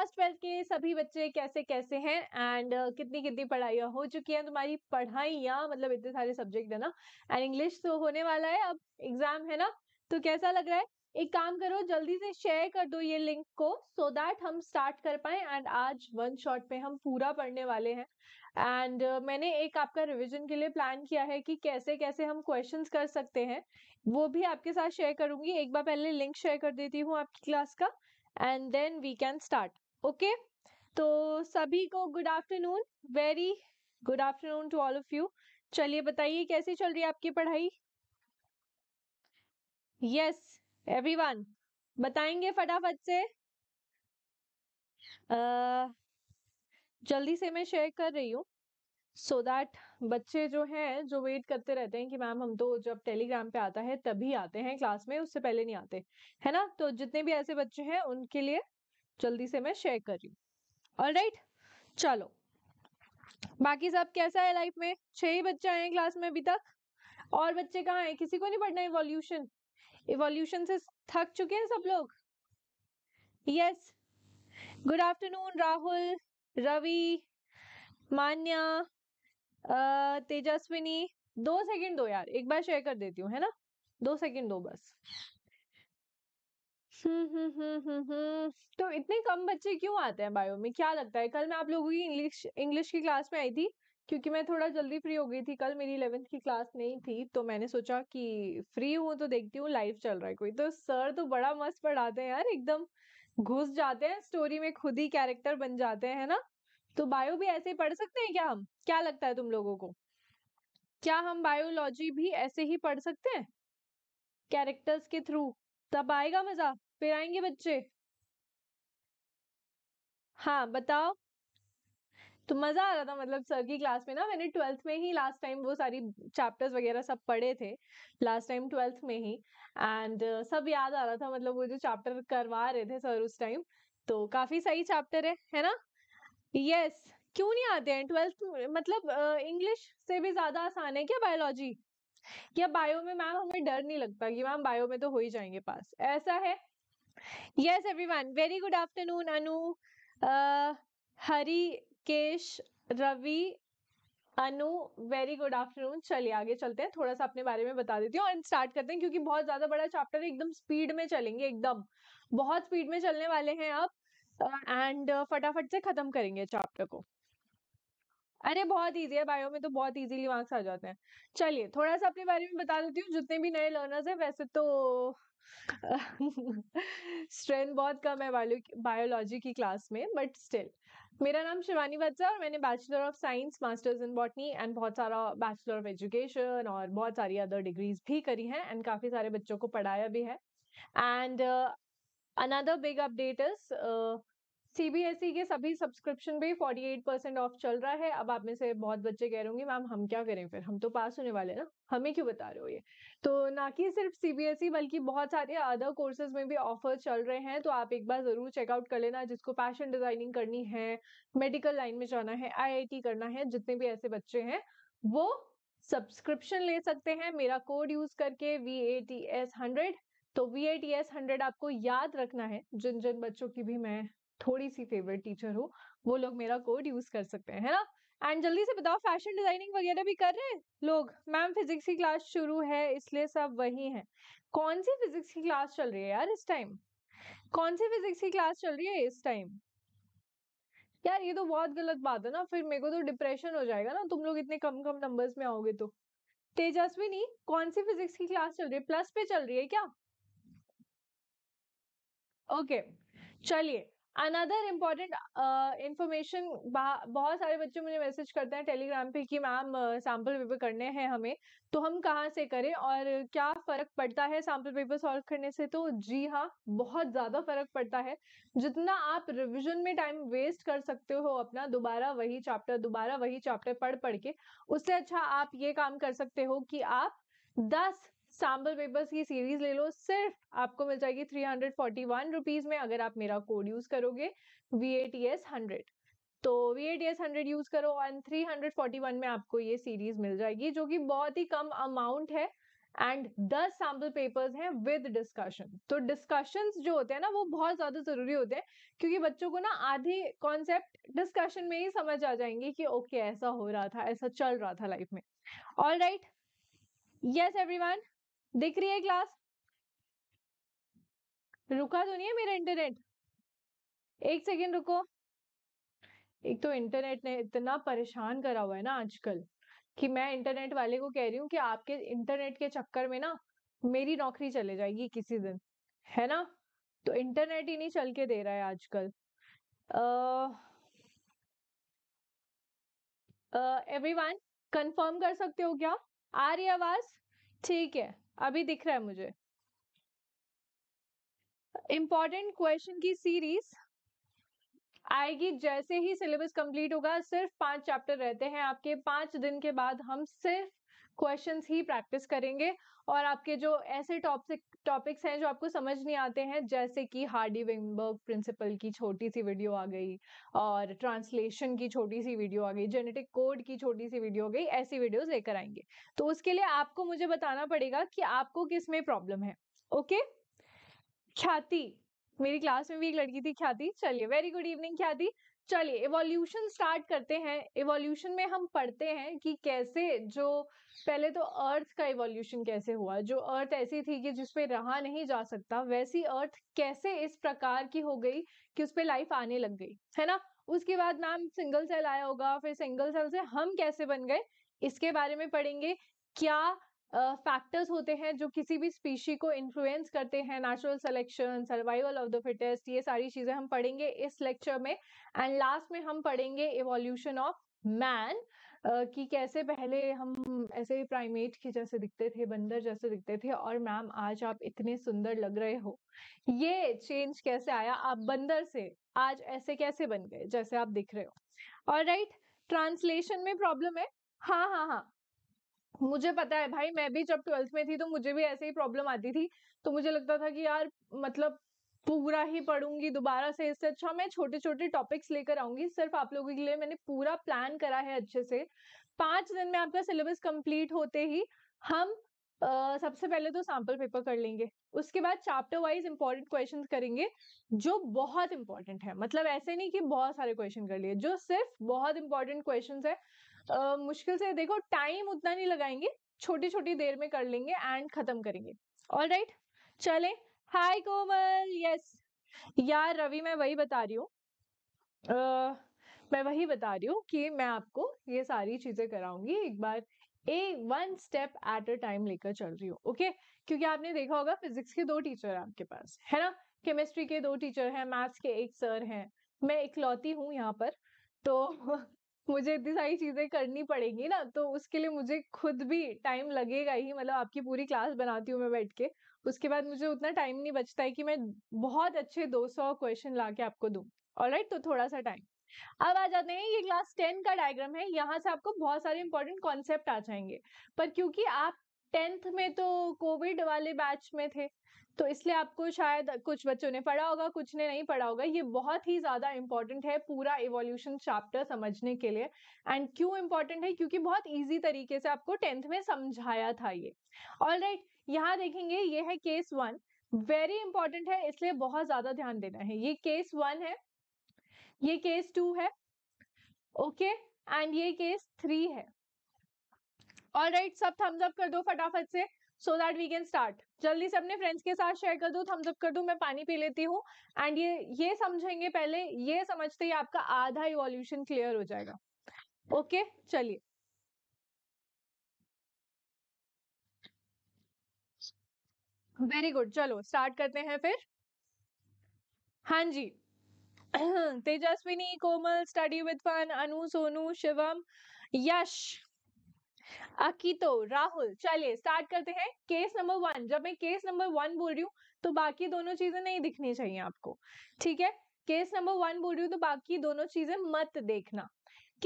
Class twelfth के सभी बच्चे कैसे कैसे हैं एंड uh, कितनी कितनी पढ़ाइयाँ हो चुकी हैं तुम्हारी पढ़ाइयाँ मतलब इतने सारे सब्जेक्ट है ना एंड इंग्लिश तो होने वाला है अब एग्जाम है ना तो कैसा लग रहा है एक काम करो जल्दी से शेयर कर दो ये लिंक को सो so दैट हम स्टार्ट कर पाए एंड आज वन शॉट पे हम पूरा पढ़ने वाले हैं एंड uh, मैंने एक आपका रिविजन के लिए प्लान किया है कि कैसे कैसे हम क्वेश्चन कर सकते हैं वो भी आपके साथ शेयर करूंगी एक बार पहले लिंक शेयर कर देती हूँ आपकी क्लास का and then we can start okay तो सभी को good afternoon very good afternoon to all of you चलिए बताइए कैसी चल रही है आपकी पढ़ाई यस एवरीवन बताएंगे फटाफट से uh, जल्दी से मैं शेयर कर रही हूँ सो so दैट बच्चे जो हैं जो वेट करते रहते हैं कि मैम हम तो जब टेलीग्राम पे आता है तभी आते हैं क्लास में उससे पहले नहीं आते है ना तो जितने भी ऐसे बच्चे हैं उनके लिए जल्दी से मैं शेयर कर रही हूँ ऑल राइट चलो बाकी सब कैसा है लाइफ में छह ही बच्चे आए हैं क्लास में अभी तक और बच्चे कहाँ हैं किसी को नहीं पढ़ना इवोल्यूशन इवोल्यूशन से थक चुके हैं सब लोग yes good afternoon Rahul Ravi Manya Tejaswini दो सेकंड दो यार एक बार शेयर कर देती हूँ है ना दो सेकंड दो बस हम्म, हम्म, हम्म, तो इतने कम बच्चे क्यों आते हैं बायो में क्या लगता है कल मैं आप लोगों की इंग्लिश इंग्लिश की क्लास में आई थी क्योंकि मैं थोड़ा जल्दी फ्री हो गई थी कल मेरी इलेवेंथ की क्लास नहीं थी तो मैंने सोचा कि फ्री हूँ तो देखती हूँ लाइव चल रहा है कोई तो सर तो बड़ा मस्त पढ़ाते हैं यार एकदम घुस जाते हैं स्टोरी में खुद ही कैरेक्टर बन जाते हैं ना तो बायो भी ऐसे ही पढ़ सकते हैं क्या हम क्या लगता है तुम लोगों को क्या हम बायोलॉजी भी ऐसे ही पढ़ सकते हैं कैरेक्टर्स के थ्रू तब आएगा मजा फिर आएंगे बच्चे हाँ बताओ तो मज़ा आ रहा था मतलब सर की क्लास में ना मैंने ट्वेल्थ में ही लास्ट टाइम वो सारी चैप्टर्स वगैरह सब पढ़े थे लास्ट टाइम ट्वेल्थ में ही एंड uh, सब याद आ रहा था मतलब वो जो चैप्टर करवा रहे थे सर उस टाइम तो काफ़ी सही चैप्टर है है ना यस yes. क्यों नहीं आते हैं ट्वेल्थ मतलब इंग्लिश uh, से भी ज़्यादा आसान है क्या बायोलॉजी क्या बायो में मैम हमें डर नहीं लगता कि मैम बायो में तो हो ही जाएंगे पास ऐसा है Yes, everyone. Very good afternoon, Anu, uh, Hari, Kesh, Ravi, Anu very good afternoon चलिए आगे चलते हैं थोड़ा सा अपने बारे में बता देती हूँ स्टार्ट करते हैं क्योंकि बहुत ज्यादा बड़ा चैप्टर है एकदम स्पीड में चलेंगे एकदम बहुत स्पीड में चलने वाले हैं आप एंड uh, uh, फटाफट से खत्म करेंगे चैप्टर को अरे बहुत इजी है बायो में तो बहुत इजीली मार्क्स आ जाते हैं चलिए थोड़ा सा अपने बारे में बता देती हूँ जितने भी नए लर्नर्स हैं वैसे तो स्ट्रेंथ बहुत कम है बायोलॉजी की क्लास में बट स्टिल मेरा नाम शिवानी वत्सा और मैंने bachelor of science masters in botany and बहुत सारा बैचलर ऑफ एजुकेशन और बहुत सारी अदर डिग्रीज भी करी हैं एंड काफ़ी सारे बच्चों को पढ़ाया भी है and another big update is CBSE e के सभी सब्सक्रिप्शन भी 48 परसेंट ऑफ चल रहा है अब आप में से बहुत बच्चे कह रहे होंगे मैम हम क्या करें फिर हम तो पास होने वाले ना हमें क्यों बता रहे हो ये तो ना कि सिर्फ सीबीएसई e बल्कि बहुत सारे अदर कोर्सेज में भी ऑफर चल रहे हैं तो आप एक बार ज़रूर चेकआउट कर लेना जिसको फैशन डिज़ाइनिंग करनी है मेडिकल लाइन में जाना है आई करना है जितने भी ऐसे बच्चे हैं वो सब्सक्रिप्शन ले सकते हैं मेरा कोड यूज़ करके V A T S hundred तो V A T S hundred आपको याद रखना है जिन जिन बच्चों की भी मैं थोड़ी सी फेवरेट टीचर हो वो लोग मेरा कोड यूज कर सकते हैं है ना एंड जल्दी से बताओ फैशन डिजाइनिंग वगैरह भी कर रहे हैं लोग मैम फिजिक्स की क्लास शुरू है इसलिए सब वही है कौन सी फिजिक्स की क्लास चल रही है यार इस टाइम कौन सी फिजिक्स की क्लास चल रही है इस टाइम यार ये तो बहुत गलत बात है ना फिर मेरे को तो डिप्रेशन हो जाएगा ना तुम लोग इतने कम कम नंबर्स में आओगे तो तेजस्वी नहीं कौन सी फिजिक्स की क्लास चल रही है प्लस पे चल रही है क्या ओके okay, चलिए अनदर इम्पॉर्टेंट इन्फॉर्मेशन बहुत सारे बच्चे मुझे मैसेज करते हैं टेलीग्राम पे कि मैम सैम्पल पेपर करने हैं हमें तो हम कहाँ से करें और क्या फ़र्क पड़ता है सैम्पल पेपर सॉल्व करने से तो जी हाँ बहुत ज़्यादा फ़र्क पड़ता है जितना आप रिविजन में टाइम वेस्ट कर सकते हो अपना दोबारा वही चैप्टर दोबारा वही चैप्टर पढ़ पढ़ के उससे अच्छा आप ये काम कर सकते हो कि आप दस सैम्पल पेपर्स की सीरीज ले लो सिर्फ आपको मिल जाएगी three hundred forty one rupees में अगर आप मेरा कोड यूज करोगे V A T S hundred तो V A T S hundred use करो and three hundred forty one में आपको ये सीरीज मिल जाएगी जो कि बहुत ही कम अमाउंट है एंड दस सैम्पल पेपर्स हैं विद डिस्कशन तो डिस्कशंस जो होते हैं ना वो बहुत ज्यादा जरूरी होते हैं क्योंकि बच्चों को ना आधे कॉन्सेप्ट डिस्कशन में ही समझ आ जाएंगे कि ओके okay, ऐसा हो रहा था ऐसा चल रहा था लाइफ में ऑल राइट यस वन दिख रही है क्लास रुका तो नहीं है मेरा इंटरनेट एक सेकेंड रुको एक तो इंटरनेट ने इतना परेशान करा हुआ है ना आजकल कि मैं इंटरनेट वाले को कह रही हूँ कि आपके इंटरनेट के चक्कर में ना मेरी नौकरी चले जाएगी किसी दिन है ना तो इंटरनेट ही नहीं चल के दे रहा है आजकल एवरीवन uh, कंफर्म uh, कर सकते हो क्या आ रही आवाज ठीक है अभी दिख रहा है मुझे इम्पॉर्टेंट क्वेश्चन की सीरीज आएगी जैसे ही सिलेबस कंप्लीट होगा सिर्फ पांच चैप्टर रहते हैं आपके पांच दिन के बाद हम सिर्फ क्वेश्चंस ही प्रैक्टिस करेंगे और आपके जो ऐसे टॉपिक टॉपिक्स हैं जो आपको समझ नहीं आते हैं जैसे कि हार्डी विंगबर्ग प्रिंसिपल की छोटी सी वीडियो आ गई और ट्रांसलेशन की छोटी सी वीडियो आ गई जेनेटिक कोड की छोटी सी वीडियो आ गई ऐसी वीडियोस लेकर आएंगे तो उसके लिए आपको मुझे बताना पड़ेगा कि आपको किस में प्रॉब्लम है ओके ख्याति मेरी क्लास में भी एक लड़की थी ख्याति चलिए वेरी गुड इवनिंग ख्याति चलिए इवोल्यूशन स्टार्ट करते हैं इवोल्यूशन में हम पढ़ते हैं कि कैसे जो पहले तो अर्थ का इवोल्यूशन कैसे हुआ जो अर्थ ऐसी थी कि जिसपे रहा नहीं जा सकता वैसी अर्थ कैसे इस प्रकार की हो गई कि उस पर लाइफ आने लग गई है ना उसके बाद मैम सिंगल सेल आया होगा फिर सिंगल सेल से हम कैसे बन गए इसके बारे में पढ़ेंगे क्या फैक्टर्स uh, होते हैं जो किसी भी स्पीशी को इन्फ्लुएंस करते हैं natural selection survival of the fittest ये सारी चीजें हम पढ़ेंगे इस लेक्चर में एंड लास्ट में हम पढ़ेंगे इवोल्यूशन ऑफ मैन कि कैसे पहले हम ऐसे प्राइमेट के जैसे दिखते थे बंदर जैसे दिखते थे और मैम आज आप इतने सुंदर लग रहे हो ये चेंज कैसे आया आप बंदर से आज ऐसे कैसे बन गए जैसे आप दिख रहे हो और राइट ट्रांसलेशन में प्रॉब्लम है हाँ हाँ हाँ मुझे पता है भाई मैं भी जब ट्वेल्थ में थी तो मुझे भी ऐसे ही प्रॉब्लम आती थी तो मुझे लगता था कि यार मतलब पूरा ही पढ़ूंगी दोबारा से इससे अच्छा मैं छोटे छोटे टॉपिक्स लेकर आऊंगी सिर्फ आप लोगों के लिए मैंने पूरा प्लान करा है अच्छे से पांच दिन में आपका सिलेबस कंप्लीट होते ही हम आ, सबसे पहले तो सैम्पल पेपर कर लेंगे उसके बाद चैप्टर वाइज इंपॉर्टेंट क्वेश्चन करेंगे जो बहुत इंपॉर्टेंट है मतलब ऐसे नहीं कि बहुत सारे क्वेश्चन कर लिए जो सिर्फ बहुत इंपॉर्टेंट क्वेश्चन है मुश्किल से देखो टाइम उतना नहीं लगाएंगे छोटी छोटी देर में कर लेंगे एंड खत्म करेंगे ऑल राइट चले हाय कोमल यस यार रवि मैं वही बता रही हूँ मैं वही बता रही हूँ कि मैं आपको ये सारी चीजें कराऊंगी एक बार a one step at a time लेकर चल रही हूँ ओके okay? क्योंकि आपने देखा होगा फिजिक्स के दो टीचर हैं आपके पास है ना केमिस्ट्री के दो टीचर हैं मैथ्स के एक सर हैं मैं इकलौती हूँ यहाँ पर तो मुझे इतनी सारी चीज़ें करनी पड़ेंगी ना तो उसके लिए मुझे खुद भी टाइम लगेगा ही मतलब आपकी पूरी क्लास बनाती हूँ मैं बैठ के उसके बाद मुझे उतना टाइम नहीं बचता है कि मैं बहुत अच्छे 200 क्वेश्चन ला के आपको दूँ और तो थोड़ा सा टाइम अब आ जाते हैं ये क्लास टेन का डायग्राम है यहाँ से आपको बहुत सारे इंपॉर्टेंट कॉन्सेप्ट आ जाएंगे पर क्योंकि आप टेंथ में तो कोविड वाले बैच में थे तो इसलिए आपको शायद कुछ बच्चों ने पढ़ा होगा कुछ ने नहीं पढ़ा होगा ये बहुत ही ज़्यादा इंपॉर्टेंट है पूरा इवोल्यूशन चैप्टर समझने के लिए एंड क्यों इंपॉर्टेंट है क्योंकि बहुत ईजी तरीके से आपको टेंथ में समझाया था ये ऑल राइट यहाँ देखेंगे ये है केस वन वेरी इंपॉर्टेंट है इसलिए बहुत ज़्यादा ध्यान देना है ये केस वन है ये केस टू है ओके okay? एंड ये केस थ्री है ऑल राइट सब थम्स अप कर दो फटाफट से so that we can start जल्दी से अपने फ्रेंड्स के साथ शेयर कर दो थम्स अप कर दो मैं पानी पी लेती हूँ एंड ये ये समझेंगे पहले ये समझते ही आपका आधा इवोल्यूशन क्लियर हो जाएगा ओके okay, चलिए वेरी गुड चलो स्टार्ट करते हैं फिर हाँ जी Tejaswini Komal study with fun Anu Sonu Shivam Yash Akito Rahul चलिए स्टार्ट करते हैं केस नंबर वन जब मैं केस नंबर वन बोल रही हूँ तो बाकी दोनों चीजें नहीं दिखनी चाहिए आपको ठीक है केस नंबर वन बोल रही हूँ तो बाकी दोनों चीजें मत देखना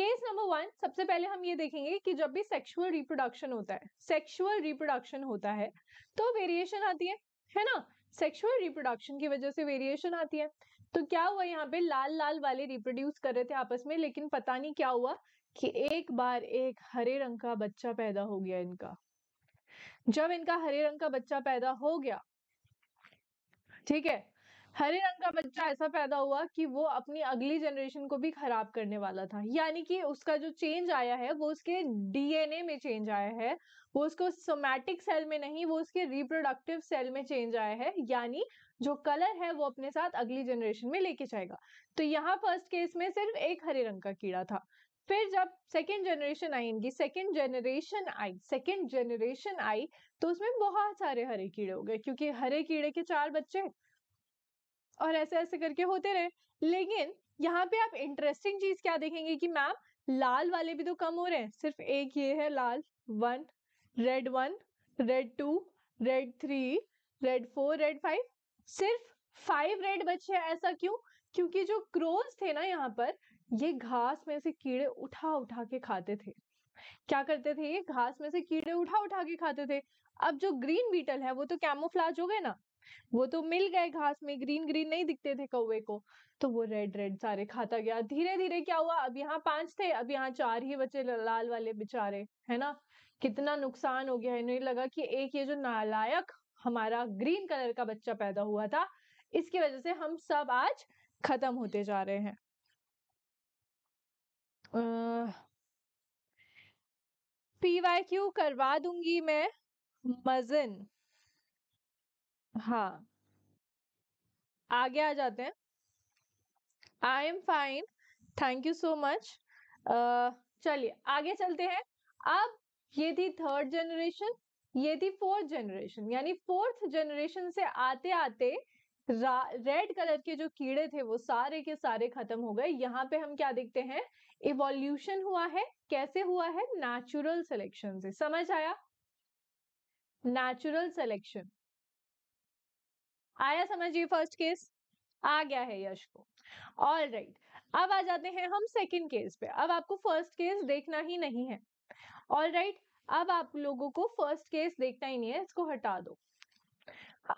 केस नंबर वन सबसे पहले हम ये देखेंगे कि जब भी सेक्सुअल रिप्रोडक्शन होता है सेक्सुअल रिप्रोडक्शन होता है तो वेरिएशन आती है है ना सेक्सुअल रिप्रोडक्शन की वजह से वेरिएशन आती है तो क्या हुआ यहाँ पे लाल लाल वाले रिप्रोड्यूस कर रहे थे आपस में लेकिन पता नहीं क्या हुआ कि एक बार एक हरे रंग का बच्चा पैदा हो गया इनका जब इनका हरे रंग का बच्चा पैदा हो गया ठीक है हरे रंग का बच्चा ऐसा पैदा हुआ कि वो अपनी अगली जनरेशन को भी खराब करने वाला था यानी कि उसका जो चेंज आया है वो उसके डीएनए में चेंज आया है वो उसको सोमैटिक सेल में नहीं वो उसके रिप्रोडक्टिव सेल में चेंज आया है यानी जो कलर है वो अपने साथ अगली जनरेशन में लेके जाएगा तो यहाँ फर्स्ट केस में सिर्फ एक हरे रंग का कीड़ा था फिर जब सेकेंड जनरेशन आई इनकी सेकेंड जनरेशन आई सेकेंड जनरेशन आई तो उसमें बहुत सारे हरे कीड़े हो गए क्योंकि हरे कीड़े के चार बच्चे और ऐसे ऐसे करके होते रहे लेकिन यहाँ पे आप इंटरेस्टिंग चीज क्या देखेंगे कि मैम लाल वाले भी तो कम हो रहे हैं सिर्फ एक ये है लाल one red one red two red three red four red five सिर्फ फाइव रेड बच्चे हैं ऐसा क्यों क्योंकि जो क्रोज थे ना यहाँ पर ये घास में से कीड़े उठा उठा के खाते थे क्या करते थे ये घास में से कीड़े उठा उठा के खाते थे अब जो ग्रीन बीटल है वो तो कैमोफ्लाज हो गए ना वो तो मिल गए घास में ग्रीन ग्रीन नहीं दिखते थे कौवे को तो वो रेड रेड सारे खाता गया धीरे धीरे क्या हुआ अब यहाँ पांच थे अब यहाँ चार ही बचे लाल वाले बेचारे है ना कितना नुकसान हो गया इन्हें लगा कि एक ये जो नालायक हमारा ग्रीन कलर का बच्चा पैदा हुआ था इसकी वजह से हम सब आज खत्म होते जा रहे हैं पी क्यू करवा दूंगी मैं मजन हाँ आगे आ जाते हैं I am fine thank you so much चलिए आगे चलते हैं अब ये थी थर्ड जनरेशन ये थी फोर्थ जनरेशन यानी फोर्थ जनरेशन से आते आते रेड कलर के जो कीड़े थे वो सारे के सारे खत्म हो गए यहाँ पे हम क्या देखते हैं इवोल्यूशन हुआ है कैसे हुआ है नेचुरल सिलेक्शन से समझ आया नेचुरल सिलेक्शन आया समझिए फर्स्ट केस आ गया है यश को ऑल राइट right. अब आ जाते हैं हम सेकंड केस पे अब आपको फर्स्ट केस देखना ही नहीं है ऑल राइट right. अब आप लोगों को फर्स्ट केस देखना ही नहीं है इसको हटा दो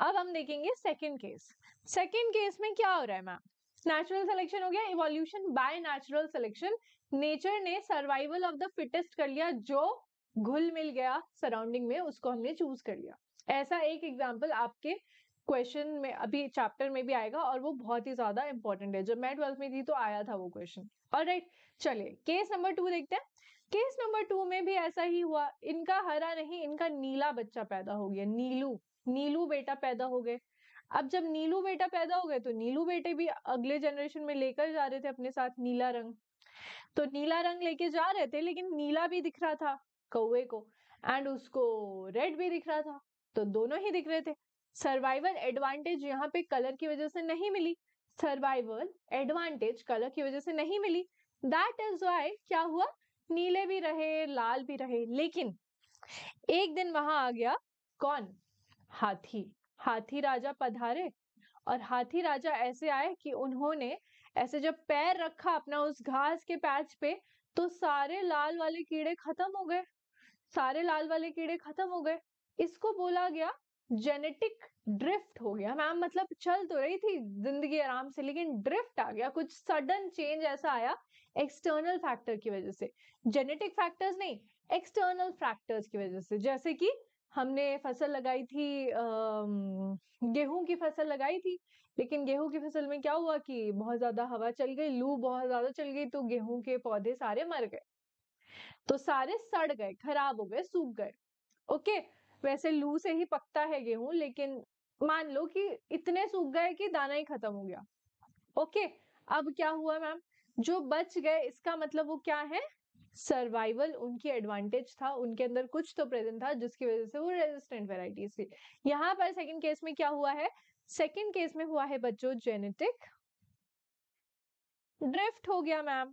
अब हम देखेंगे सेकंड केस सेकंड केस में क्या हो रहा है मैम नेचुरल सिलेक्शन हो गया evolution by natural selection nature ने सर्वाइवल ऑफ द फिटेस्ट कर लिया जो घुल मिल गया सराउंडिंग में उसको हमने चूज कर लिया ऐसा एक एग्जाम्पल आपके क्वेश्चन में अभी चैप्टर में भी आएगा और वो बहुत ही ज्यादा इंपॉर्टेंट है जब मैं ट्वेल्थ में थी तो आया था वो क्वेश्चन और राइट चलिए केस नंबर टू देखते हैं केस नंबर टू में भी ऐसा ही हुआ इनका हरा नहीं इनका नीला बच्चा पैदा हो गया नीलू नीलू बेटा पैदा हो गए अब जब नीलू बेटा पैदा हो गए तो नीलू बेटे भी अगले जनरेशन में लेकर जा रहे थे अपने साथ नीला रंग तो नीला रंग लेके जा रहे थे लेकिन नीला भी दिख रहा था कौए को एंड उसको रेड भी दिख रहा था तो दोनों ही दिख रहे थे सर्वाइवल एडवांटेज यहाँ पे कलर की वजह से नहीं मिली सर्वाइवल एडवांटेज कलर की वजह से नहीं मिली दैट इज वाई क्या हुआ नीले भी रहे लाल भी रहे लेकिन एक दिन वहां आ गया कौन हाथी हाथी राजा पधारे और हाथी राजा ऐसे आए कि उन्होंने ऐसे जब पैर रखा अपना उस घास के पैच पे तो सारे लाल वाले कीड़े खत्म हो गए सारे लाल वाले कीड़े खत्म हो गए इसको बोला गया जेनेटिक ड्रिफ्ट हो गया मैम मतलब चल तो रही थी जिंदगी आराम से लेकिन ड्रिफ्ट आ गया कुछ सडन चेंज ऐसा आया एक्सटर्नल फैक्टर की वजह से जेनेटिक फैक्टर्स नहीं एक्सटर्नल फैक्टर्स की वजह से जैसे कि हमने फसल लगाई थी गेहूं की फसल लगाई थी लेकिन गेहूं की फसल में क्या हुआ कि बहुत ज्यादा हवा चल गई लू बहुत ज्यादा चल गई तो गेहूं के पौधे सारे मर गए तो सारे सड़ गए खराब हो गए सूख गए ओके वैसे लू से ही पकता है गेहूं लेकिन मान लो कि इतने सूख गए कि दाना ही खत्म हो गया ओके अब क्या हुआ मैम जो बच गए इसका मतलब वो क्या है सर्वाइवल उनकी एडवांटेज था उनके अंदर कुछ तो प्रेजेंट था जिसकी वजह से वो रेजिस्टेंट वेराइटीज थी यहाँ पर सेकेंड केस में क्या हुआ है सेकेंड केस में हुआ है बच्चों जेनेटिक ड्रिफ्ट हो गया मैम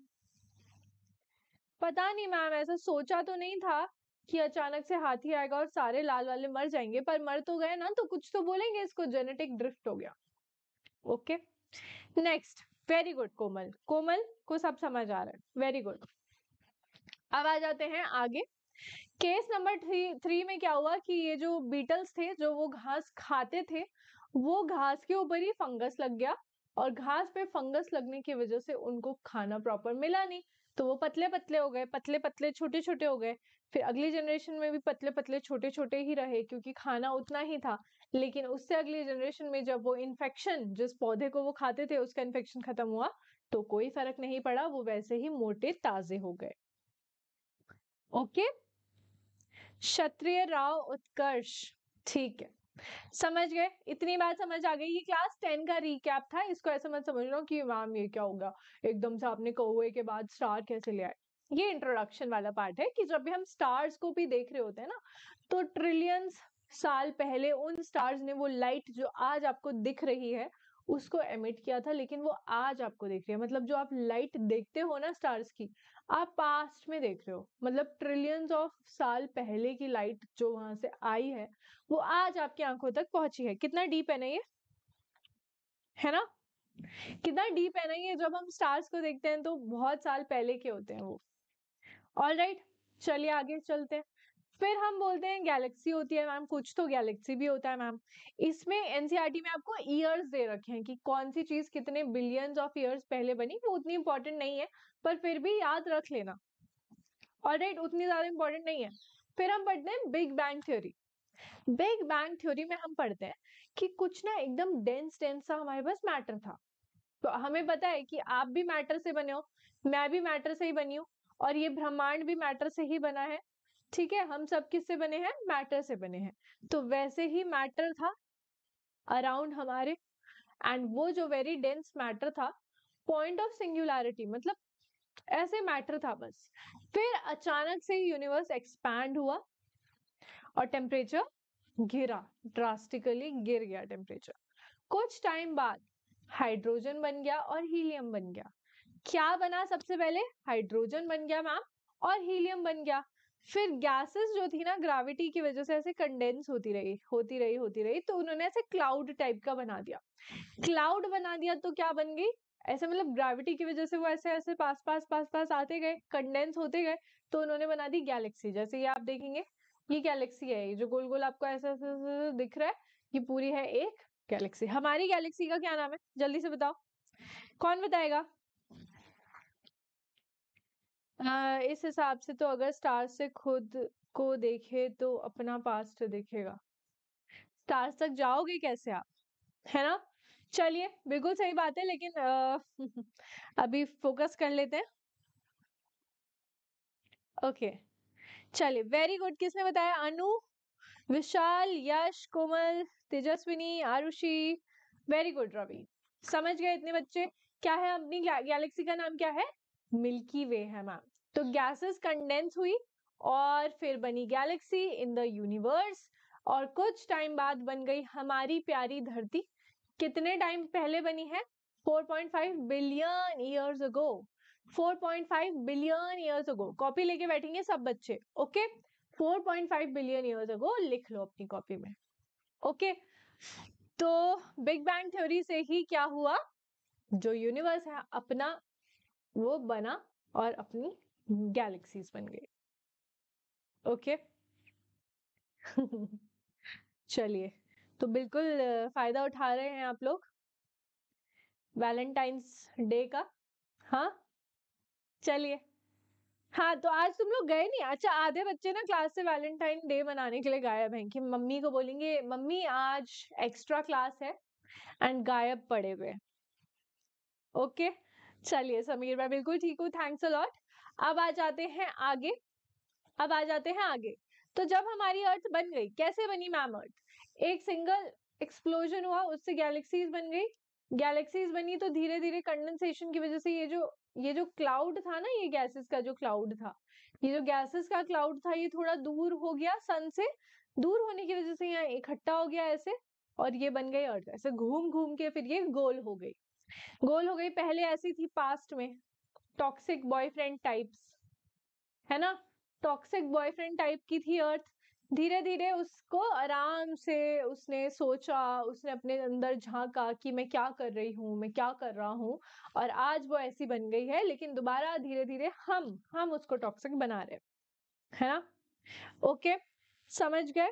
पता नहीं मैम ऐसा सोचा तो नहीं था कि अचानक से हाथी आएगा और सारे लाल वाले मर जाएंगे पर मर तो गए ना तो कुछ तो बोलेंगे इसको जेनेटिक ड्रिफ्ट हो गया okay next very good Komal Komal को सब समझ आ रहा है वेरी गुड अब आ जाते हैं आगे केस नंबर थ्री थ्री में क्या हुआ कि ये जो बीटल्स थे जो वो घास खाते थे वो घास के ऊपर ही फंगस लग गया और घास पे फंगस लगने की वजह से उनको खाना प्रॉपर मिला नहीं तो वो पतले पतले हो गए पतले पतले छोटे छोटे हो गए फिर अगली जनरेशन में भी पतले पतले छोटे छोटे ही रहे क्योंकि खाना उतना ही था लेकिन उससे अगली जनरेशन में जब वो इन्फेक्शन जिस पौधे को वो खाते थे उसका इन्फेक्शन खत्म हुआ तो कोई फर्क नहीं पड़ा वो वैसे ही मोटे ताजे हो गए ओके क्षत्रिय राव उत्कर्ष ठीक है समझ गए इतनी बात समझ आ गई ये क्लास टेन का रिकैप था इसको ऐसा मत समझ रहा कि मैम ये क्या होगा एकदम से आपने कौए के बाद स्टार कैसे ले आए ये इंट्रोडक्शन वाला पार्ट है कि जब भी हम स्टार्स को भी देख रहे होते हैं ना तो ट्रिलियंस साल पहले उन स्टार्स ने वो लाइट जो आज आपको दिख रही है उसको एमिट किया था लेकिन वो आज आपको देख रही है मतलब जो आप लाइट देखते हो ना स्टार्स की आप पास्ट में देख रहे हो मतलब ट्रिलियंस ऑफ साल पहले की लाइट जो वहां से आई है वो आज आपकी आंखों तक पहुंची है कितना डीप है ना ये है ना कितना डीप है ना ये जब हम स्टार्स को देखते हैं तो बहुत साल पहले के होते हैं वो ऑल राइट चलिए आगे चलते हैं फिर हम बोलते हैं गैलेक्सी होती है मैम कुछ तो गैलेक्सी भी होता है मैम इसमें एनसीईआरटी e में आपको ईयर्स दे रखे हैं कि कौन सी चीज कितने बिलियंस ऑफ ईयर्स पहले बनी वो उतनी इंपॉर्टेंट नहीं है पर फिर भी याद रख लेना और राइट उतनी ज्यादा इंपॉर्टेंट नहीं है फिर हम पढ़ते हैं big bang theory big bang theory में हम पढ़ते हैं कि कुछ ना एकदम डेंस डेंस सा हमारे पास मैटर था तो हमें पता है कि आप भी मैटर से बने हो मैं भी मैटर से ही बनी हूँ और ये ब्रह्मांड भी मैटर से ही बना है ठीक है हम सब किससे बने हैं मैटर से बने हैं तो वैसे ही मैटर था अराउंड हमारे एंड वो जो वेरी डेंस मैटर था पॉइंट ऑफ सिंगुलैरिटी मतलब ऐसे मैटर था बस फिर अचानक से यूनिवर्स एक्सपैंड हुआ और टेम्परेचर गिरा ड्रास्टिकली गिर गया टेम्परेचर कुछ टाइम बाद हाइड्रोजन बन गया और हीलियम बन गया क्या बना सबसे पहले हाइड्रोजन बन गया मैम और हीलियम बन गया फिर गैसेस जो थी ना ग्राविटी की वजह से ऐसे कंडेंस होती रही होती रही होती रही तो उन्होंने ऐसे क्लाउड टाइप का बना दिया क्लाउड बना दिया तो क्या बन गई ऐसे मतलब ग्राविटी की वजह से वो ऐसे ऐसे पास पास पास पास आते गए कंडेंस होते गए तो उन्होंने बना दी गैलेक्सी जैसे ये आप देखेंगे ये गैलेक्सी है ये जो गोल गोल आपको ऐसे ऐसे दिख रहा है ये पूरी है एक गैलेक्सी हमारी गैलेक्सी का क्या नाम है जल्दी से बताओ कौन बताएगा इस हिसाब से तो अगर स्टार से खुद को देखे तो अपना पास्ट देखेगा स्टार्स तक जाओगे कैसे आप है ना चलिए बिल्कुल सही बात है लेकिन आ, अभी फोकस कर लेते हैं ओके चलिए वेरी गुड किसने बताया अनु विशाल यश कोमल तेजस्विनी आरुषि वेरी गुड रवि समझ गए इतने बच्चे क्या है अपनी गैलेक्सी का नाम क्या है मिल्की वे है मैम तो गैसेस कंडेंस हुई और फिर बनी गैलेक्सी इन द यूनिवर्स और कुछ टाइम बाद बन गई हमारी प्यारी धरती कितने टाइम पहले बनी है 4.5 billion years ago 4.5 billion years ago copy लेके बैठेंगे सब बच्चे ओके 4.5 बिलियन ईयर्स अगो लिख लो अपनी कॉपी में ओके तो बिग बैंग थ्योरी से ही क्या हुआ जो यूनिवर्स है अपना वो बना और अपनी गैलेक्सीज बन गई ओके चलिए तो बिल्कुल फायदा उठा रहे हैं आप लोग वैलेंटाइंस डे का हाँ चलिए हाँ तो आज तुम लोग गए नहीं अच्छा आधे बच्चे ना क्लास से वैलेंटाइन डे मनाने के लिए गायब हैं कि मम्मी को बोलेंगे मम्मी आज एक्स्ट्रा क्लास है एंड गायब पड़े हुए ओके okay? चलिए समीर मैं बिल्कुल ठीक हूँ थैंक्स अलॉट अब आ जाते हैं आगे अब आ जाते हैं आगे तो जब हमारी अर्थ बन गई कैसे बनी मैम अर्थ एक सिंगल एक्सप्लोजन हुआ उससे गैलेक्सीज बन गई गैलेक्सीज बनी तो धीरे धीरे कंडेंसेशन की वजह से ये जो ये जो क्लाउड था ना ये गैसेस का जो क्लाउड था ये जो गैसेस का क्लाउड था ये थोड़ा दूर हो गया सन से दूर होने की वजह से यहाँ इकट्ठा हो गया ऐसे और ये बन गई अर्थ ऐसे घूम घूम के फिर ये गोल हो गई गोल हो गई पहले ऐसी थी पास्ट में टॉक्सिक बॉयफ्रेंड टाइप्स है ना टॉक्सिक बॉयफ्रेंड टाइप की थी अर्थ धीरे धीरे उसको आराम से उसने सोचा उसने अपने अंदर झांका कि मैं क्या कर रही हूँ मैं क्या कर रहा हूँ और आज वो ऐसी बन गई है लेकिन दोबारा धीरे धीरे हम हम उसको टॉक्सिक बना रहे है ना ओके समझ गए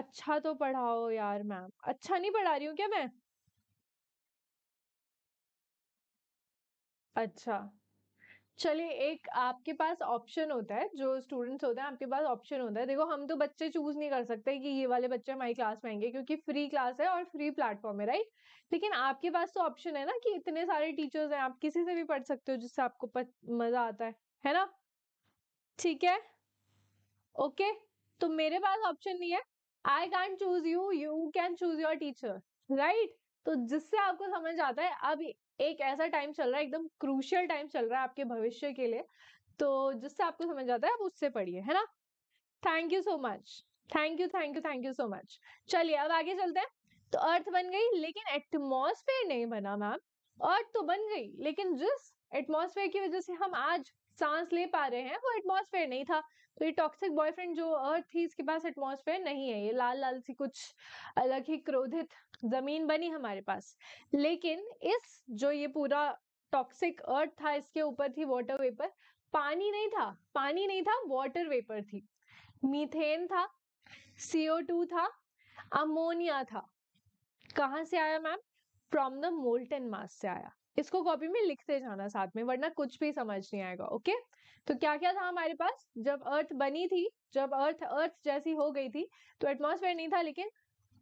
अच्छा तो पढ़ाओ यार मैम अच्छा नहीं पढ़ा रही हूँ क्या मैं अच्छा चलिए एक आपके पास ऑप्शन होता है जो स्टूडेंट्स होते हैं आपके पास ऑप्शन होता है देखो हम तो बच्चे चूज नहीं कर सकते कि ये वाले बच्चे हमारी क्लास में आएंगे क्योंकि फ्री क्लास है और फ्री प्लेटफॉर्म है राइट लेकिन आपके पास तो ऑप्शन है ना कि इतने सारे टीचर्स हैं आप किसी से भी पढ़ सकते हो जिससे आपको मजा आता है है ना ठीक है ओके तो मेरे पास ऑप्शन नहीं है I can choose you you can choose your teacher right तो जिससे आपको समझ आता है अब एक ऐसा टाइम चल रहा है एकदम क्रूशियल टाइम चल रहा है आपके भविष्य के लिए तो जिससे आपको समझ आता है आप उससे पढ़िए है ना thank you so much thank you thank you thank you so much चलिए अब आगे चलते हैं तो अर्थ बन गई लेकिन एटमोसफेयर नहीं बना मैम अर्थ तो बन गई लेकिन जिस एटमोसफेयर की वजह से हम आज सांस ले पा रहे हैं वो एटमोसफेयर नहीं था तो ये टॉक्सिक बॉयफ्रेंड जो अर्थ थी इसके पास एटमोसफेयर नहीं है ये लाल लाल सी कुछ अलग ही क्रोधित जमीन बनी हमारे पास लेकिन इस जो ये पूरा टॉक्सिक अर्थ था इसके ऊपर थी वाटर वेपर पानी नहीं था पानी नहीं था वाटर वेपर थी मीथेन था सीओ टू था अमोनिया था कहाँ से आया ma'am from the molten mass से आया इसको कॉपी में लिखते जाना साथ में वरना कुछ भी समझ नहीं आएगा ओके तो क्या क्या था हमारे पास जब अर्थ बनी थी जब अर्थ अर्थ जैसी हो गई थी तो एटमोसफेयर नहीं था लेकिन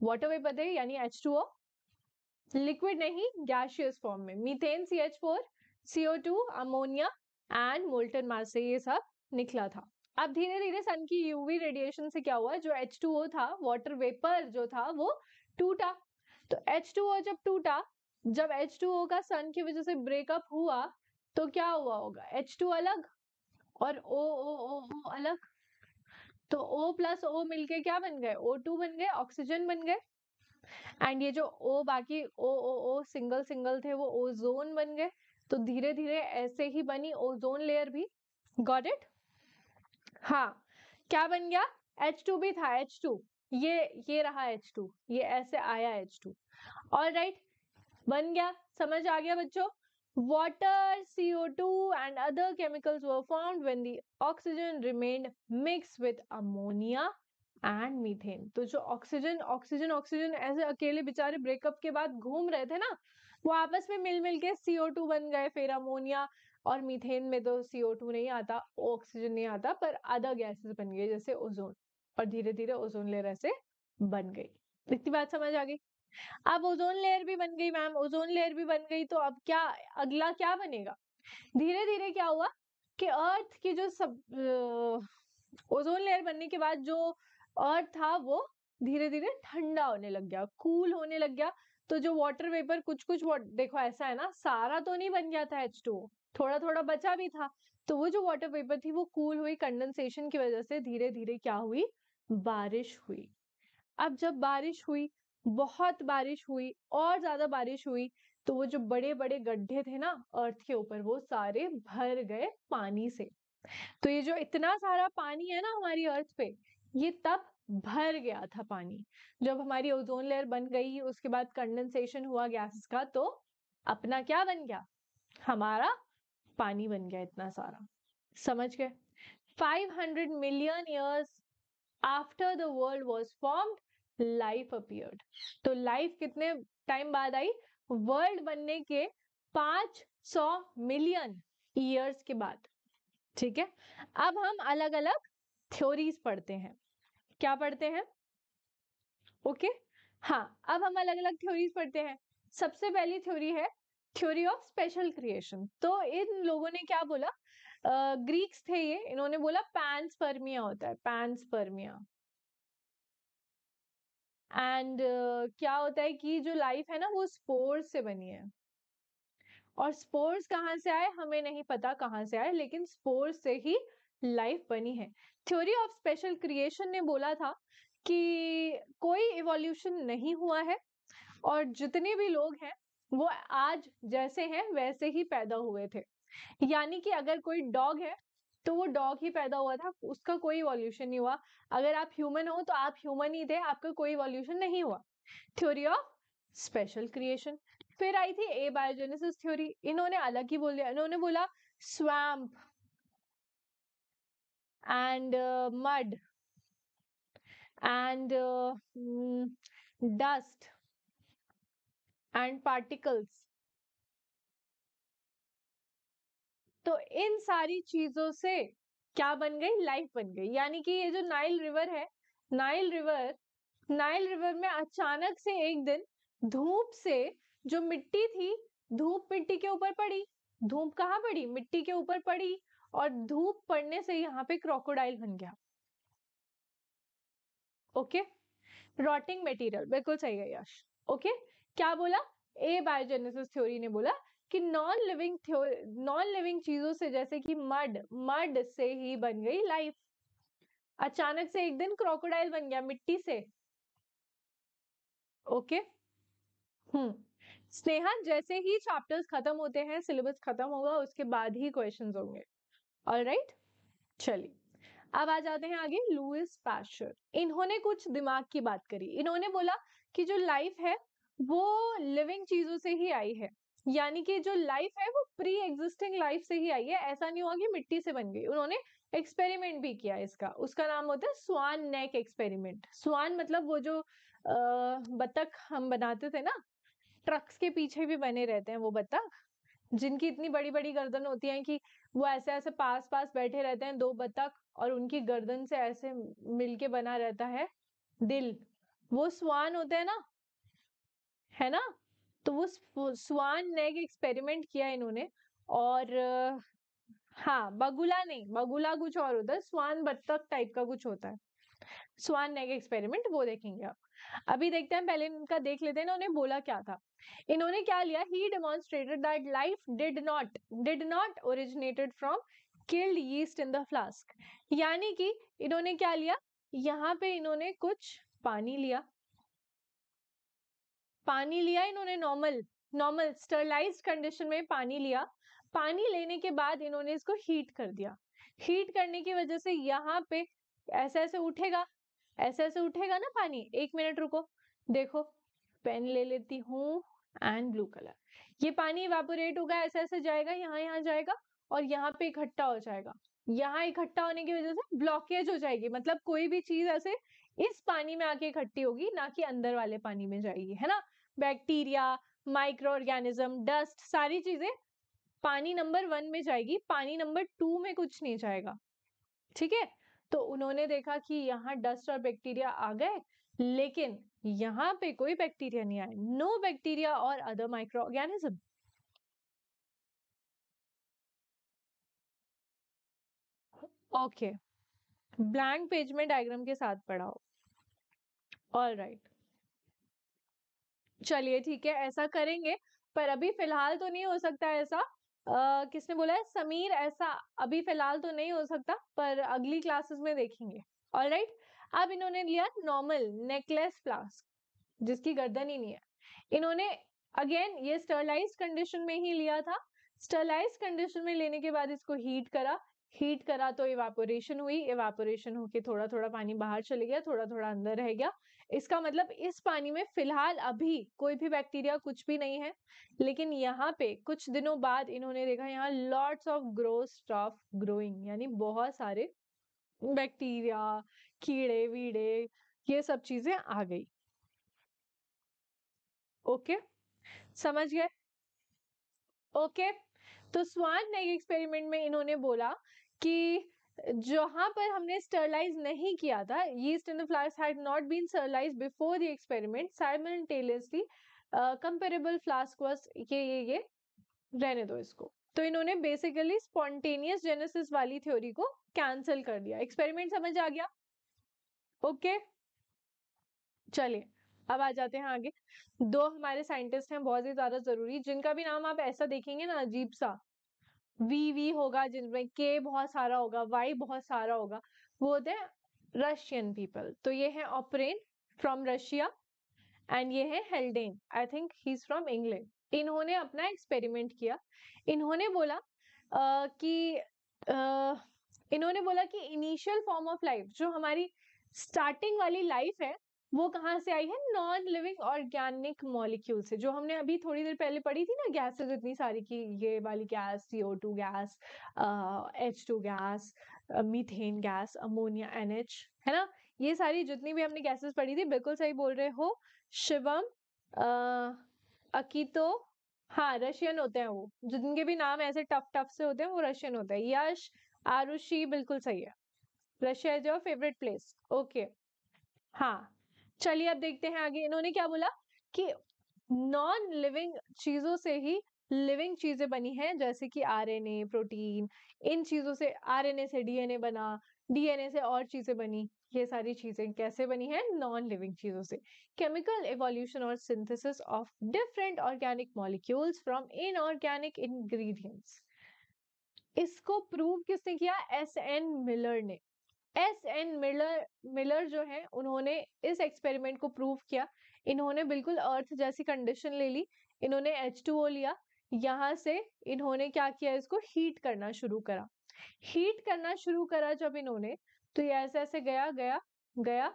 वॉटर वे थे यानी एच टू ओ लिक्विड नहीं गैशियस फॉर्म में methane C H four CO two ammonia and molten mass से ये सब निकला था अब धीरे धीरे सन की यूवी रेडिएशन से क्या हुआ जो एच टू ओ था वॉटर वेपर जो था वो टूटा तो एच टू ओ जब टूटा जब एच टू ओ का सन की वजह से ब्रेकअप हुआ तो क्या हुआ होगा एच टू अलग और ओ ओ ओ ओ अलग तो ओ प्लस ओ मिलके क्या बन गए ओ टू बन गए ऑक्सीजन बन गए एंड ये जो ओ बाकी ओ ओ ओ सिंगल सिंगल थे वो ओजोन बन गए तो धीरे धीरे ऐसे ही बनी ओजोन लेयर भी गॉट इट हाँ क्या बन गया एच टू भी था एच टू ये ये रहा एच टू ये ऐसे आया एच टू ऑल राइट बन गया समझ आ गया बच्चों water co2 and other chemicals were formed when the oxygen remained mix with ammonia and methane तो जो ऑक्सीजन ऑक्सीजन ऑक्सीजन ऐसे अकेले बेचारे ब्रेकअप के बाद घूम रहे थे ना वो आपस में मिल मिल के सीओ टू बन गए फिर अमोनिया और मीथेन में तो सीओ टू नहीं आता ऑक्सीजन नहीं आता पर अदर गैसेस बन गए जैसे ओजोन और धीरे धीरे ओजोन लेर ऐसे बन गई इतनी बात समझ आ गई अब ओजोन लेयर भी बन गई मैम ओजोन लेयर भी बन गई तो अब क्या अगला क्या बनेगा धीरे धीरे क्या हुआ कि अर्थ की जो सब ओजोन लेयर बनने के बाद जो अर्थ था वो धीरे धीरे ठंडा होने लग गया कूल होने लग गया तो जो वाटर वेपर कुछ कुछ देखो ऐसा है ना सारा तो नहीं बन गया था एच टू थोड़ा थोड़ा बचा भी था तो वो जो वाटर वेपर थी वो कूल हुई कंडेंसेशन की वजह से धीरे धीरे क्या हुई बारिश हुई अब जब बारिश हुई बहुत बारिश हुई और ज्यादा बारिश हुई तो वो जो बड़े बड़े गड्ढे थे ना अर्थ के ऊपर वो सारे भर गए पानी से तो ये जो इतना सारा पानी है ना हमारी अर्थ पे ये तब भर गया था पानी जब हमारी ओजोन लेयर बन गई उसके बाद कंडेंसेशन हुआ गैसेस का तो अपना क्या बन गया हमारा पानी बन गया इतना सारा समझ गए 500 million years after the world was formed life appeared तो लाइफ कितने टाइम बाद आई वर्ल्ड बनने के पांच सौ मिलियन ईयर्स के बाद ठीक है अब हम अलग अलग थ्योरीज पढ़ते हैं क्या पढ़ते हैं ओके okay? हाँ अब हम अलग अलग थ्योरीज पढ़ते हैं सबसे पहली थ्योरी है थ्योरी ऑफ स्पेशल क्रिएशन तो इन लोगों ने क्या बोला ग्रीक्स uh, थे ये इन्होंने बोला पैंसपर्मिया होता है पैंसपर्मिया एंड uh, क्या होता है कि जो लाइफ है ना वो स्पोर्स से बनी है और स्पोर्स कहाँ से आए हमें नहीं पता कहाँ से आए लेकिन स्पोर्स से ही लाइफ बनी है थ्योरी ऑफ स्पेशल क्रिएशन ने बोला था कि कोई इवोल्यूशन नहीं हुआ है और जितने भी लोग हैं वो आज जैसे हैं वैसे ही पैदा हुए थे यानी कि अगर कोई डॉग है तो वो डॉग ही पैदा हुआ था उसका कोई वॉल्यूशन नहीं हुआ अगर आप ह्यूमन हो तो आप ह्यूमन ही थे आपका कोई वॉल्यूशन नहीं हुआ थ्योरी ऑफ स्पेशल क्रिएशन फिर आई थी ए बायोजेनेसिस थ्योरी इन्होंने अलग ही बोल दिया इन्होंने बोला swamp and mud and dust and particles तो इन सारी चीजों से क्या बन गई लाइफ बन गई यानी कि ये जो नाइल रिवर है नाइल रिवर नाइल रिवर में अचानक से एक दिन धूप से जो मिट्टी थी धूप मिट्टी के ऊपर पड़ी धूप कहाँ पड़ी मिट्टी के ऊपर पड़ी और धूप पड़ने से यहाँ पे क्रोकोडाइल बन गया ओके रॉटिंग मटेरियल बिल्कुल सही है यश ओके क्या बोला ए बायोजेनेसिस थ्योरी ने बोला कि नॉन लिविंग नॉन लिविंग चीजों से जैसे कि मड मड से ही बन गई लाइफ अचानक से एक दिन क्रोकोडाइल बन गया मिट्टी से ओके हम्म स्नेहा जैसे ही चैप्टर्स खत्म होते हैं सिलेबस खत्म होगा उसके बाद ही क्वेश्चंस होंगे ऑल राइट चलिए अब आ जाते हैं आगे लुइस पैशर इन्होंने कुछ दिमाग की बात करी इन्होंने बोला कि जो लाइफ है वो लिविंग चीजों से ही आई है यानी कि जो लाइफ है वो प्री एग्जिस्टिंग लाइफ से ही आई है ऐसा नहीं हुआ कि मिट्टी से बन गई उन्होंने एक्सपेरिमेंट भी किया इसका उसका नाम होता है स्वान नेक एक्सपेरिमेंट स्वान मतलब वो जो बतख हम बनाते थे ना ट्रक्स के पीछे भी बने रहते हैं वो बतख जिनकी इतनी बड़ी बड़ी गर्दन होती है कि वो ऐसे ऐसे पास पास बैठे रहते हैं दो बतख और उनकी गर्दन से ऐसे मिलके बना रहता है दिल वो स्वान होते हैं ना है ना तो वो स्वान नेग एक्सपेरिमेंट किया इन्होंने और हाँ बगुला नहीं बगुला कुछ और होता है स्वान बत्तख टाइप का कुछ होता है स्वान नेग एक्सपेरिमेंट वो देखेंगे आप अभी देखते हैं पहले इनका देख लेते हैं इन्होंने बोला क्या था इन्होंने क्या लिया ही demonstrated that life did not did not originated from killed yeast in the flask यानी कि इन्होंने क्या लिया यहाँ पे इन्होंने कुछ पानी लिया पानी लिया इन्होंने नॉर्मल नॉर्मल स्टरलाइज कंडीशन में पानी लिया पानी लेने के बाद इन्होंने इसको हीट कर दिया हीट करने की वजह से यहाँ पे ऐसे ऐसे उठेगा ऐसे ऐसे उठेगा ना पानी एक मिनट रुको देखो पेन ले लेती हूँ एंड ब्लू कलर ये पानी वेपोरेट होगा ऐसे ऐसे जाएगा यहाँ यहाँ जाएगा और यहाँ पे इकट्ठा हो जाएगा यहाँ इकट्ठा होने की वजह से ब्लॉकेज हो जाएगी मतलब कोई भी चीज ऐसे इस पानी में आके इकट्ठी होगी ना कि अंदर वाले पानी में जाएगी है ना बैक्टीरिया माइक्रो ऑर्गेनिज्म डस्ट सारी चीजें पानी नंबर वन में जाएगी पानी नंबर टू में कुछ नहीं जाएगा ठीक है तो उन्होंने देखा कि यहाँ डस्ट और बैक्टीरिया आ गए लेकिन यहाँ पे कोई बैक्टीरिया नहीं आए नो बैक्टीरिया और other microorganism okay blank page में डायग्राम के साथ पढ़ाओ ऑल राइट चलिए ठीक है ऐसा करेंगे पर अभी फिलहाल तो नहीं हो सकता ऐसा आ, किसने बोला है समीर ऐसा अभी फिलहाल तो नहीं हो सकता पर अगली क्लासेस में देखेंगे ऑल राइट अब इन्होंने लिया नॉर्मल नेकलेस फ्लास्क जिसकी गर्दन ही नहीं है इन्होंने अगेन ये स्टरलाइज कंडीशन में ही लिया था स्टरलाइज कंडीशन में लेने के बाद इसको हीट करा हीट करा तो इवापोरेशन हुई इवापोरेशन होके थोड़ा थोड़ा पानी बाहर चले गया थोड़ा थोड़ा अंदर रह गया इसका मतलब इस पानी में फिलहाल अभी कोई भी बैक्टीरिया कुछ भी नहीं है लेकिन यहाँ पे कुछ दिनों बाद इन्होंने देखा यहाँ lots of grow stuff growing यानी बहुत सारे बैक्टीरिया कीड़े वीड़े ये सब चीजें आ गई ओके समझ गए ओके तो स्वान नेग एक्सपेरिमेंट में इन्होंने बोला कि जहाँ पर हमने स्टरलाइज नहीं किया था yeast in the flowers had not been sterilise before the experiment simultaneously comparable flask was ये ये ये रहने दो इसको तो इन्होंने बेसिकली स्पॉन्टेनियस जेनेसिस वाली थ्योरी को कैंसिल कर दिया एक्सपेरिमेंट समझ आ गया ओके okay? चलिए अब आ जाते हैं आगे दो हमारे साइंटिस्ट हैं बहुत ही ज्यादा जरूरी जिनका भी नाम आप ऐसा देखेंगे ना अजीब सा वी वी होगा जिनमें के बहुत सारा होगा वाई बहुत सारा होगा वो होते हैं रशियन पीपल तो ये है ऑपरेन फ्रॉम रशिया एंड ये है Haldane I think he is from England इन्होंने अपना एक्सपेरिमेंट किया इन्होंने बोला आ, कि आ, इन्होंने बोला कि इनिशियल फॉर्म ऑफ लाइफ जो हमारी स्टार्टिंग वाली लाइफ है वो कहाँ से आई है नॉन लिविंग ऑर्गेनिक मॉलिक्यूल से जो हमने अभी थोड़ी देर पहले पढ़ी थी ना गैसेज इतनी सारी की ये वाली gas C O two gas H two gas methane gas ammonia N H है ना ये सारी जितनी भी हमने गैसेस पढ़ी थी बिल्कुल सही बोल रहे हो शिवम अकीतो हाँ रशियन होते हैं वो जिनके भी नाम ऐसे टफ टफ से होते हैं वो रशियन होते हैं यश आरुषि बिल्कुल सही है Russia is your favourite place okay हाँ चलिए अब देखते हैं आगे इन्होंने क्या बोला कि नॉन लिविंग चीजों से ही लिविंग चीजें बनी हैं जैसे कि आरएनए प्रोटीन इन चीजों से आरएनए से डीएनए बना डीएनए से और चीजें बनी ये सारी चीजें कैसे बनी है नॉन लिविंग चीजों से केमिकल एवोल्यूशन और synthesis of different organic molecules from inorganic ingredients इसको प्रूव किसने किया एस एन मिलर ने एस एन मिलर मिलर जो है उन्होंने इस एक्सपेरिमेंट को प्रूव किया इन्होंने बिल्कुल अर्थ जैसी कंडीशन ले ली इन्होंने एच टू ओ लिया यहाँ से इन्होंने क्या किया इसको हीट करना शुरू करा हीट करना शुरू करा जब इन्होंने तो ये ऐसे ऐसे गया गया गया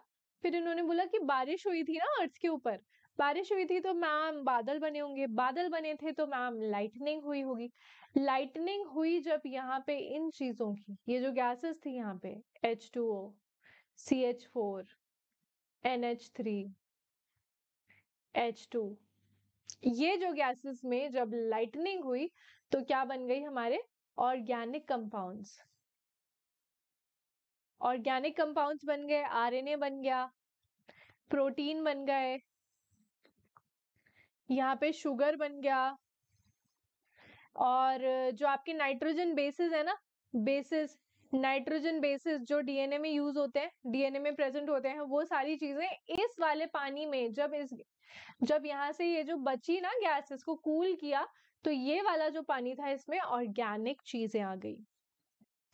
फिर इन्होंने बोला कि बारिश हुई थी ना अर्थ के ऊपर बारिश हुई थी तो मैम बादल बने होंगे बादल बने थे तो मैम लाइटनिंग हुई होगी लाइटनिंग हुई जब यहाँ पे इन चीजों की ये जो गैसेस थी यहाँ पे H two O C H four N H three H two ये जो गैसेस में जब लाइटनिंग हुई तो क्या बन गई हमारे ऑर्गेनिक कंपाउंड्स ऑर्गेनिक कंपाउंड्स बन गए आरएनए बन गया प्रोटीन बन गए यहाँ पे शुगर बन गया और जो आपके नाइट्रोजन बेसिस है ना बेसिस नाइट्रोजन बेसिस जो डीएनए में यूज होते हैं डीएनए में प्रेजेंट होते हैं वो सारी चीजें इस वाले पानी में जब इस जब यहाँ से ये जो बची ना गैस इसको कूल किया तो ये वाला जो पानी था इसमें ऑर्गेनिक चीजें आ गई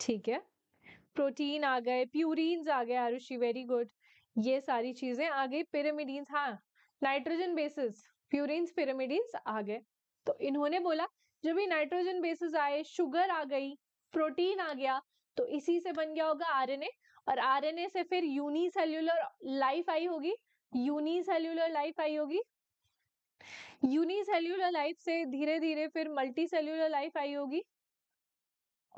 ठीक है प्रोटीन आ गए प्यूरिन आ गए आरुषि वेरी गुड ये सारी चीजें आ गई पिरामिडीन्स हाँ नाइट्रोजन बेसिस प्यूरिन पिरामिडीन्स आ गए तो इन्होंने बोला जब भी नाइट्रोजन बेसिस आए शुगर आ गई प्रोटीन आ गया तो इसी से बन गया होगा आरएनए और आरएनए से फिर यूनिसेल्यूलर लाइफ आई होगी यूनिसेल्यूलर लाइफ आई होगी यूनिसेल्यूलर लाइफ से धीरे धीरे फिर मल्टी लाइफ आई होगी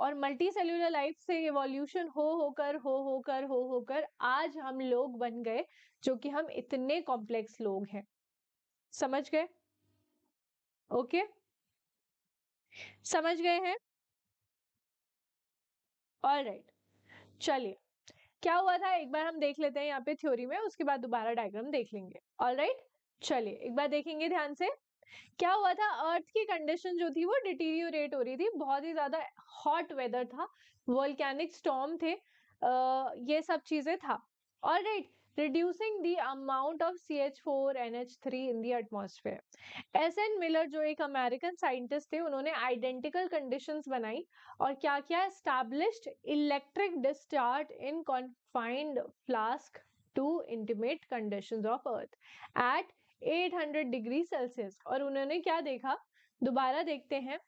और मल्टी सेल्यूलर लाइफ से इवोल्यूशन हो होकर हो होकर हो होकर हो हो आज हम लोग बन गए जो कि हम इतने कॉम्प्लेक्स लोग हैं समझ गए ओके okay? समझ गए हैं ऑल राइट चलिए क्या हुआ था एक बार हम देख लेते हैं यहाँ पे थ्योरी में उसके बाद दोबारा डायग्राम देख लेंगे ऑल राइट चलिए एक बार देखेंगे ध्यान से क्या हुआ था अर्थ की कंडीशन जो थी वो डिटीरियोरेट हो रही थी बहुत ही ज्यादा हॉट वेदर था वोल्केनिक स्टॉम थे आ, ये सब चीजें था all right right, reducing the amount of C H four N H three in the atmosphere S N Miller जो एक अमेरिकन साइंटिस्ट थे उन्होंने आइडेंटिकल कंडीशन बनाई और क्या क्या established electric discharge in confined flask to intimate condition of earth at at hundred degree Celsius और उन्होंने क्या देखा दोबारा देखते हैं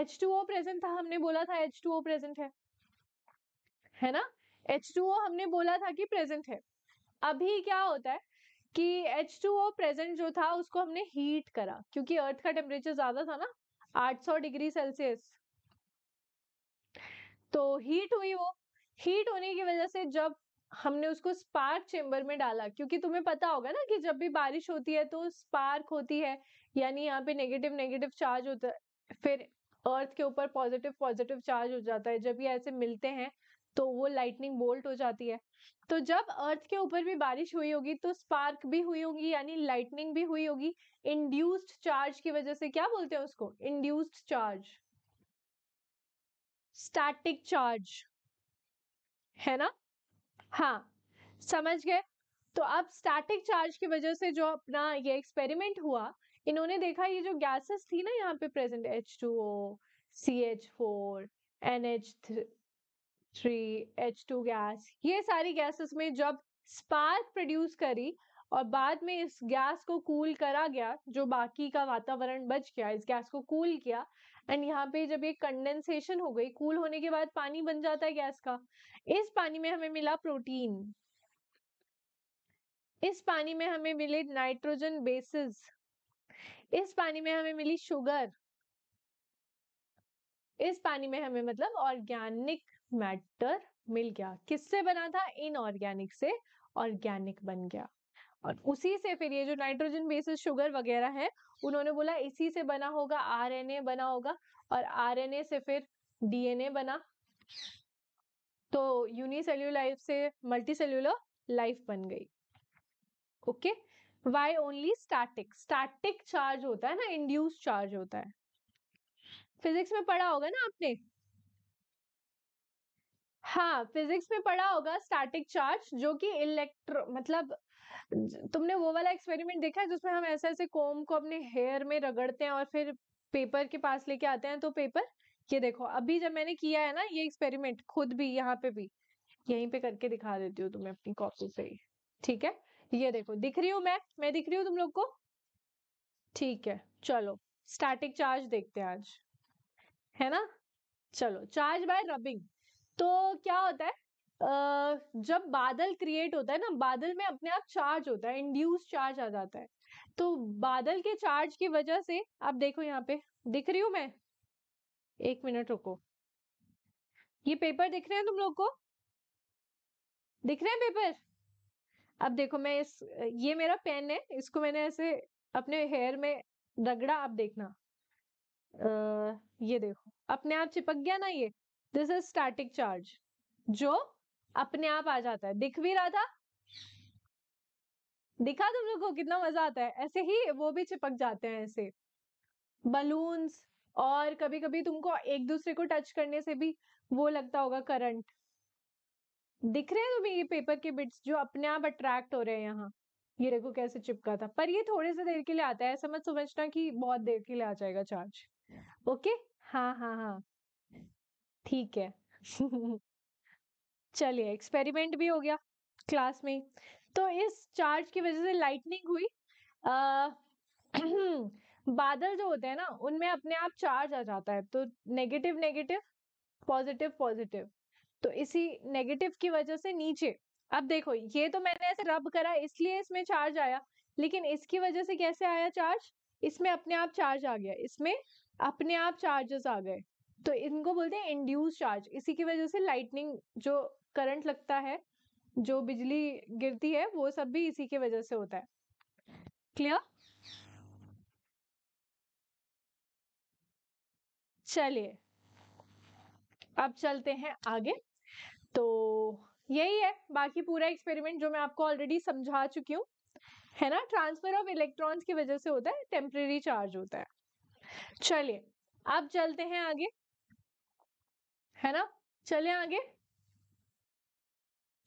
एच टू ओ प्रेजेंट था हमने बोला था एच टू ओ प्रेजेंट है है ना एच टू ओ हमने बोला था कि प्रेजेंट है अभी क्या होता है कि H2O प्रेजेंट जो था उसको हमने हीट करा क्योंकि अर्थ का टेम्परेचर ज्यादा था ना 800 डिग्री सेल्सियस तो हीट हुई वो हीट होने की वजह से जब हमने उसको स्पार्क चेम्बर में डाला क्योंकि तुम्हें पता होगा ना कि जब भी बारिश होती है तो स्पार्क होती है यानी यहाँ पे नेगेटिव नेगेटिव चार्ज होता है फिर अर्थ के ऊपर पॉजिटिव पॉजिटिव चार्ज हो जाता है जब ये ऐसे मिलते हैं तो वो लाइटनिंग बोल्ट हो जाती है तो जब अर्थ के ऊपर भी बारिश हुई होगी तो स्पार्क भी हुई होगी यानी लाइटनिंग भी हुई होगी इंड्यूस्ड चार्ज की वजह से क्या बोलते हैं उसको इंड्यूस्ड चार्ज स्टैटिक चार्ज है ना हाँ समझ गए तो अब स्टैटिक चार्ज की वजह से जो अपना ये एक्सपेरिमेंट हुआ इन्होंने देखा ये जो गैसेस थी ना यहाँ पे present H two O C H four N H three H two gas ये सारी गैसेस में जब स्पार्क प्रोड्यूस करी और बाद में इस गैस को कूल करा गया जो बाकी का वातावरण बच गया इस गैस को कूल किया एंड यहाँ पे जब ये कंडेंसेशन हो गई कूल होने के बाद पानी बन जाता है गैस का इस पानी में हमें मिला प्रोटीन इस पानी में हमें मिले नाइट्रोजन बेसिस इस पानी में हमें मिली शुगर इस पानी में हमें मतलब ऑर्गेनिक मैटर मिल गया किससे बना था इनऑर्गेनिक से ऑर्गेनिक बन गया और उसी से फिर ये जो नाइट्रोजन बेसिस शुगर वगैरह है उन्होंने बोला इसी से बना होगा आरएनए बना होगा और आरएनए से फिर डीएनए बना तो यूनिसेल्यूलर लाइफ से मल्टी सेल्यूलर लाइफ बन गई okay why only static static charge होता है ना इंड्यूस चार्ज होता है फिजिक्स में पढ़ा होगा ना आपने हाँ फिजिक्स में पढ़ा होगा स्टैटिक चार्ज जो कि इलेक्ट्रो मतलब तुमने वो वाला एक्सपेरिमेंट देखा है जिसमें हम ऐसे ऐसे कोम को अपने हेयर में रगड़ते हैं और फिर पेपर के पास लेके आते हैं तो पेपर ये देखो अभी जब मैंने किया है ना ये एक्सपेरिमेंट खुद भी यहाँ पे भी यहीं पे करके दिखा देती हूँ तुम्हें अपनी कॉपी से ही ठीक है ये देखो दिख रही हूँ मैं मैं दिख रही हूँ तुम लोग को ठीक है चलो स्टैटिक चार्ज देखते हैं आज है ना चलो चार्ज बाय रबिंग तो क्या होता है Uh, जब बादल क्रिएट होता है ना बादल में अपने आप चार्ज होता है इंड्यूस चार्ज आ जाता है तो बादल के चार्ज की वजह से आप देखो यहाँ पे दिख रही हूं मैं एक मिनट रुको ये पेपर दिख रहे हैं तुम लोग को दिख रहे हैं पेपर अब देखो मैं इस ये मेरा पेन है इसको मैंने ऐसे अपने हेयर में रगड़ा आप देखना uh, ये देखो अपने आप चिपक गया ना ये दिस इज स्टैटिक चार्ज जो अपने आप आ जाता है दिख भी रहा था दिखा तुम लोग को कितना मजा आता है ऐसे ही वो भी चिपक जाते हैं ऐसे बलून्स और कभी कभी तुमको एक दूसरे को टच करने से भी वो लगता होगा करंट दिख रहे हैं तुम्हें ये पेपर के बिट्स जो अपने आप अट्रैक्ट हो रहे हैं यहाँ ये देखो कैसे चिपका था पर ये थोड़े से देर के लिए आता है ऐसा मत समझना कि बहुत देर के लिए आ जाएगा चार्ज ओके हाँ हाँ हाँ ठीक है चलिए एक्सपेरिमेंट भी हो गया क्लास में तो इस चार्ज की वजह से लाइटनिंग हुई आ, बादल जो होते हैं ना उनमें अपने आप चार्ज आ जाता है तो नेगेटिव नेगेटिव पॉजिटिव पॉजिटिव तो इसी नेगेटिव की वजह से नीचे अब देखो ये तो मैंने ऐसे रब करा इसलिए इसमें चार्ज आया लेकिन इसकी वजह से कैसे आया चार्ज इसमें अपने आप चार्ज आ गया इसमें अपने आप चार्जेस आ गए तो इनको बोलते हैं इंड्यूस चार्ज इसी की वजह से लाइटनिंग जो करंट लगता है जो बिजली गिरती है वो सब भी इसी की वजह से होता है क्लियर चलिए अब चलते हैं आगे तो यही है बाकी पूरा एक्सपेरिमेंट जो मैं आपको ऑलरेडी समझा चुकी हूँ है ना ट्रांसफर ऑफ इलेक्ट्रॉन्स की वजह से होता है टेम्परे चार्ज होता है चलिए अब चलते हैं आगे है ना चले आगे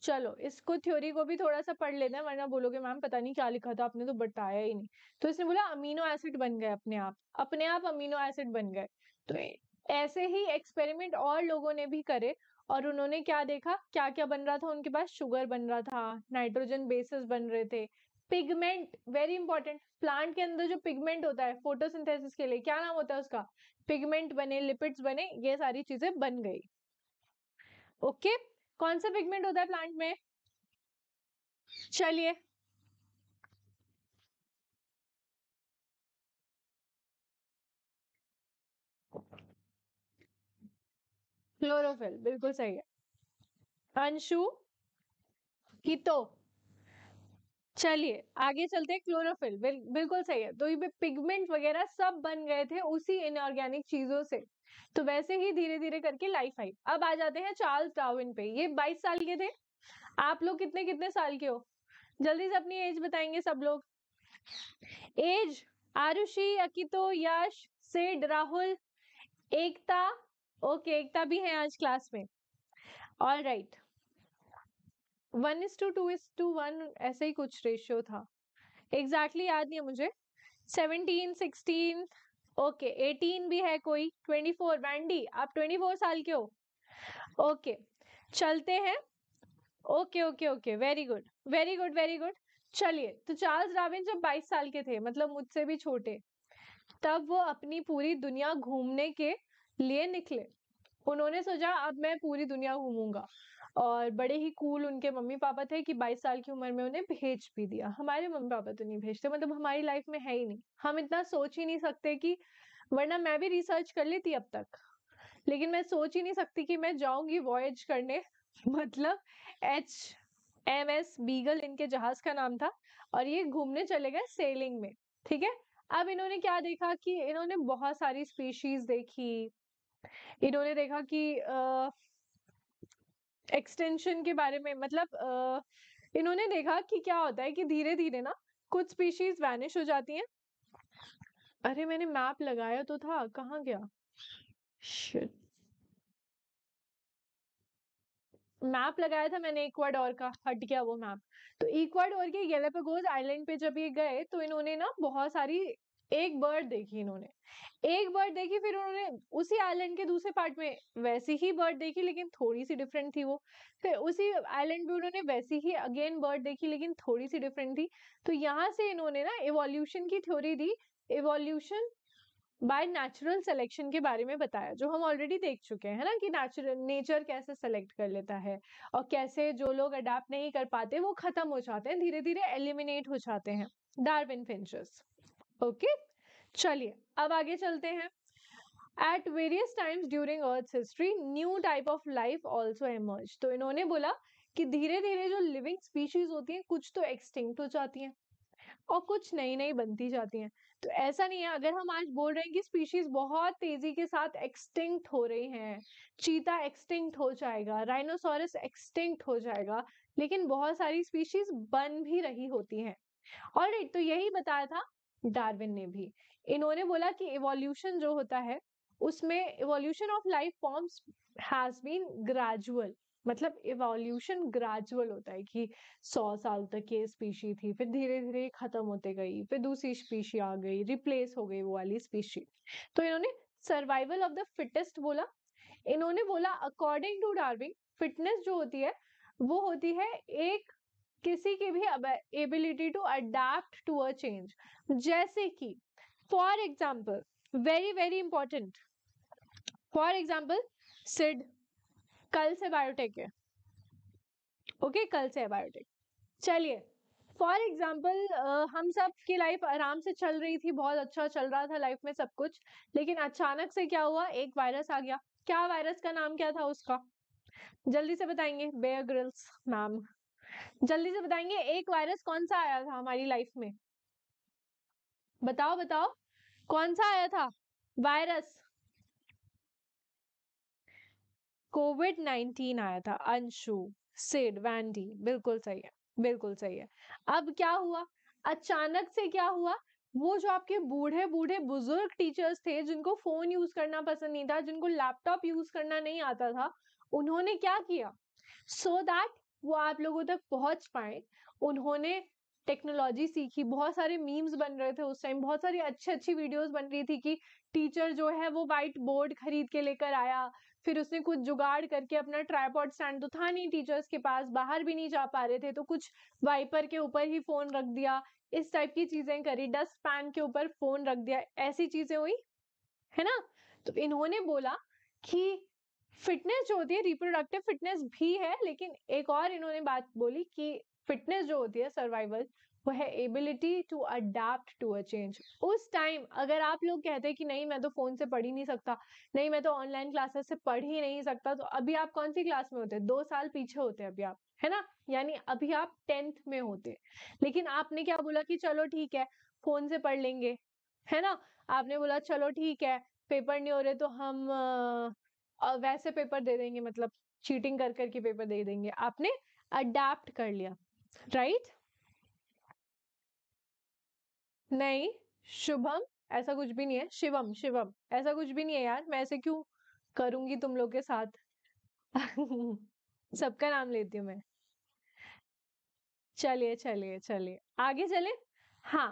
चलो इसको थ्योरी को भी थोड़ा सा पढ़ लेते हैं वरना बोलोगे मैम पता नहीं क्या लिखा था आपने तो बताया ही नहीं तो इसने बोला अमीनो एसिड बन गए अपने आप अपने आप अमीनो एसिड बन गए तो ऐसे ही एक्सपेरिमेंट और लोगों ने भी करे और उन्होंने क्या देखा क्या क्या बन रहा था उनके पास शुगर बन रहा था नाइट्रोजन बेसिस बन रहे थे पिगमेंट वेरी इंपॉर्टेंट प्लांट के अंदर जो पिगमेंट होता है फोटोसिंथेसिस के लिए क्या नाम होता है उसका पिगमेंट बने लिपिड्स बने ये सारी चीजें बन गई ओके okay? कौन सा पिगमेंट होता है प्लांट में चलिए क्लोरोफिल बिल्कुल सही है अंशु कितो चलिए आगे चलते हैं क्लोरोफिल बिल, बिल्कुल सही है तो ये पिगमेंट वगैरह सब बन गए थे उसी इनऑर्गेनिक चीजों से तो वैसे ही धीरे धीरे करके लाइफ आई अब आ जाते हैं चार्ल्स डाउन पे ये 22 साल के थे आप लोग कितने कितने साल के हो जल्दी से अपनी एज बताएंगे सब लोग age Arushi Akito Yash said Rahul Ekta okay Ekta भी है आज क्लास में all right right. One is two two is two one ऐसे ही कुछ रेशियो था एग्जैक्टली exactly याद नहीं है मुझे सेवनटीन सिक्सटीन ओके एटीन भी है कोई ट्वेंटी फोर वैंडी आप ट्वेंटी फोर साल के हो ओके okay, चलते हैं okay okay okay very good very good very good चलिए तो चार्ल्स डार्विन जब बाईस साल के थे मतलब मुझसे भी छोटे तब वो अपनी पूरी दुनिया घूमने के लिए निकले उन्होंने सोचा अब मैं पूरी दुनिया घूमूंगा और बड़े ही कूल उनके मम्मी पापा थे कि बाईस साल की उम्र में उन्हें भेज भी दिया हमारे मम्मी पापा तो नहीं भेजते मतलब हमारी लाइफ में है ही नहीं हम इतना सोच ही नहीं सकते कि वरना मैं भी रिसर्च कर लेती अब तक लेकिन मैं सोच ही नहीं सकती कि मैं जाऊंगी वॉयज करने मतलब एच एम एस बीगल इनके जहाज का नाम था और ये घूमने चले गए सेलिंग में ठीक है अब इन्होंने क्या देखा कि इन्होंने बहुत सारी स्पीशीज देखी इन्होंने देखा कि एक्सटेंशन के बारे में मतलब इन्होंने देखा कि क्या होता है कि धीरे धीरे ना कुछ स्पीशीज वैनिश हो जाती हैं अरे मैंने मैप लगाया तो था कहाँ गया शिट मैप लगाया था मैंने इक्वाडोर का हट गया वो मैप तो इक्वाडोर के गैलापागोस आइलैंड पे जब ये गए तो इन्होंने ना बहुत सारी एक बर्ड देखी इन्होंने एक बर्ड देखी फिर उन्होंने उसी आइलैंड के दूसरे पार्ट में वैसी ही बर्ड देखी लेकिन थोड़ी सी डिफरेंट थी वो फिर उसी आइलैंड में उन्होंने वैसी ही अगेन बर्ड देखी लेकिन थोड़ी सी डिफरेंट थी तो यहाँ से इन्होंने ना इवोल्यूशन की थ्योरी दी इवोल्यूशन बाय नेचुरल सेलेक्शन के बारे में बताया जो हम ऑलरेडी देख चुके हैं ना कि नेचुरल नेचर कैसे सेलेक्ट कर लेता है और कैसे जो लोग अडेप्ट नहीं कर पाते वो खत्म हो जाते हैं धीरे धीरे एलिमिनेट हो जाते हैं डार्विन फिंचर्स ओके चलिए अब आगे चलते हैं at various times during earth history new type of life also emerge तो इन्होंने बोला कि धीरे धीरे जो लिविंग स्पीशीज होती हैं कुछ तो एक्सटिंक्ट हो जाती हैं और कुछ नई नई बनती जाती हैं तो ऐसा नहीं है अगर हम आज बोल रहे हैं कि स्पीशीज बहुत तेजी के साथ एक्सटिंक्ट हो रही हैं चीता एक्सटिंक्ट हो जाएगा राइनोसोरस एक्सटिंक्ट हो जाएगा लेकिन बहुत सारी स्पीशीज बन भी रही होती हैं और तो यही बताया था डार्विन ने भी इन्होंने बोला कि इवोल्यूशन जो होता है उसमें evolution of life forms has been gradual मतलब इवोल्यूशन ग्रेजुअल होता है कि सौ साल तक ये स्पीशी थी फिर धीरे धीरे खत्म होते गई फिर दूसरी स्पीशी आ गई रिप्लेस हो गई वो वाली स्पीशी तो इन्होंने सर्वाइवल ऑफ द फिटेस्ट बोला इन्होंने बोला अकॉर्डिंग टू डार्विन फिटनेस जो होती है वो होती है एक किसी की भी ability to adapt to a change जैसे कि for example very very important for example Sid कल से बायोटेक है ओके okay, कल से है बायोटेक चलिए फॉर एग्जाम्पल हम सब की लाइफ आराम से चल रही थी बहुत अच्छा चल रहा था लाइफ में सब कुछ लेकिन अचानक से क्या हुआ एक वायरस आ गया क्या वायरस का नाम क्या था उसका जल्दी से बताएंगे बेयर ग्रिल्स मैम जल्दी से बताएंगे एक वायरस कौन सा आया था हमारी लाइफ में बताओ बताओ कौन सा आया था वायरस कोविड नाइनटीन आया था अंशु सिड वैंडी बिल्कुल सही है बिल्कुल सही है अब क्या हुआ अचानक से क्या हुआ वो जो आपके बूढ़े बूढ़े बुजुर्ग टीचर्स थे जिनको फोन यूज करना पसंद नहीं था जिनको लैपटॉप यूज करना नहीं आता था उन्होंने क्या किया सो so दैट वो आप लोगों तक पहुंच पाए उन्होंने टेक्नोलॉजी सीखी बहुत सारे मीम्स बन रहे थे उस टाइम बहुत सारी अच्छी अच्छी वीडियोस बन रही थी कि टीचर जो है वो वाइट बोर्ड खरीद के लेकर आया फिर उसने कुछ जुगाड़ करके अपना ट्राईपॉड स्टैंड तो था नहीं टीचर्स के पास बाहर भी नहीं जा पा रहे थे तो कुछ वाइपर के ऊपर ही फोन रख दिया इस टाइप की चीजें करी डस्ट पैन के ऊपर फोन रख दिया ऐसी चीजें हुई है ना तो इन्होंने बोला कि फिटनेस जो होती है रिप्रोडक्टिव फिटनेस भी है लेकिन एक और इन्होंने बात बोली कि फिटनेस जो होती है सर्वाइवल वो है ability to adapt to a change उस टाइम अगर आप लोग कहते हैं कि नहीं मैं तो फोन से पढ़ ही नहीं सकता नहीं मैं तो ऑनलाइन क्लासेस से पढ़ ही नहीं सकता तो अभी आप कौन सी क्लास में होते हैं दो साल पीछे होते हैं अभी आप है ना यानी अभी आप टेंथ में होते लेकिन आपने क्या बोला कि चलो ठीक है फोन से पढ़ लेंगे है ना आपने बोला चलो ठीक है पेपर नहीं हो रहे तो हम और वैसे पेपर दे देंगे मतलब चीटिंग कर करके पेपर दे देंगे आपने अडेप्ट कर लिया राइट नहीं शुभम ऐसा कुछ भी नहीं है शिवम शिवम ऐसा कुछ भी नहीं है यार मैं ऐसे क्यों करूंगी तुम लोग के साथ सबका नाम लेती हूँ मैं चलिए चलिए चलिए आगे चले हाँ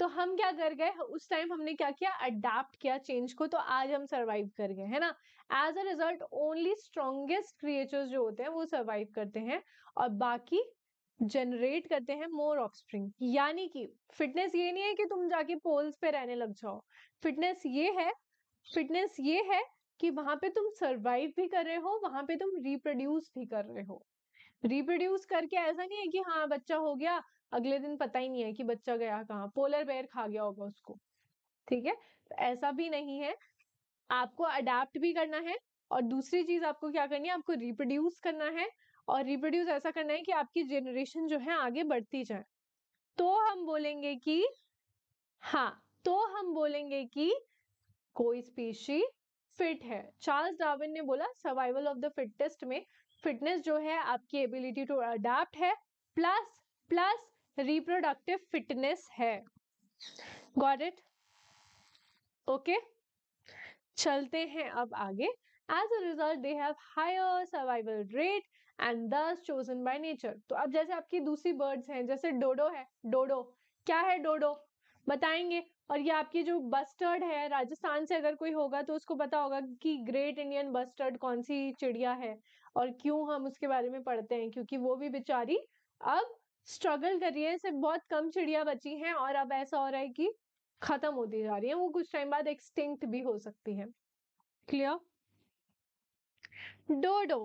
तो हम क्या कर गए उस टाइम हमने क्या किया अडेप्ट किया चेंज को तो आज हम सर्वाइव कर गए है ना as a result only strongest creatures जो होते हैं वो सर्वाइव करते हैं और बाकी जनरेट करते हैं मोर ऑफ स्प्रिंग यानी कि फिटनेस ये नहीं है कि तुम जाके पोल्स पे रहने लग जाओ फिटनेस ये है फिटनेस ये है कि वहां पे तुम सरवाइव भी कर रहे हो वहां पे तुम रिप्रोड्यूस भी कर रहे हो रिप्रोड्यूस करके ऐसा नहीं है कि हाँ बच्चा हो गया अगले दिन पता ही नहीं है कि बच्चा गया कहाँ पोलर बेयर खा गया होगा उसको ठीक है तो ऐसा भी नहीं है आपको अडेप्ट भी करना है और दूसरी चीज आपको क्या करनी है आपको रिप्रोड्यूस करना है और रिप्रोड्यूस ऐसा करना है कि आपकी जेनरेशन जो है आगे बढ़ती जाए तो हम बोलेंगे कि हाँ तो हम बोलेंगे कि कोई स्पीशी फिट है चार्ल्स डार्विन ने बोला सर्वाइवल ऑफ द फिटेस्ट में फिटनेस जो है आपकी एबिलिटी टू अडेप्ट है प्लस प्लस रिप्रोडक्टिव फिटनेस है गॉड इट ओके चलते हैं अब आगे as a result they have higher survival rate and thus chosen by nature तो अब जैसे आपकी दूसरी बर्ड्स हैं जैसे डोडो है डोडो क्या है डोडो बताएंगे और ये आपकी जो बस्टर्ड है राजस्थान से अगर कोई होगा तो उसको पता होगा कि ग्रेट इंडियन बस्टर्ड कौन सी चिड़िया है और क्यों हम उसके बारे में पढ़ते हैं क्योंकि वो भी बेचारी अब स्ट्रगल कर रही है सिर्फ बहुत कम चिड़िया बची हैं और अब ऐसा हो रहा है कि खत्म होती जा रही है वो कुछ टाइम बाद एक्सटिंक्ट भी हो सकती है क्लियर डोडो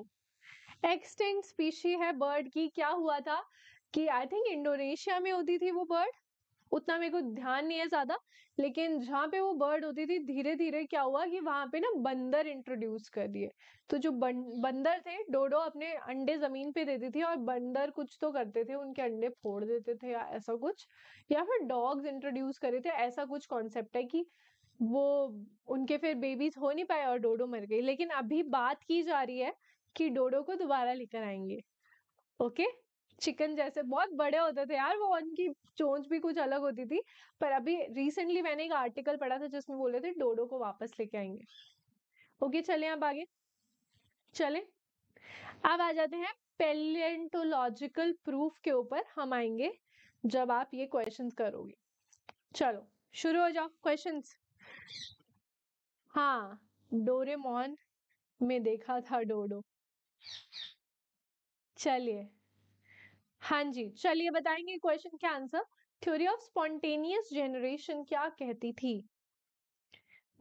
एक्सटिंक्ट स्पीशी है बर्ड की क्या हुआ था कि आई थिंक इंडोनेशिया में होती थी वो बर्ड उतना मेरे को ध्यान नहीं है ज़्यादा लेकिन जहाँ पे वो बर्ड होती थी धीरे धीरे क्या हुआ कि वहां पे ना बंदर इंट्रोड्यूस कर दिए तो जो बंदर थे डोडो अपने अंडे ज़मीन पे देती थी और बंदर कुछ तो करते थे उनके अंडे फोड़ देते थे या ऐसा कुछ या फिर डॉग्स इंट्रोड्यूस करे थे ऐसा कुछ कॉन्सेप्ट है कि वो उनके फिर बेबीज हो नहीं पाए और डोडो मर गई लेकिन अभी बात की जा रही है कि डोडो को दोबारा लेकर आएंगे ओके चिकन जैसे बहुत बड़े होते थे यार वो उनकी चोंच भी कुछ अलग होती थी पर अभी रिसेंटली मैंने एक आर्टिकल पढ़ा था जिसमें बोले थे डोडो को वापस लेके आएंगे ओके चले आप आगे चले अब आ जाते हैं पेलेंटोलॉजिकल प्रूफ के ऊपर हम आएंगे जब आप ये क्वेश्चंस करोगे चलो शुरू हो जाओ क्वेश्चंस हाँ डोरेमोन में देखा था डोडो चलिए हाँ जी चलिए बताएंगे क्वेश्चन का answer theory of spontaneous generation क्या कहती थी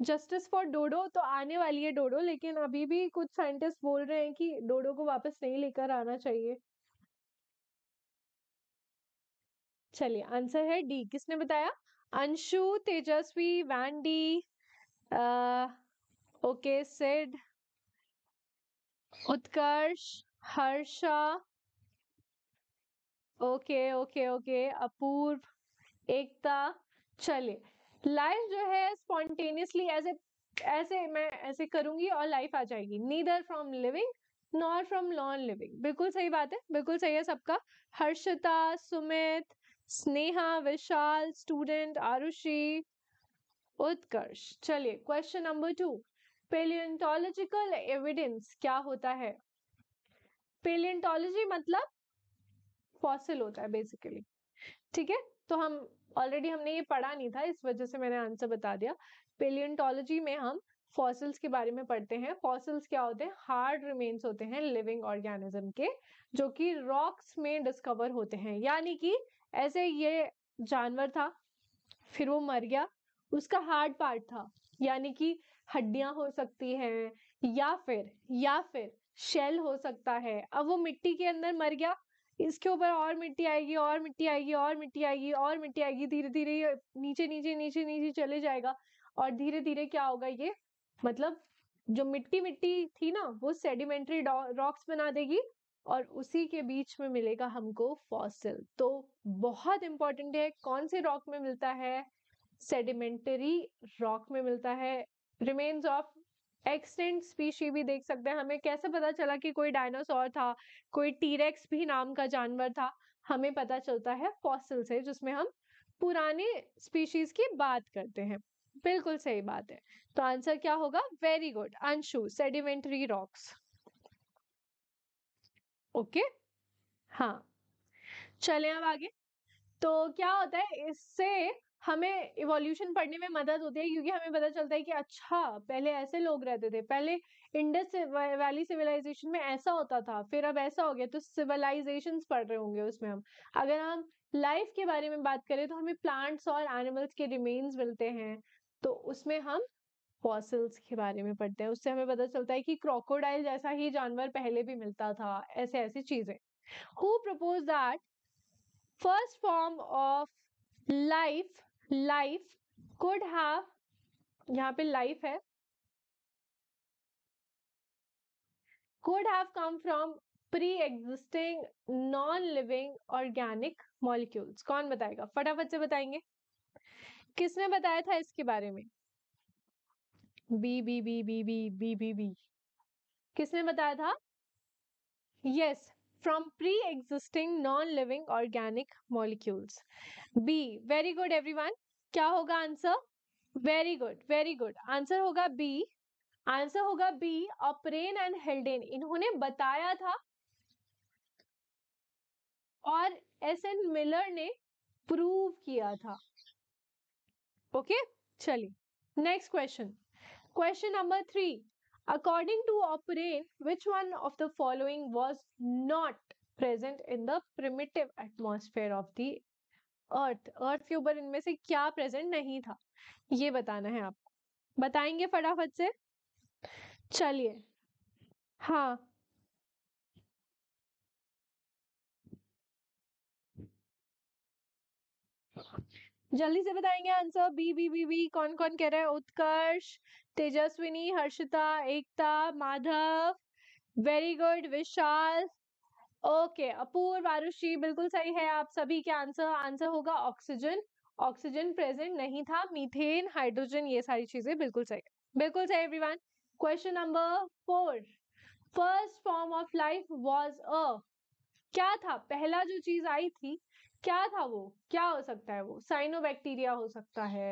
जस्टिस फॉर डोडो तो आने वाली है डोडो लेकिन अभी भी कुछ साइंटिस्ट बोल रहे हैं कि डोडो को वापस नहीं लेकर आना चाहिए चलिए आंसर है डी किसने बताया Anshu Tejaswi Wendy okay said Utkarsh Harsha okay okay okay Apoorv Ekta चले लाइफ जो है स्पॉन्टेनियसली ऐसे ऐसे मैं ऐसे करूंगी और लाइफ आ जाएगी neither from living nor from non living बिल्कुल सही बात है बिल्कुल सही है सबका हर्षिता सुमित स्नेहा विशाल स्टूडेंट आरुषि उत्कर्ष चलिए question number two palaeontological evidence क्या होता है पेलियंटोलॉजी मतलब फॉसिल होता है बेसिकली ठीक है तो हम ऑलरेडी हमने ये पढ़ा नहीं था इस वजह से मैंने आंसर बता दिया पेलियंटोलॉजी में हम फॉसिल्स के बारे में पढ़ते हैं फॉसिल्स क्या होते हैं हार्ड रिमेन्स होते हैं लिविंग ऑर्गेनिज्म के जो कि रॉक्स में डिस्कवर होते हैं यानी कि ऐसे ये जानवर था फिर वो मर गया उसका हार्ड पार्ट था यानी कि हड्डियां हो सकती हैं या फिर या फिर शेल हो सकता है अब वो मिट्टी के अंदर मर गया इसके ऊपर और मिट्टी आएगी और मिट्टी आएगी और मिट्टी आएगी और मिट्टी आएगी धीरे धीरे ये नीचे नीचे नीचे नीचे चले जाएगा और धीरे धीरे क्या होगा ये मतलब जो मिट्टी मिट्टी थी ना वो सेडिमेंट्री रॉक्स बना देगी और उसी के बीच में मिलेगा हमको फॉसिल तो बहुत इंपॉर्टेंट है कौन से रॉक में मिलता है सेडिमेंटरी रॉक में मिलता है रिमेन्स ऑफ एक्सटेंट स्पीशी भी देख सकते हैं हमें कैसे पता चला कि कोई डायनासोर था कोई टीरेक्स भी नाम का जानवर था हमें पता चलता है फॉसिल से जिसमें हम पुराने स्पीशीज की बात करते हैं बिल्कुल सही बात है तो आंसर क्या होगा very good Anshu sedimentary rocks okay हाँ चले अब आगे तो क्या होता है इससे हमें इवोल्यूशन पढ़ने में मदद होती है क्योंकि हमें पता चलता है कि अच्छा पहले ऐसे लोग रहते थे पहले इंडस वैली सिविलाइजेशन में ऐसा होता था फिर अब ऐसा हो गया तो सिविलाइजेशन पढ़ रहे होंगे उसमें हम अगर हम लाइफ के बारे में बात करें तो हमें प्लांट्स और एनिमल्स के रिमेन्स मिलते हैं तो उसमें हम फॉसिल्स के बारे में पढ़ते हैं उससे हमें पता चलता है कि क्रोकोडाइल जैसा ही जानवर पहले भी मिलता था ऐसे ऐसी चीजें who propose that first form of life life could have यहाँ पे लाइफ है could have come from pre existing non living organic molecules कौन बताएगा फटाफट से बताएंगे किसने बताया था इसके बारे में B B B B B B B B किसने बताया था yes yes, from pre existing non living organic molecules? B. Very good, everyone. क्या होगा answer very good very good answer होगा बी आंसर होगा बी ऑपरेन एंड हेल्डेन इन्होंने बताया था और एस एन मिलर ने प्रूव किया था ओके चलिए next question question number three According to Operain, which one of the following was not present in the primitive atmosphere of the earth earth के ऊपर इनमें से क्या प्रेजेंट नहीं था ये बताना है आपको बताएंगे फटाफट से चलिए हाँ जल्दी से बताएंगे answer B B B B कौन कौन कह रहा है Utkarsh Tejaswini Harshita Ekta Madhav very good Vishal okay Apoorv Arushi बिल्कुल सही है आप सभी के आंसर आंसर होगा ऑक्सीजन ऑक्सीजन प्रेजेंट नहीं था मीथेन हाइड्रोजन ये सारी चीजें बिल्कुल सही बिल्कुल सही everyone question number four first form of life was a क्या था पहला जो चीज आई थी क्या था वो क्या हो सकता है वो साइनोबैक्टीरिया हो सकता है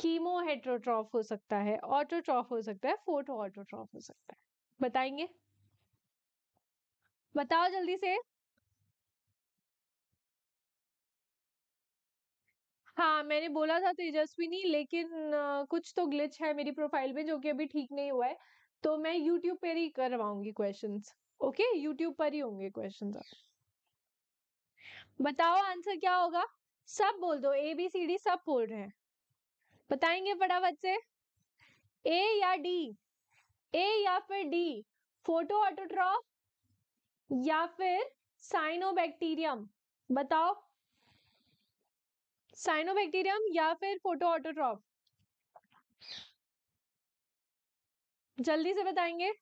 कीमो हेट्रोट्रॉफ हो सकता है ऑटोट्रॉफ हो सकता है फोटो ऑटोट्रॉफ हो सकता है बताएंगे बताओ जल्दी से हाँ मैंने बोला था तेजस्विनी लेकिन आ, कुछ तो ग्लिच है मेरी प्रोफाइल में जो कि अभी ठीक नहीं हुआ है तो मैं यूट्यूब पर ही करवाऊंगी क्वेश्चंस ओके यूट्यूब पर ही होंगे क्वेश्चंस बताओ आंसर क्या होगा सब बोल दो ए बी सी डी सब बोल रहे हैं बताएंगे फटाफट से ए या डी ए या फिर डी फोटो ऑटोट्रॉफ या फिर साइनोबैक्टीरियम बताओ साइनोबैक्टीरियम या फिर फोटो ऑटोट्रॉफ जल्दी से बताएंगे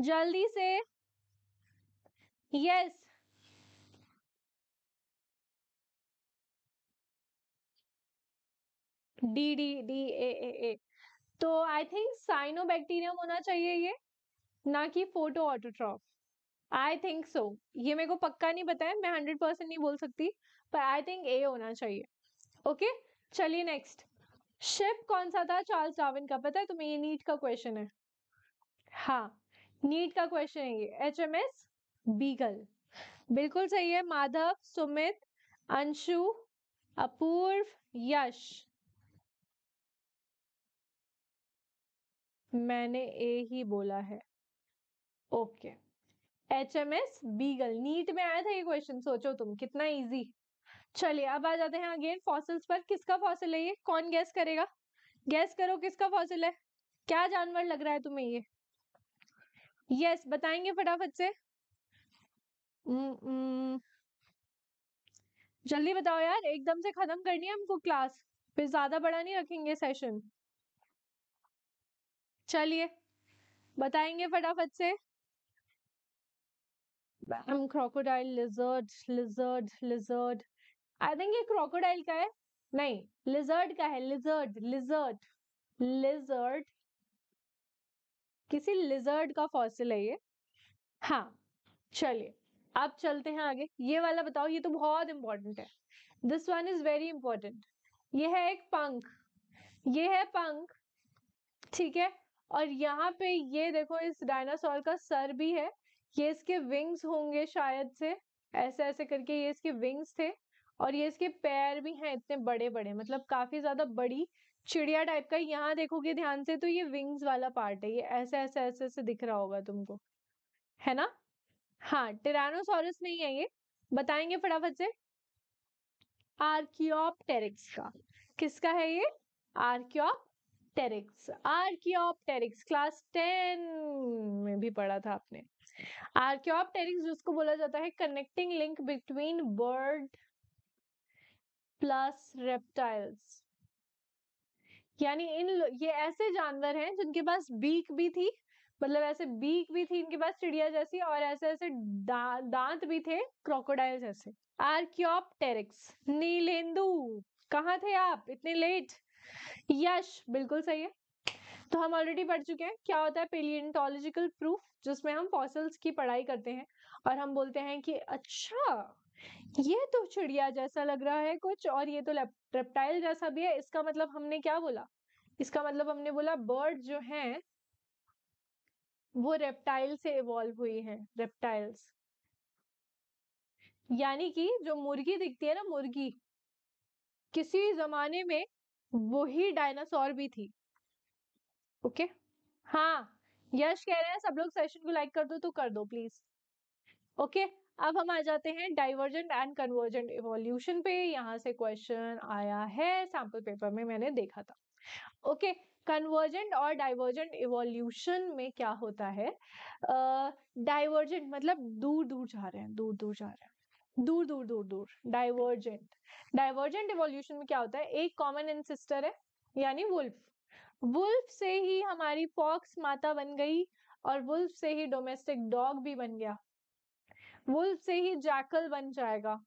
जल्दी से yes D D D A A A तो आई थिंक साइनो बैक्टीरियम होना चाहिए ये ना कि photoautotroph I think so ये मेरे को पक्का नहीं पता है मैं हंड्रेड परसेंट नहीं बोल सकती पर आई थिंक ए होना चाहिए ओके okay? चलिए नेक्स्ट शिप कौन सा था चार्ल्स डार्विन का पता है तुम्हें ये नीट का क्वेश्चन है हाँ नीट का क्वेश्चन है ये एच एम एस बीगल बिल्कुल सही है माधव सुमित अंशु अपूर्व यश मैंने ए ही बोला है okay H M S Beagle NEET में आया था ये क्वेश्चन सोचो तुम कितना इजी चलिए अब आ जाते हैं अगेन फॉसिल्स पर किसका फॉसिल है ये कौन गैस करेगा गैस करो किसका फॉसिल है क्या जानवर लग रहा है तुम्हें ये यस बताएंगे फटाफट से जल्दी बताओ यार एकदम से खत्म करनी है हमको क्लास फिर ज्यादा बड़ा नहीं रखेंगे सेशन चलिए बताएंगे फटाफट से crocodile lizard lizard lizard I think ये क्रोकोडाइल का है नहीं लिजर्ड का है लिजर्ड लिजर्ड लिजर्ड किसी लिजर्ड का फॉसिल है ये हाँ चलिए आप चलते हैं आगे ये वाला बताओ ये तो बहुत इंपॉर्टेंट है this one is very important ये है एक पंख ये है पंख ठीक है और यहाँ पे ये देखो इस डायनासोर का सर भी है ये इसके विंग्स होंगे शायद से ऐसे ऐसे करके ये इसके विंग्स थे और ये इसके पैर भी हैं इतने बड़े बड़े मतलब काफी ज्यादा बड़ी चिड़िया टाइप का यहाँ देखोगे ध्यान से तो ये विंग्स वाला पार्ट है ये ऐसे ऐसे ऐसे ऐसे दिख रहा होगा तुमको है ना हाँ टिरानोसॉरस नहीं है ये बताएंगे फटाफट से आर्कियोप्टेरिक्स का किसका है ये आर्कियोप्टेरिक्स टेरिक्स क्लास टेन में भी पढ़ा था आपने टेरिक्स जिसको बोला जाता है connecting link between bird plus reptiles यानी इन ये ऐसे जानवर हैं जिनके पास बीक भी थी मतलब ऐसे बीक भी थी इनके पास चिड़िया जैसी और ऐसे ऐसे दा, दांत भी थे क्रोकोडाइल जैसे टेरिक्स नीलेंदु कहाँ थे आप इतने लेट यश बिल्कुल सही है तो हम ऑलरेडी पढ़ चुके हैं क्या होता है पेलियंटोलॉजिकल प्रूफ जिसमें हम फॉसिल्स की पढ़ाई करते हैं और हम बोलते हैं कि अच्छा ये तो चिड़िया जैसा लग रहा है कुछ और ये तो रेप्टाइल जैसा भी है इसका मतलब हमने क्या बोला इसका मतलब हमने बोला बर्ड जो है वो रेप्टाइल से इवॉल्व हुई है रेप्टाइल्स यानी कि जो मुर्गी दिखती है ना मुर्गी किसी जमाने में वही डायनासोर भी थी ओके हाँ यश कह रहे हैं सब लोग सेशन को लाइक कर दो तो कर दो प्लीज ओके okay? अब हम आ जाते हैं डाइवर्जेंट एंड कन्वर्जेंट इवोल्यूशन पे यहाँ से क्वेश्चन आया है सैम्पल पेपर में मैंने देखा था ओके कन्वर्जेंट और डाइवर्जेंट इवोल्यूशन में क्या होता है डाइवर्जेंट uh, मतलब दूर दूर जा रहे हैं दूर दूर जा रहे हैं दूर दूर दूर दूर डाइवर्जेंट डाइवर्जेंट इवोल्यूशन में क्या होता है एक कॉमन इंसिस्टर है यानी वुल्फ वुल्फ से ही हमारी फॉक्स माता बन गई और वुल्फ से ही डोमेस्टिक डॉग भी बन गया वुल्फ से ही जैकल बन जाएगा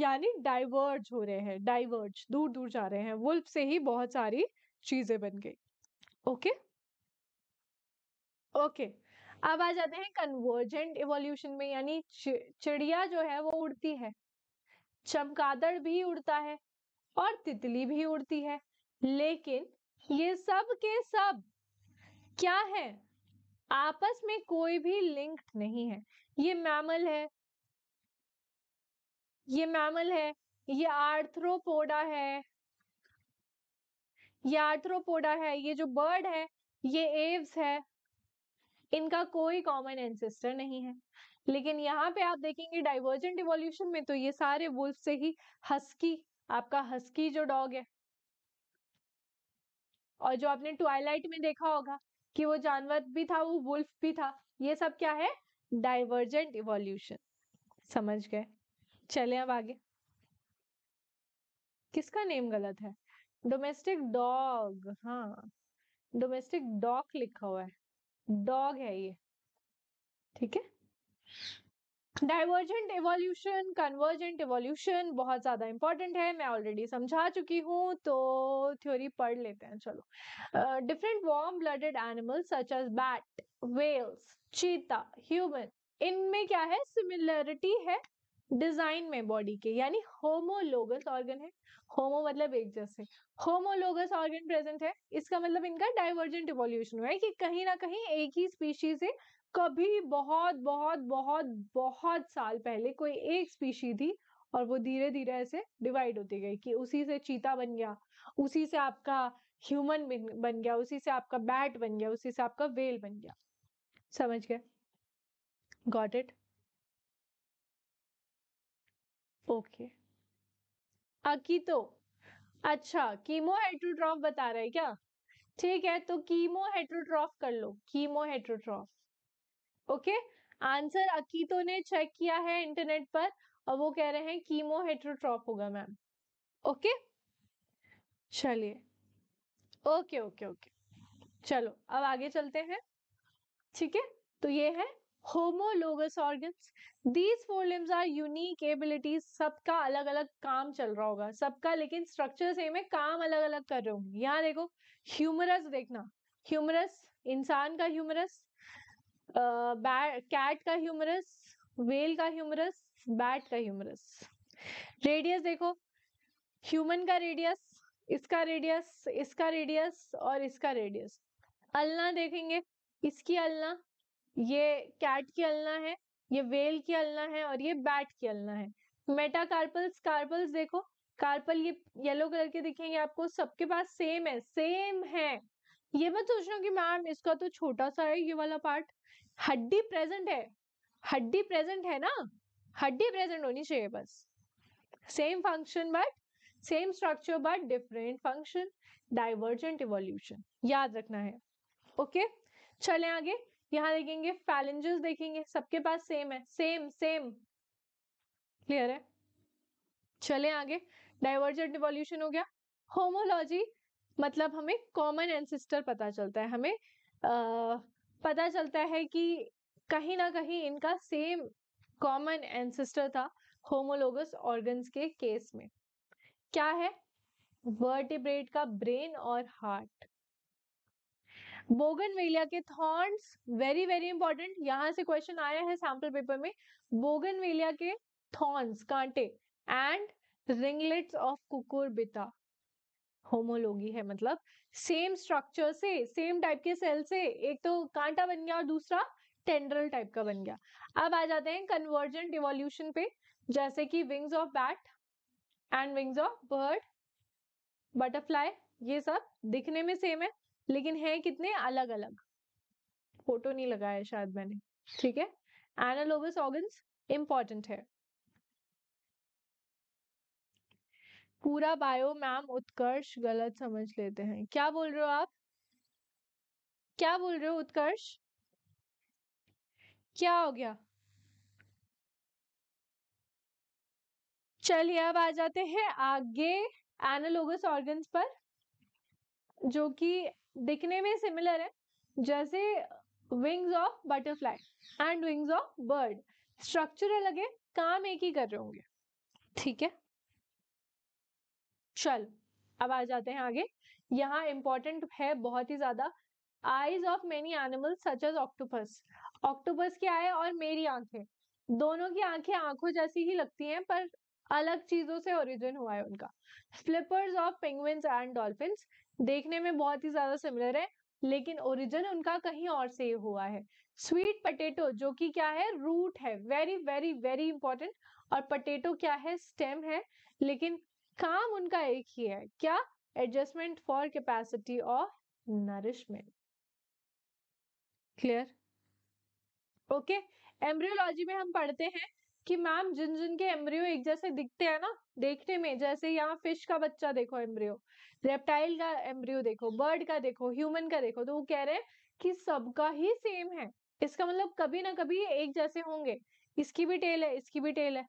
यानी डाइवर्ज हो रहे हैं डाइवर्ज दूर दूर जा रहे हैं वुल्फ से ही बहुत सारी चीजें बन गई ओके ओके अब आ जाते हैं कन्वर्जेंट इवोल्यूशन में यानी चिड़िया जो है वो उड़ती है चमकादड़ भी उड़ता है और तितली भी उड़ती है लेकिन ये सब के सब क्या है आपस में कोई भी लिंक्ड नहीं है ये मैमल है ये मैमल है ये आर्थ्रोपोडा है ये आर्थ्रोपोडा है ये जो बर्ड है ये एव्स है इनका कोई कॉमन एंसेस्टर नहीं है लेकिन यहाँ पे आप देखेंगे डाइवर्जेंट इवोल्यूशन में तो ये सारे वुल्फ से ही हस्की आपका हस्की जो डॉग है और जो आपने ट्वाइलाइट में देखा होगा कि वो जानवर भी था वो वुल्फ भी था ये सब क्या है डाइवर्जेंट इवोल्यूशन समझ गए चले अब आगे किसका नेम गलत है डोमेस्टिक डॉग हाँ डोमेस्टिक डॉग लिखा हुआ है डॉग है ये ठीक है डाइवर्जेंट एवोल्यूशन कन्वर्जेंट एवोल्यूशन बहुत ज़्यादा इंपॉर्टेंट है मैं ऑलरेडी समझा चुकी हूँ तो थ्योरी पढ़ लेते हैं चलो different warm blooded animals such as bat whales cheetah human इनमें क्या है सिमिलरिटी है डिजाइन में बॉडी के यानी होमोलोगस ऑर्गन है होमो मतलब एक जैसे होमोलोगस ऑर्गन प्रेजेंट है इसका मतलब इनका डाइवर्जेंट इवोल्यूशन हुआ है कि कहीं ना कहीं एक ही स्पीशीज से कभी बहुत बहुत बहुत बहुत साल पहले कोई एक स्पीशी थी और वो धीरे धीरे ऐसे डिवाइड होती गई कि उसी से चीता बन गया उसी से आपका ह्यूमन बन गया उसी से आपका बैट बन गया उसी से आपका वेल बन गया समझ गए गॉट इट ओके अकी तो अच्छा कीमो हेट्रोट्रॉफ बता रहे क्या ठीक है तो कीमो हेट्रोट्रॉफ कर लो chemoheterotroph okay answer Akito ने चेक किया है इंटरनेट पर और वो कह रहे हैं कीमो हेट्रोट्रॉप होगा मैम ओके चलिए ओके ओके ओके चलो अब आगे चलते हैं ठीक है तो ये है homologous organs these four limbs are unique abilities सबका अलग अलग काम चल रहा होगा सबका लेकिन स्ट्रक्चर सेम है काम अलग अलग कर रहे होंगे यहाँ देखो ह्यूमरस देखना ह्यूमरस इंसान का ह्यूमरस कैट का ह्यूमरस वेल का ह्यूमरस बैट का ह्यूमरस रेडियस देखो ह्यूमन का रेडियस इसका रेडियस इसका रेडियस और इसका रेडियस अलना देखेंगे इसकी अलना ये कैट की अलना है ये वेल की अलना है और ये बैट की अलना है मेटाकार्पल्स कार्पल्स देखो कार्पल ये येलो कलर के दिखेंगे आपको सबके पास सेम है सेम है ये मत हूँ कि मैम इसका तो छोटा सा है ये वाला पार्ट हड्डी प्रेजेंट है हड्डी प्रेजेंट है ना हड्डी प्रेजेंट होनी चाहिए बस same function but same structure but different function divergent evolution याद रखना है ओके okay? चले आगे यहाँ देखेंगे फैलेंजेस देखेंगे सबके पास सेम है सेम सेम क्लियर है चले आगे डाइवर्जेंट इवोल्यूशन हो गया होमोलॉजी मतलब हमें कॉमन एंसिस्टर पता चलता है हमें पता चलता है कि कहीं ना कहीं इनका सेम कॉमन एंसेस्टर था होमोलोगस ऑर्गन्स के केस में क्या है वर्टिब्रेट का ब्रेन और हार्ट बोगनवेलिया के थॉर्न्स वेरी वेरी इंपॉर्टेंट यहाँ से क्वेश्चन आया है सैंपल पेपर में बोगनवेलिया के थॉर्न्स कांटे and ringlets of cucurbita homology है मतलब सेम स्ट्रक्चर से सेम टाइप के सेल से एक तो कांटा बन गया और दूसरा टेंडरल टाइप का बन गया अब आ जाते हैं कन्वर्जेंट इवोल्यूशन पे जैसे कि wings of bat and wings of bird butterfly ये सब दिखने में सेम है लेकिन है कितने अलग अलग फोटो नहीं लगाया शायद मैंने ठीक है एनालोगस ऑर्गन्स इंपॉर्टेंट है पूरा बायो मैम उत्कर्ष गलत समझ लेते हैं क्या बोल रहे हो आप क्या बोल रहे हो उत्कर्ष क्या हो गया चलिए अब आ जाते हैं आगे एनालोगस ऑर्गन्स पर जो कि दिखने में सिमिलर है जैसे wings of butterfly and wings of bird structure अलग है काम एक ही कर रहे होंगे ठीक है चल अब आ जाते हैं आगे यहाँ इंपॉर्टेंट है बहुत ही ज्यादा eyes of many animal such as octopus octopus की है और मेरी आंखें दोनों की आंखें आंखों जैसी ही लगती हैं पर अलग चीजों से ओरिजिन हुआ है उनका flippers of penguins and dolphin देखने में बहुत ही ज्यादा सिमिलर है लेकिन ओरिजिन उनका कहीं और से हुआ है स्वीट पटेटो जो कि क्या है रूट है वेरी वेरी वेरी इंपॉर्टेंट और पटेटो क्या है स्टेम है लेकिन काम उनका एक ही है क्या adjustment for capacity of nourishment clear okay embryology में हम पढ़ते हैं कि मैम जिन जिन के एम्ब्रियो एक जैसे दिखते हैं ना देखने में जैसे यहाँ फिश का बच्चा देखो एम्ब्रियो रेप्टाइल का एम्ब्रियो देखो बर्ड का देखो ह्यूमन का देखो तो वो कह रहे हैं कि सबका ही सेम है इसका मतलब कभी ना कभी एक जैसे होंगे इसकी भी टेल है इसकी भी टेल है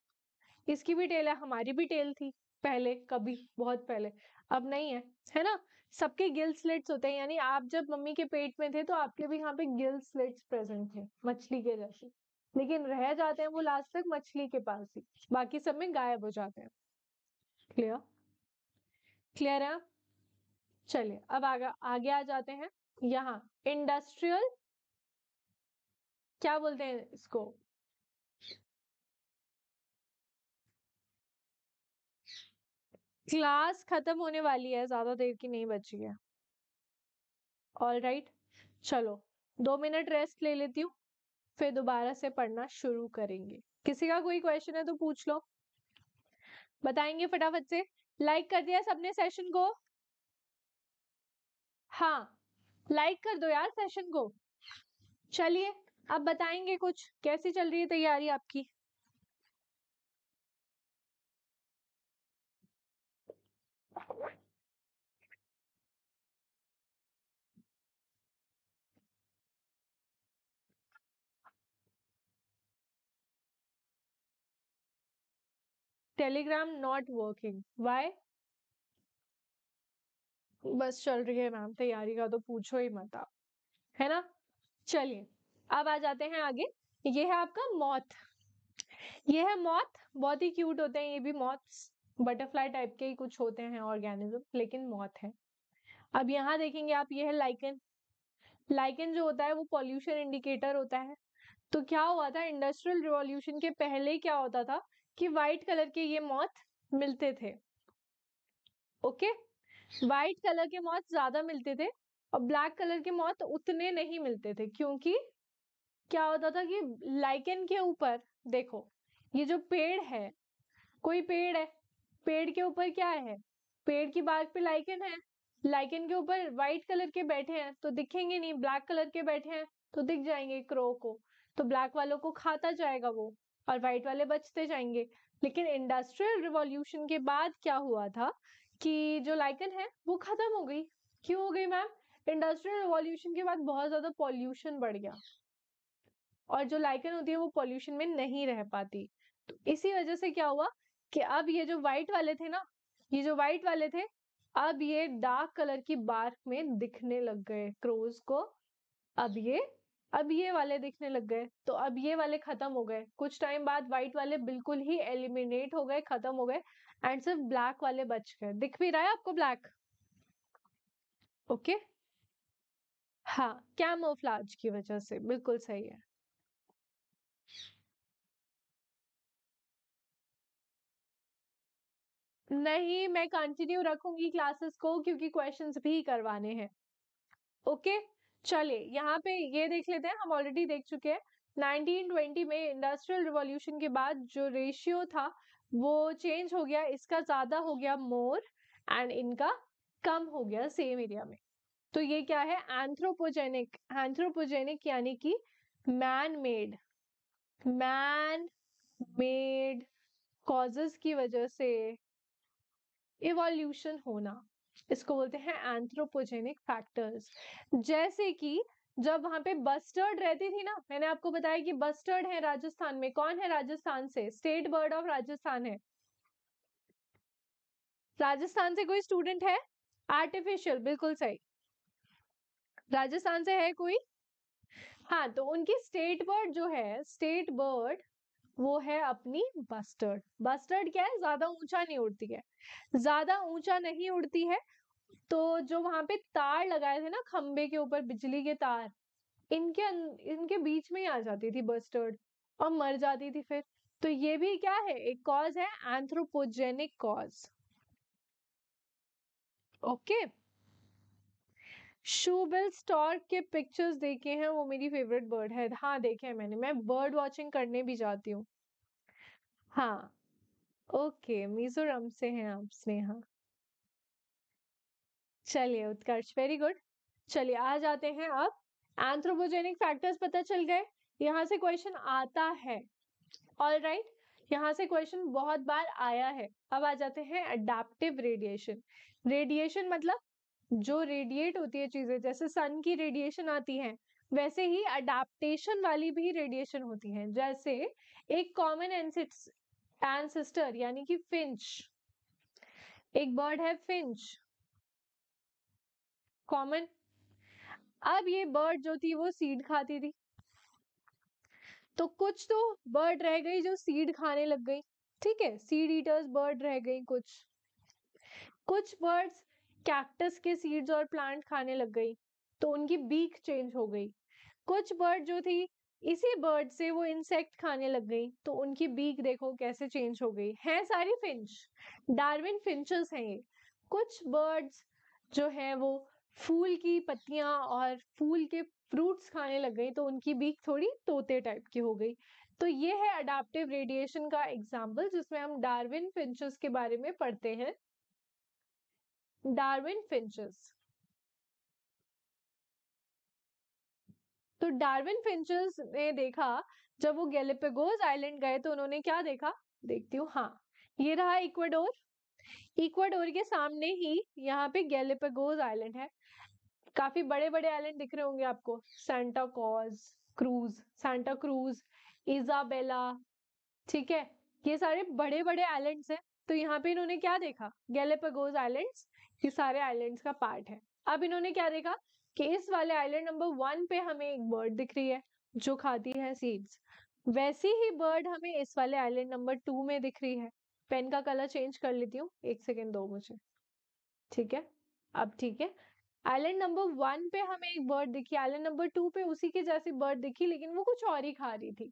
इसकी भी टेल है हमारी भी टेल थी पहले कभी बहुत पहले अब नहीं है है ना सबके गिल स्लिट्स होते हैं यानी आप जब मम्मी के पेट में थे तो आपके भी यहाँ पे गिल स्लिट्स प्रेजेंट थे मछली के जैसे लेकिन रह जाते हैं वो लास्ट तक मछली के पास ही बाकी सब में गायब हो जाते हैं क्लियर क्लियर है चलिए अब आगे आगे आ जाते हैं यहाँ इंडस्ट्रियल क्या बोलते हैं इसको क्लास खत्म होने वाली है ज्यादा देर की नहीं बची है ऑल राइट right? चलो दो मिनट रेस्ट ले लेती हूँ फिर दोबारा से पढ़ना शुरू करेंगे किसी का कोई क्वेश्चन है तो पूछ लो बताएंगे फटाफट से लाइक कर दिया सबने सेशन को हाँ लाइक कर दो यार सेशन को चलिए अब बताएंगे कुछ कैसी चल रही है तैयारी आपकी टेलीग्राम नॉट वर्किंग वाई बस चल रही है मैम तैयारी का तो पूछो ही मत आप है ना चलिए अब आ जाते हैं आगे ये है आपका मौत ये है मौत बहुत ही क्यूट होते हैं ये भी मौत बटरफ्लाई टाइप के ही कुछ होते हैं ऑर्गेनिज्म लेकिन मौत है अब यहाँ देखेंगे आप ये है लाइकन लाइकन जो होता है वो पॉल्यूशन इंडिकेटर होता है तो क्या हुआ था इंडस्ट्रियल रिवॉल्यूशन के पहले क्या होता था कि वाइट कलर के ये मॉथ मिलते थे ओके वाइट कलर के मॉथ ज्यादा मिलते थे और ब्लैक कलर के मॉथ उतने नहीं मिलते थे क्योंकि क्या होता था कि लाइकन के ऊपर देखो ये जो पेड़ है कोई पेड़ है पेड़ के ऊपर क्या है पेड़ की बाग पे लाइकन है लाइकन के ऊपर व्हाइट कलर के बैठे हैं तो दिखेंगे नहीं ब्लैक कलर के बैठे हैं तो दिख जाएंगे क्रो को तो ब्लैक वालों को खाता जाएगा वो और वाइट वाले बचते जाएंगे लेकिन इंडस्ट्रियल रिवॉल्यूशन के बाद क्या हुआ था कि जो लाइकन है वो खत्म हो गई क्यों हो गई मैम इंडस्ट्रियल रिवॉल्यूशन के बाद बहुत ज्यादा पॉल्यूशन बढ़ गया और जो लाइकन होती है वो पॉल्यूशन में नहीं रह पाती तो इसी वजह से क्या हुआ कि अब ये जो व्हाइट वाले थे ना ये जो व्हाइट वाले थे अब ये डार्क कलर की बार्क में दिखने लग गए क्रोज को अब ये अब ये वाले दिखने लग गए तो अब ये वाले खत्म हो गए कुछ टाइम बाद व्हाइट वाले बिल्कुल ही एलिमिनेट हो गए खत्म हो गए एंड सिर्फ ब्लैक वाले बच गए दिख भी रहा है आपको ब्लैक ओके हाँ कैमोफ्लाज की वजह से बिल्कुल सही है नहीं मैं कंटिन्यू रखूंगी क्लासेस को क्योंकि क्वेश्चंस भी करवाने हैं ओके okay? चले यहाँ पे ये देख लेते हैं हम ऑलरेडी देख चुके हैं 1920 में इंडस्ट्रियल रिवॉल्यूशन के बाद जो रेशियो था वो चेंज हो गया इसका ज्यादा हो गया मोर एंड इनका कम हो गया सेम एरिया में तो ये क्या है एंथ्रोपोजेनिक एंथ्रोपोजेनिक यानी कि man made man made causes की वजह से इवोल्यूशन होना इसको बोलते हैं एंथ्रोपोजेनिक फैक्टर्स जैसे कि जब वहां पे बस्टर्ड रहती थी ना मैंने आपको बताया कि बस्टर्ड है राजस्थान में कौन है राजस्थान से स्टेट बर्ड ऑफ राजस्थान है राजस्थान से कोई स्टूडेंट है आर्टिफिशियल बिल्कुल सही राजस्थान से है कोई हाँ तो उनकी स्टेट बर्ड जो है स्टेट बर्ड वो है अपनी बस्टर्ड बस्टर्ड क्या है ज्यादा ऊंचा नहीं उड़ती है ज्यादा ऊंचा नहीं उड़ती है तो जो वहां पे तार लगाए थे ना खंबे के ऊपर बिजली के तार इनके अं-, इनके बीच में ही आ जाती थी बस्टर्ड और मर जाती थी फिर तो ये भी क्या है एक कॉज है anthropogenic cause okay okay. Shoebill stork के पिक्चर्स देखे हैं वो मेरी फेवरेट बर्ड है हाँ देखे हैं मैंने मैं बर्ड वॉचिंग करने भी जाती हूँ हाँ ओके मिजोरम से हैं आप स्नेहा चलिए उत्कर्ष वेरी गुड चलिए आ जाते हैं अब एंथ्रोपोजेनिक फैक्टर्स पता चल गए यहाँ से क्वेश्चन आता है ऑल राइट यहाँ से क्वेश्चन बहुत बार आया है अब आ जाते हैं अडेप्टिव रेडिएशन रेडिएशन मतलब जो रेडिएट होती है चीज़ें जैसे सन की रेडिएशन आती है वैसे ही अडाप्टेशन वाली भी रेडिएशन होती है जैसे एक कॉमन एनसिस्टर यानी कि फिंच एक बर्ड है फिंच कॉमन अब ये बर्ड जो थी वो सीड खाती थी तो कुछ तो बर्ड रह गई जो सीड खाने लग गई ठीक है सीड ईटर्स बर्ड रह गई कुछ कुछ बर्ड्स कैक्टस के सीड्स और प्लांट खाने लग गई तो उनकी बीक चेंज हो गई कुछ बर्ड जो थी इसी बर्ड से वो इंसेक्ट खाने लग गई तो उनकी बीक देखो कैसे चेंज हो गई है सारी फिंच डार्विन फिंचेस हैं ये कुछ बर्ड्स जो है वो फूल की पत्तियां और फूल के फ्रूट्स खाने लग गई तो उनकी बीक थोड़ी तोते टाइप की हो गई तो ये है अडाप्टिव रेडिएशन का एग्जाम्पल जिसमें हम डार्विन फिंचेस के बारे में पढ़ते हैं डार्विन फिंचेस तो डार्विन फिंचेस ने देखा जब वो गैलेपेगोज आइलैंड गए तो उन्होंने क्या देखा देखती हूँ हाँ ये रहा इक्वाडोर इक्वाडोर के सामने ही यहाँ पे गैलेपेगोज आइलैंड है काफी बड़े बड़े आइलैंड दिख रहे होंगे आपको Santa cause Cruz Santa Cruz Isabela ठीक है ये सारे बड़े बड़े आइलैंड्स हैं तो यहाँ पे इन्होंने क्या देखा गैलेपेगोज आइलैंड्स ये सारे आइलैंड्स का पार्ट है अब इन्होंने क्या देखा कि इस वाले आइलैंड नंबर वन पे हमें एक बर्ड दिख रही है जो खाती है सीड्स वैसी ही बर्ड हमें इस वाले आइलैंड नंबर टू में दिख रही है पेन का कलर चेंज कर लेती हूँ एक सेकेंड दो मुझे ठीक है अब ठीक है आइलैंड नंबर वन पे हमें एक बर्ड दिखी आइलैंड नंबर टू पे उसी के जैसी बर्ड दिखी लेकिन वो कुछ और ही खा रही थी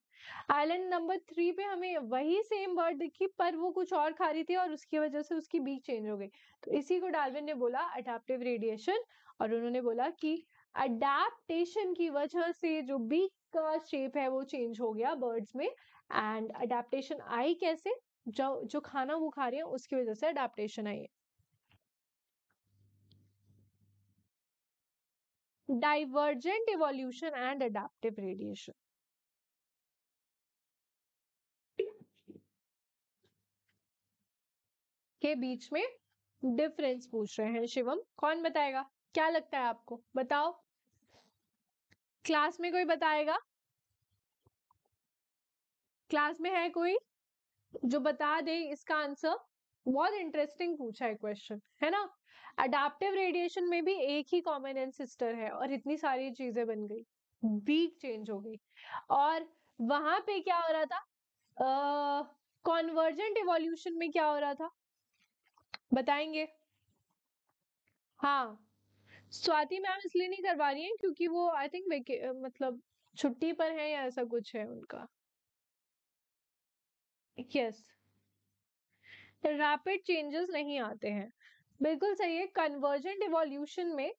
आइलैंड नंबर थ्री पे हमें वही सेम बर्ड दिखी पर वो कुछ और खा रही थी और उसकी वजह से उसकी बीक चेंज हो गई तो इसी को डार्विन ने बोला अडेप्टिव रेडिएशन और उन्होंने बोला कि अडेप्टेशन की वजह से जो बीक का शेप है वो चेंज हो गया बर्ड्स में एंड अडेप्टेशन आई कैसे जो जो खाना वो खा रहे हैं उसकी वजह से अडेप्टेशन आई है divergent evolution and adaptive radiation के बीच में डिफरेंस पूछ रहे हैं शिवम कौन बताएगा क्या लगता है आपको बताओ क्लास में कोई बताएगा क्लास में है कोई जो बता दे इसका आंसर बहुत इंटरेस्टिंग पूछा है क्वेश्चन है ना अडाप्टिव रेडिएशन में भी एक ही कॉमन एंसिस्टर है और इतनी सारी चीजें बन गई बीक चेंज हो गई और वहां पे क्या हो रहा था कॉन्वर्जेंट uh, इवोल्यूशन में क्या हो रहा था बताएंगे हाँ स्वाति मैम इसलिए नहीं करवा रही हैं क्योंकि वो आई थिंक मतलब छुट्टी पर है या ऐसा कुछ है उनका यस रैपिड चेंजेस नहीं आते हैं बिल्कुल सही है कन्वर्जेंट इवोल्यूशन में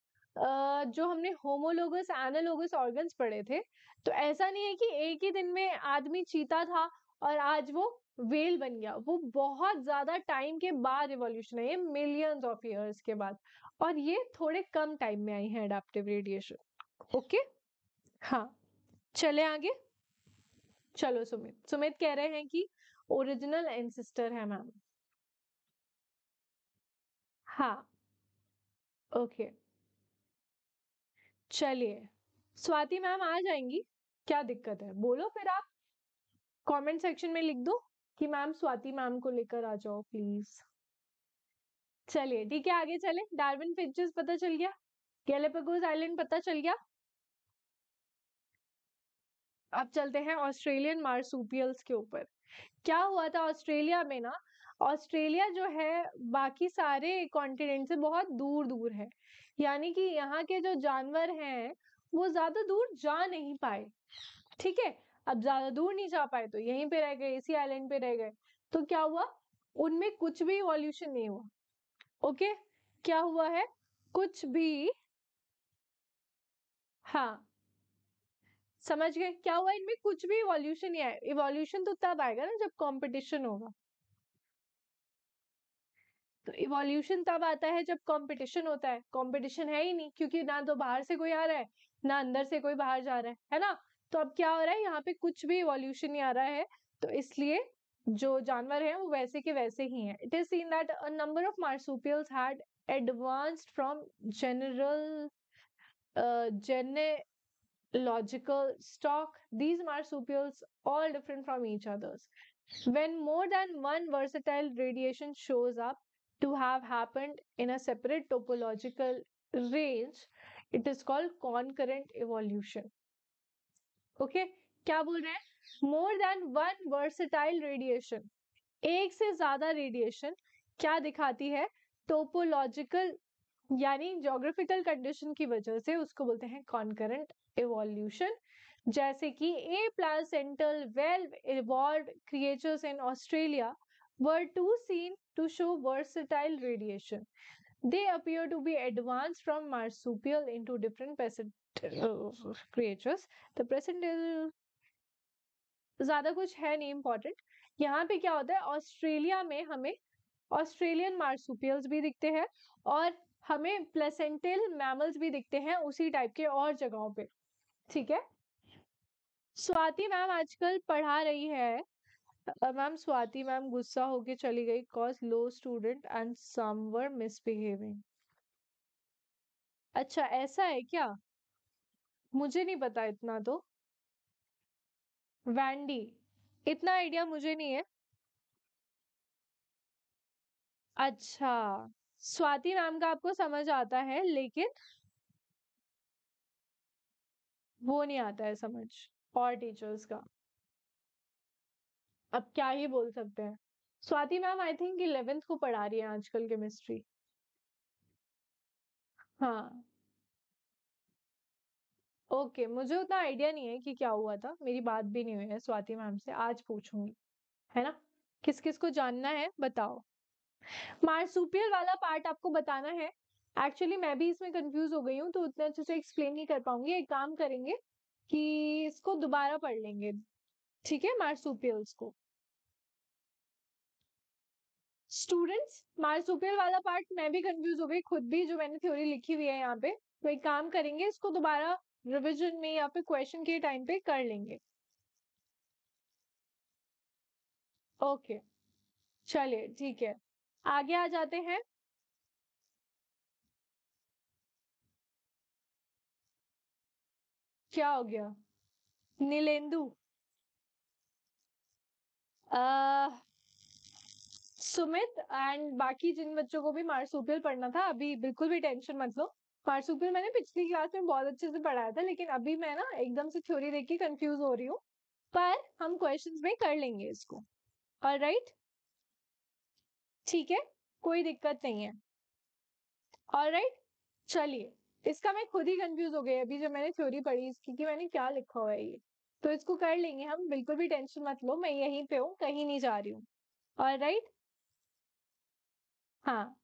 जो हमने होमोलोगस एनालोगस ऑर्गन्स पढ़े थे तो ऐसा नहीं है कि एक ही दिन में आदमी चीता था और आज वो वेल बन गया वो बहुत ज्यादा टाइम के बाद रिवोल्यूशन आई है मिलियंस ऑफ इयर्स के बाद और ये थोड़े कम टाइम में आई है अडेप्टिव रेडिएशन ओके हाँ चले आगे चलो सुमित सुमित कह रहे हैं कि ओरिजिनल एंसिस्टर है मैम हाँ ओके चलिए स्वाति मैम आ जाएंगी क्या दिक्कत है बोलो फिर आप कमेंट सेक्शन में लिख दो कि मैम स्वाति मैम को लेकर आ जाओ प्लीज चलिए ठीक है आगे चले डार्विन पिक्चर्स पता चल गया गैलेपागोस आइलैंड पता चल गया अब चलते हैं ऑस्ट्रेलियन मार्सुपियल्स के ऊपर क्या हुआ था ऑस्ट्रेलिया में ना ऑस्ट्रेलिया जो है बाकी सारे कॉन्टिनेंट से बहुत दूर दूर है यानी कि यहाँ के जो जानवर हैं वो ज़्यादा दूर जा नहीं पाए ठीक है अब ज़्यादा दूर नहीं जा पाए तो यहीं पे रह गए इसी आइलैंड पे रह गए तो क्या हुआ उनमें कुछ भी इवोल्यूशन नहीं हुआ ओके क्या हुआ है कुछ भी हाँ समझ गए क्या हुआ इनमें कुछ भी इवोल्यूशन नहीं आया इवोल्यूशन तो तब आएगा ना जब कंपटीशन होगा तो इवोल्यूशन तब आता है जब कंपटीशन होता है कंपटीशन है ही नहीं क्योंकि ना तो बाहर से कोई आ रहा है ना अंदर से कोई बाहर जा रहा है है ना तो अब क्या हो रहा है यहाँ पे कुछ भी इवोल्यूशन नहीं आ रहा है तो इसलिए जो जानवर हैं वो वैसे के वैसे ही हैं it is seen that a number of marsupials had advanced from general genealogical stock these marsupials all different from each others when more than one versatile radiation shows up to have happened in a separate topological range it is called concurrent evolution okay क्या बोल रहे हैं more than one versatile radiation एक से ज्यादा radiation क्या दिखाती है टोपोलॉजिकल यानी जोग्राफिकल कंडीशन की वजह से उसको बोलते हैं कॉन्करेंट इवोल्यूशन जैसे कि ए एंटल well evolve creatures in Australia were to seen to show versatile radiation. They appear to be advanced from marsupial into different placental creatures. The present is ज्यादा कुछ है नहीं इम्पोर्टेंट यहाँ पे क्या होता है ऑस्ट्रेलिया में हमें ऑस्ट्रेलियन मार्सुपियल्स भी दिखते हैं और हमें प्लेसेंटल मैमल्स भी दिखते हैं उसी टाइप के और जगहों पे ठीक है स्वाति मैम आजकल पढ़ा रही है मैम स्वाति मैम गुस्सा होके चली गई cause low student and somewhere misbehaving अच्छा ऐसा है क्या मुझे नहीं पता इतना तो वैंडी इतना आइडिया मुझे नहीं है अच्छा स्वाति मैम का आपको समझ आता है लेकिन वो नहीं आता है समझ और टीचर्स का अब क्या ही बोल सकते हैं Swati ma'am I think eleventh को पढ़ा रही है आजकल केमिस्ट्री हाँ ओके मुझे उतना आइडिया नहीं है कि क्या हुआ था मेरी बात भी नहीं हुई है स्वाति मैम से आज पूछूंगी है ना किस किस को जानना है बताओ मार्सुपियल वाला पार्ट आपको बताना है एक्चुअली मैं भी इसमें कंफ्यूज हो गई हूँ तो उतना अच्छे से एक्सप्लेन नहीं कर पाऊंगी एक काम करेंगे कि इसको दोबारा पढ़ लेंगे ठीक है मार्सुपियल्स को स्टूडेंट्स मार्सुपियल वाला पार्ट मैं भी कंफ्यूज हो गई खुद भी जो मैंने थ्योरी लिखी हुई है यहाँ पे तो एक काम करेंगे इसको दोबारा रिविजन में या फिर क्वेश्चन के टाइम पे कर लेंगे ओके चलिए ठीक है आगे आ जाते हैं क्या हो गया नीलेंदु सुमित एंड बाकी जिन बच्चों को भी मार्सुपियल पढ़ना था अभी बिल्कुल भी टेंशन मत लो मार्सुपियल मैंने पिछली क्लास में बहुत अच्छे से पढ़ाया था लेकिन अभी मैं ना एकदम से थ्योरी देख के कंफ्यूज हो रही हूँ पर हम क्वेश्चंस में कर लेंगे इसको और राइट ठीक है कोई दिक्कत नहीं है और राइट चलिए इसका मैं खुद ही कंफ्यूज हो गई अभी जब मैंने थ्योरी पढ़ी इसकी कि मैंने क्या लिखा हुआ है ये तो इसको कर लेंगे हम बिल्कुल भी टेंशन मत लो मैं यहीं पे हूँ कहीं नहीं जा रही हूँ और राइट हाँ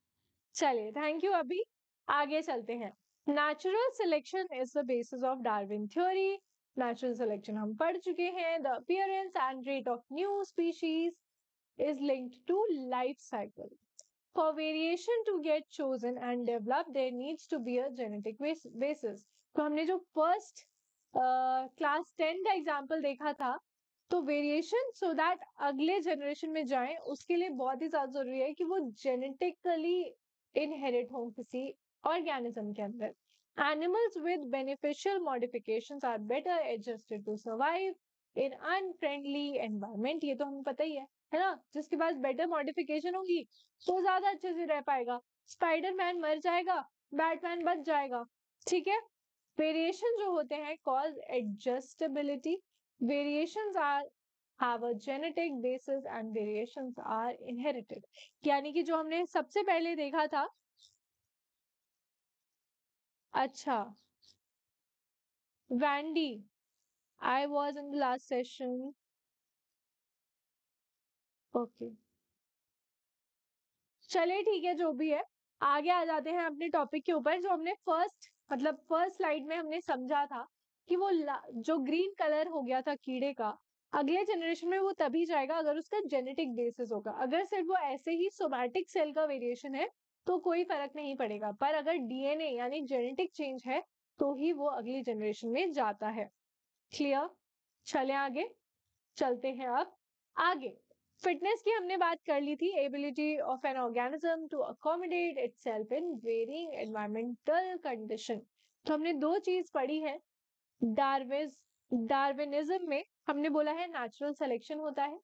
चलिए थैंक यू अभी आगे चलते हैं natural selection is the basis of Darwin theory natural selection हम पढ़ चुके हैं the appearance and rate of new species is linked to life cycle for variation to get chosen and develop there needs to be a genetic तो हमने जो first class ten का example देखा था तो वेरिएशन सो दैट अगले generation में जाए उसके लिए बहुत ही ज्यादा जरूरी है कि वो जेनेटिकली इनहेरिट हो किसी ऑर्गेनिज्म के अंदर animals with beneficial modifications are better adjusted to survive in unfriendly environment ये तो हमें पता ही है है ना जिसके पास बेटर मॉडिफिकेशन होगी तो ज्यादा अच्छे से रह पाएगा स्पाइडरमैन मर जाएगा बैटमैन बच जाएगा ठीक है वेरिएशन जो होते हैं cause adjustability variations are have a genetic basis and variations are inherited यानी कि जो हमने सबसे पहले देखा था अच्छा Wendy I was in the last session okay चले ठीक है जो भी है आगे आ जाते हैं अपने टॉपिक के ऊपर जो हमने फर्स्ट मतलब फर्स्ट स्लाइड में हमने समझा था कि वो जो ग्रीन कलर हो गया था कीड़े का अगले जनरेशन में वो तभी जाएगा अगर उसका जेनेटिक बेसिस होगा अगर सिर्फ वो ऐसे ही सोमैटिक सेल का वेरिएशन है तो कोई फर्क नहीं पड़ेगा पर अगर डीएनए यानी जेनेटिक चेंज है तो ही वो अगली जनरेशन में जाता है क्लियर चले आगे चलते हैं अब आगे फिटनेस की हमने बात कर ली थी ability of an organism to accommodate it in varying environmental condition तो हमने दो चीज पढ़ी है डार्विज डार्विनिज्म में हमने बोला है नेचुरल सिलेक्शन होता है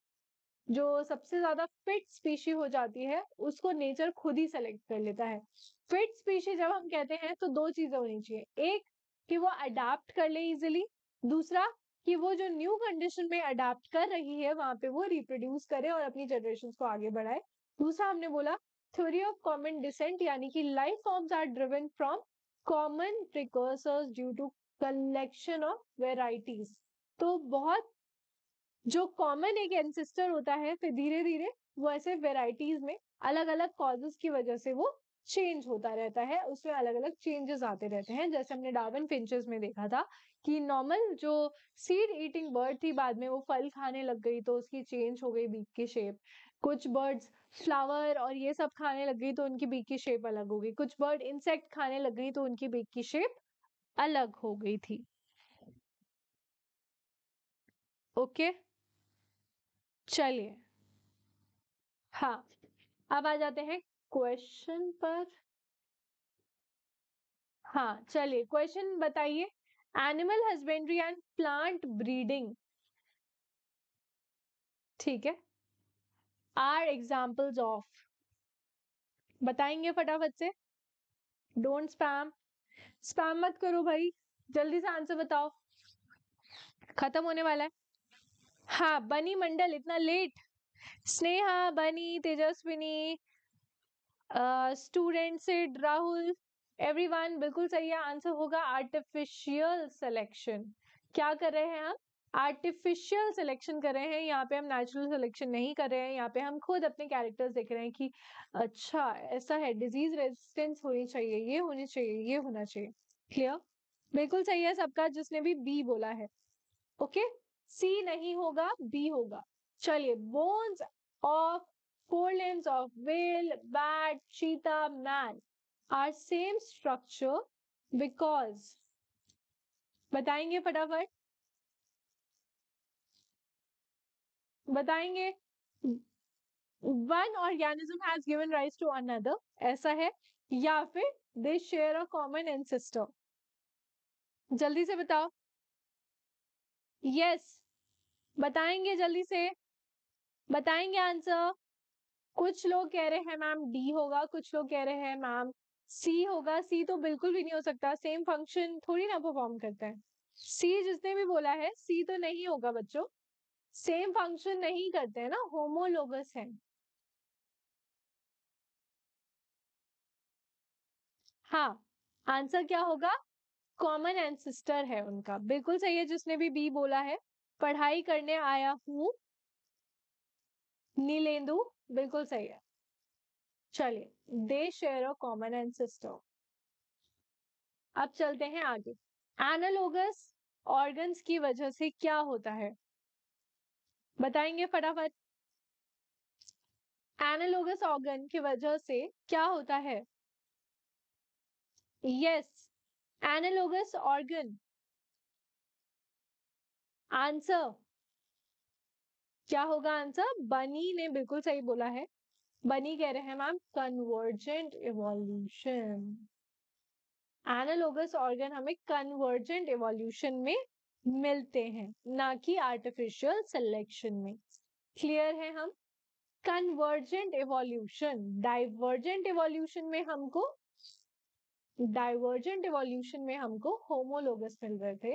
जो सबसे ज्यादा फिट स्पीशी हो जाती है उसको नेचर खुद ही सेलेक्ट कर लेता है फिट स्पीशी जब हम कहते हैं तो दो चीजें होनी चाहिए एक कि वो अडाप्ट कर ले इजिली दूसरा कि वो जो न्यू कंडीशन में अडाप्ट कर रही है वहां पे वो रिप्रोड्यूस करे और अपनी जनरेशन को आगे बढ़ाए दूसरा हमने बोला थ्योरी ऑफ कॉमन डिसेंट यानी कि life forms are driven from common precursors due to collection of varieties तो बहुत जो कॉमन एक एनसेस्टर होता है फिर धीरे धीरे वो ऐसे वेराइटीज में अलग अलग कॉजेज की वजह से वो चेंज होता रहता है उसमें अलग अलग चेंजेस आते रहते हैं जैसे हमने डार्विन फिंचेस में देखा था कि नॉर्मल जो सीड ईटिंग बर्ड थी बाद में वो फल खाने लग गई तो उसकी चेंज हो गई बीक की शेप कुछ बर्ड्स फ्लावर और ये सब खाने लग गई तो उनकी बीक की शेप अलग हो गई कुछ बर्ड इंसेक्ट खाने लग गई तो उनकी बीक की शेप अलग हो गई थी ओके चलिए हाँ अब आ जाते हैं क्वेश्चन पर हाँ चलिए क्वेश्चन बताइए animal husbandry and plant breeding ठीक है आर एग्जाम्पल्स ऑफ बताएंगे फटाफट से डोंट स्पैम स्पैम मत करो भाई जल्दी से आंसर बताओ खत्म होने वाला है हाँ बनी मंडल इतना लेट स्नेहा बनी तेजस्विनी स्टूडेंट से राहुल एवरीवन बिल्कुल सही है आंसर होगा आर्टिफिशियल सिलेक्शन क्या कर रहे हैं हम आर्टिफिशियल सिलेक्शन कर रहे हैं यहाँ पे हम नेचुरल सिलेक्शन नहीं कर रहे हैं यहाँ पे हम खुद अपने कैरेक्टर्स देख रहे हैं कि अच्छा ऐसा है डिजीज रेजिस्टेंस होनी चाहिए ये होनी चाहिए ये होना चाहिए क्लियर बिल्कुल सही है सबका जिसने भी बी बोला है ओके सी नहीं होगा बी होगा चलिए bones of fore limbs of whale bat cheetah man are same structure because बताएंगे फटाफट बताएंगे one organism has given rise to another ऐसा है या फिर they share a common ancestor जल्दी से बताओ यस yes. बताएंगे जल्दी से बताएंगे आंसर कुछ लोग कह रहे हैं मैम डी होगा कुछ लोग कह रहे हैं मैम सी होगा सी तो बिल्कुल भी नहीं हो सकता सेम फंक्शन थोड़ी ना परफॉर्म करता है सी जिसने भी बोला है सी तो नहीं होगा बच्चों सेम फंक्शन नहीं करते हैं ना होमोलोगस है हाँ आंसर क्या होगा कॉमन एंसिस्टर है उनका बिल्कुल सही है जिसने भी बी बोला है पढ़ाई करने आया हूं नीलेंदु बिल्कुल सही है चलिए they share a common ancestor अब चलते हैं आगे एनालोगस ऑर्गन्स की वजह से क्या होता है बताएंगे फटाफट एनालोगस ऑर्गन की वजह से क्या होता है यस एनालोगस ऑर्गन आंसर क्या होगा आंसर बनी ने बिल्कुल सही बोला है बनी कह रहे हैं ma'am convergent evolution analogous organ हमें कन्वर्जेंट इवोल्यूशन में मिलते हैं ना कि आर्टिफिशियल सिलेक्शन में क्लियर है हम कन्वर्जेंट इवोल्यूशन डाइवर्जेंट इवोल्यूशन में हमको डाइवर्जेंट इवोल्यूशन में हमको होमोलोगस मिल रहे थे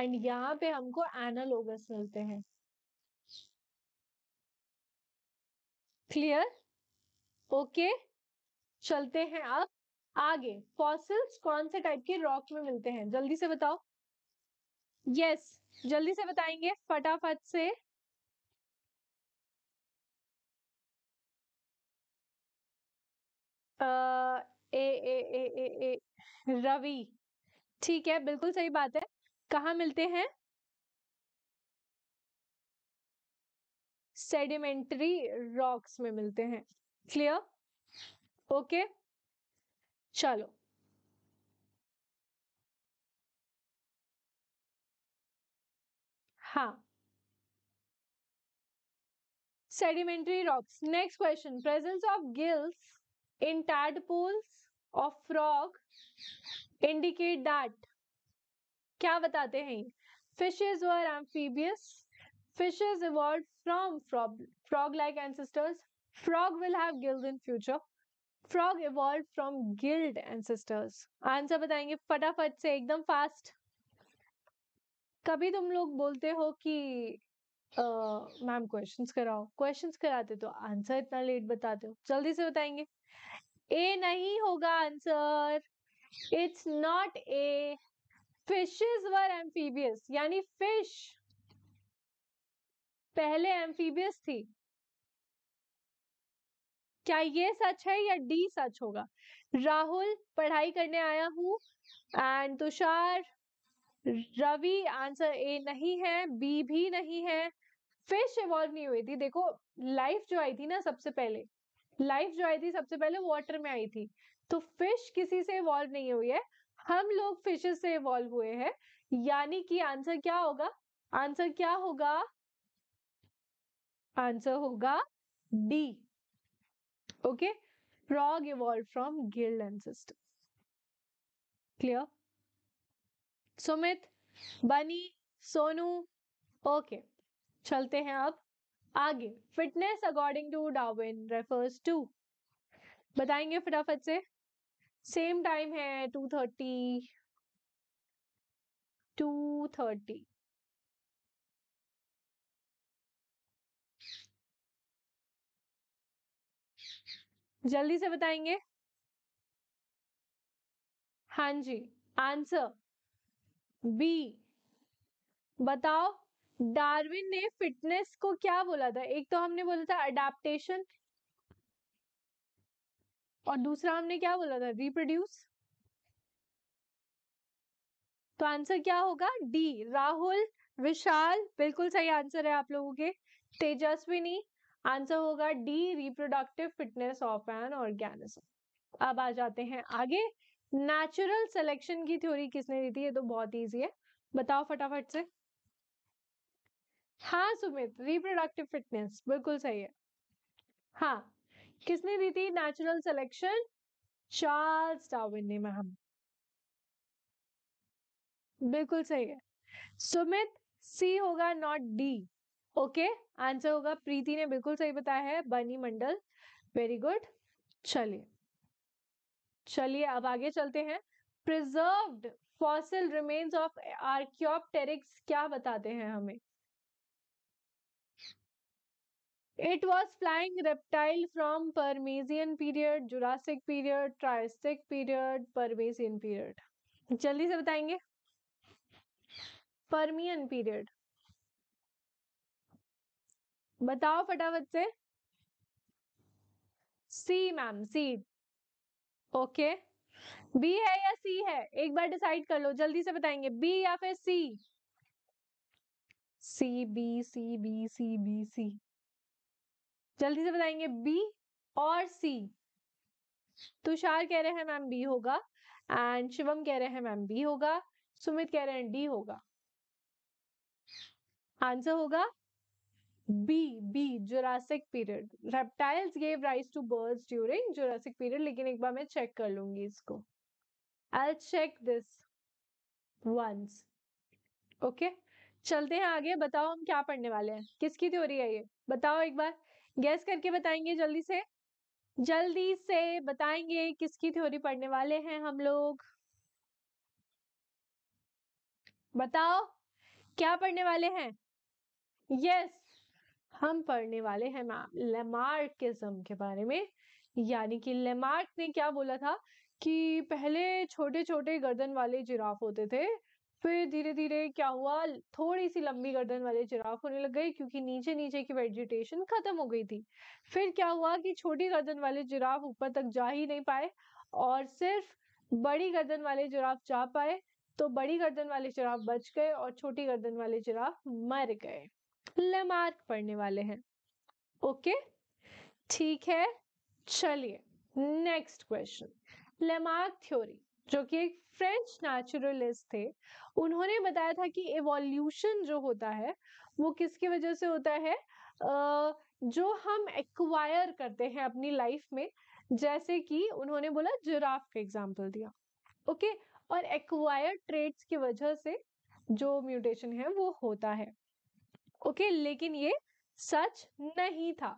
एंड यहां पे हमको एनालोगस मिलते हैं क्लियर ओके okay? चलते हैं अब आगे फॉसिल्स कौन से टाइप के रॉक में मिलते हैं जल्दी से बताओ यस yes, जल्दी से बताएंगे फटाफट से आ, ए ए ए ए ए रवि ठीक है बिल्कुल सही बात है कहा मिलते हैं सेडिमेंट्री रॉक्स में मिलते हैं क्लियर ओके okay? ચાલો હા sedimentary rocks. Next question. Presence of gills in tadpoles of frog indicate that. क्या बताते हैं Fishes were amphibious. Fishes evolved from frog-like ancestors. Frog will have gills in future. Frog evolve from gilled ancestors answer बताएंगे फटाफट से एकदम fast कभी तुम लोग बोलते हो कि मैम uh, क्वेश्चंस कराओ क्वेश्चंस कराते तो आंसर इतना लेट बताते हो जल्दी से बताएंगे ए नहीं होगा answer it's not a fishes were amphibious यानी फिश पहले एम्फीबियस थी क्या ये सच है या डी सच होगा राहुल पढ़ाई करने आया हूँ and Tushar Ravi answer A नहीं है बी भी नहीं है फिश इवॉल्व नहीं हुई थी देखो लाइफ जो आई थी ना सबसे पहले लाइफ जो आई थी सबसे पहले वाटर में आई थी तो फिश किसी से इवॉल्व नहीं हुई है हम लोग फिशेस से इवॉल्व हुए हैं यानी कि आंसर क्या होगा आंसर क्या होगा आंसर होगा D okay frog evolve from gill ancestor. Clear Sumit Bunny Sonu okay चलते हैं अब आगे fitness according to Darwin refers to बताएंगे फटाफट से सेम टाइम है टू थर्टी टू थर्टी जल्दी से बताएंगे हाँ जी आंसर बी बताओ डार्विन ने फिटनेस को क्या बोला था एक तो हमने बोला था अडेप्टेशन और दूसरा हमने क्या बोला था रिप्रोड्यूस तो आंसर क्या होगा डी राहुल विशाल बिल्कुल सही आंसर है आप लोगों के तेजस्विनी आंसर होगा D reproductive fitness of an organism अब आ जाते हैं आगे नेचुरल सिलेक्शन की थ्योरी किसने दी थी ये तो बहुत ईजी है बताओ फटाफट से हाँ सुमित रिप्रोडक्टिव फिटनेस बिल्कुल सही है हाँ किसने दी थी नेचुरल सिलेक्शन चार्ल्स डार्विन ने मैम बिल्कुल सही है सुमित सी होगा नॉट डी ओके आंसर होगा प्रीति ने बिल्कुल सही बताया है बनी मंडल वेरी गुड चलिए चलिए अब आगे चलते हैं preserve fossil remains of archaeopteryx क्या बताते हैं हमें it was flying reptile from Permian period Jurassic period Triassic period Permian period जल्दी से बताएंगे परमियन पीरियड बताओ फटाफट से C ma'am C okay B है या सी है एक बार डिसाइड कर लो जल्दी से बताएंगे बी या फिर C C B C B C B C जल्दी से बताएंगे बी और सी तुषार कह रहे हैं मैम बी होगा एंड शिवम कह रहे हैं मैम बी होगा सुमित कह रहे हैं डी होगा आंसर होगा B B Jurassic period reptiles gave rise to birds during Jurassic period लेकिन एक बार मैं चेक कर लूंगी इसको I check this once okay चलते हैं आगे बताओ हम क्या पढ़ने वाले हैं किसकी थ्योरी है ये बताओ एक बार गैस करके बताएंगे जल्दी से जल्दी से बताएंगे किसकी थ्योरी पढ़ने वाले हैं हम लोग बताओ क्या पढ़ने वाले हैं यस yes, हम पढ़ने वाले हैं मैम लेमार्किज्म के बारे में यानी कि लेमार्क ने क्या बोला था कि पहले छोटे छोटे गर्दन वाले जिराफ होते थे फिर धीरे धीरे क्या हुआ थोड़ी सी लंबी गर्दन वाले जिराफ होने लग गए क्योंकि नीचे नीचे की वेजिटेशन खत्म हो गई थी फिर क्या हुआ कि छोटी गर्दन वाले जिराफ ऊपर तक जा ही नहीं पाए और सिर्फ बड़ी गर्दन वाले जिराफ जा पाए तो बड़ी गर्दन वाले जिराफ बच गए और छोटी गर्दन वाले जिराफ मर गए लैमार्क पढ़ने वाले हैं ओके ठीक है चलिए नेक्स्ट क्वेश्चन लेमार्क थ्योरी जो कि एक फ्रेंच नेचुरलिस्ट थे उन्होंने बताया था कि एवोल्यूशन जो होता है वो किसकी वजह से होता है जो हम एक्वायर करते हैं अपनी लाइफ में जैसे कि उन्होंने बोला जिराफ का एग्जाम्पल दिया ओके और एक्वायर ट्रेड्स की वजह से जो म्यूटेशन है वो होता है ओके okay, लेकिन ये सच नहीं था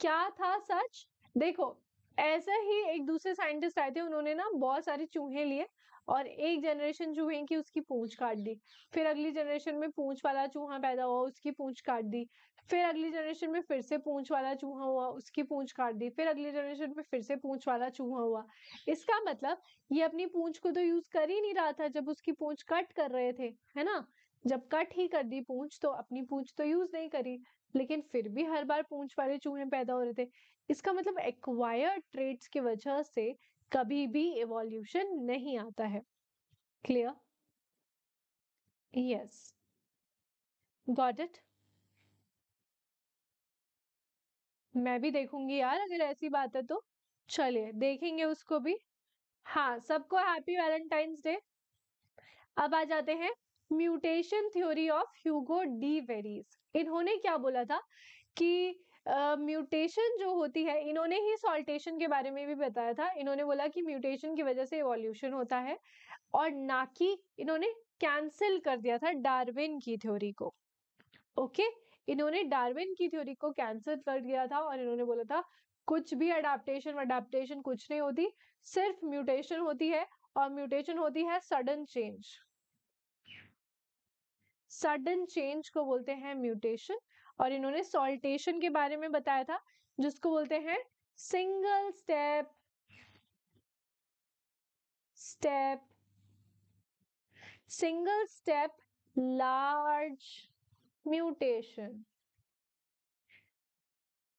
क्या था सच देखो ऐसे ही एक दूसरे साइंटिस्ट आए थे उन्होंने ना बहुत सारे चूहे लिए और एक जनरेशन चूहे की उसकी पूंछ काट दी फिर अगली जनरेशन में पूंछ वाला चूहा पैदा हुआ उसकी पूंछ काट दी फिर अगली जनरेशन में फिर से पूंछ वाला चूहा हुआ उसकी पूंछ काट दी फिर अगली जनरेशन में फिर से पूंछ वाला चूहा हुआ इसका मतलब ये अपनी पूंछ को तो यूज कर ही नहीं रहा था जब उसकी पूंछ कट कर रहे थे है ना जब कट ही कर दी पूंछ तो अपनी पूंछ तो यूज नहीं करी लेकिन फिर भी हर बार पूंछ वाले चूहे पैदा हो रहे थे इसका मतलब एक्वायर्ड ट्रेड्स की वजह से कभी भी एवोल्यूशन नहीं आता है क्लियर यस गॉट इट मैं भी देखूंगी यार अगर ऐसी बात है तो चलिए देखेंगे उसको भी हाँ सबको हैप्पी वैलेंटाइंस डे अब आ जाते हैं mutation theory of Hugo de Vries इन्होंने क्या बोला था कि म्यूटेशन uh, जो होती है इन्होंने ही सॉल्टेशन के बारे में भी बताया था इन्होंने बोला कि म्यूटेशन की वजह से इवोल्यूशन होता है और ना कि इन्होंने कैंसिल कर दिया था डार्विन की थ्योरी को ओके okay? इन्होंने डार्विन की थ्योरी को कैंसिल कर दिया था और इन्होंने बोला था कुछ भी अडाप्टेशन वडाप्टेशन कुछ नहीं होती सिर्फ म्यूटेशन होती है और म्यूटेशन होती है सडन चेंज सडन चेंज को बोलते हैं म्यूटेशन और इन्होंने सॉल्टेशन के बारे में बताया था जिसको बोलते हैं single step step single step large mutation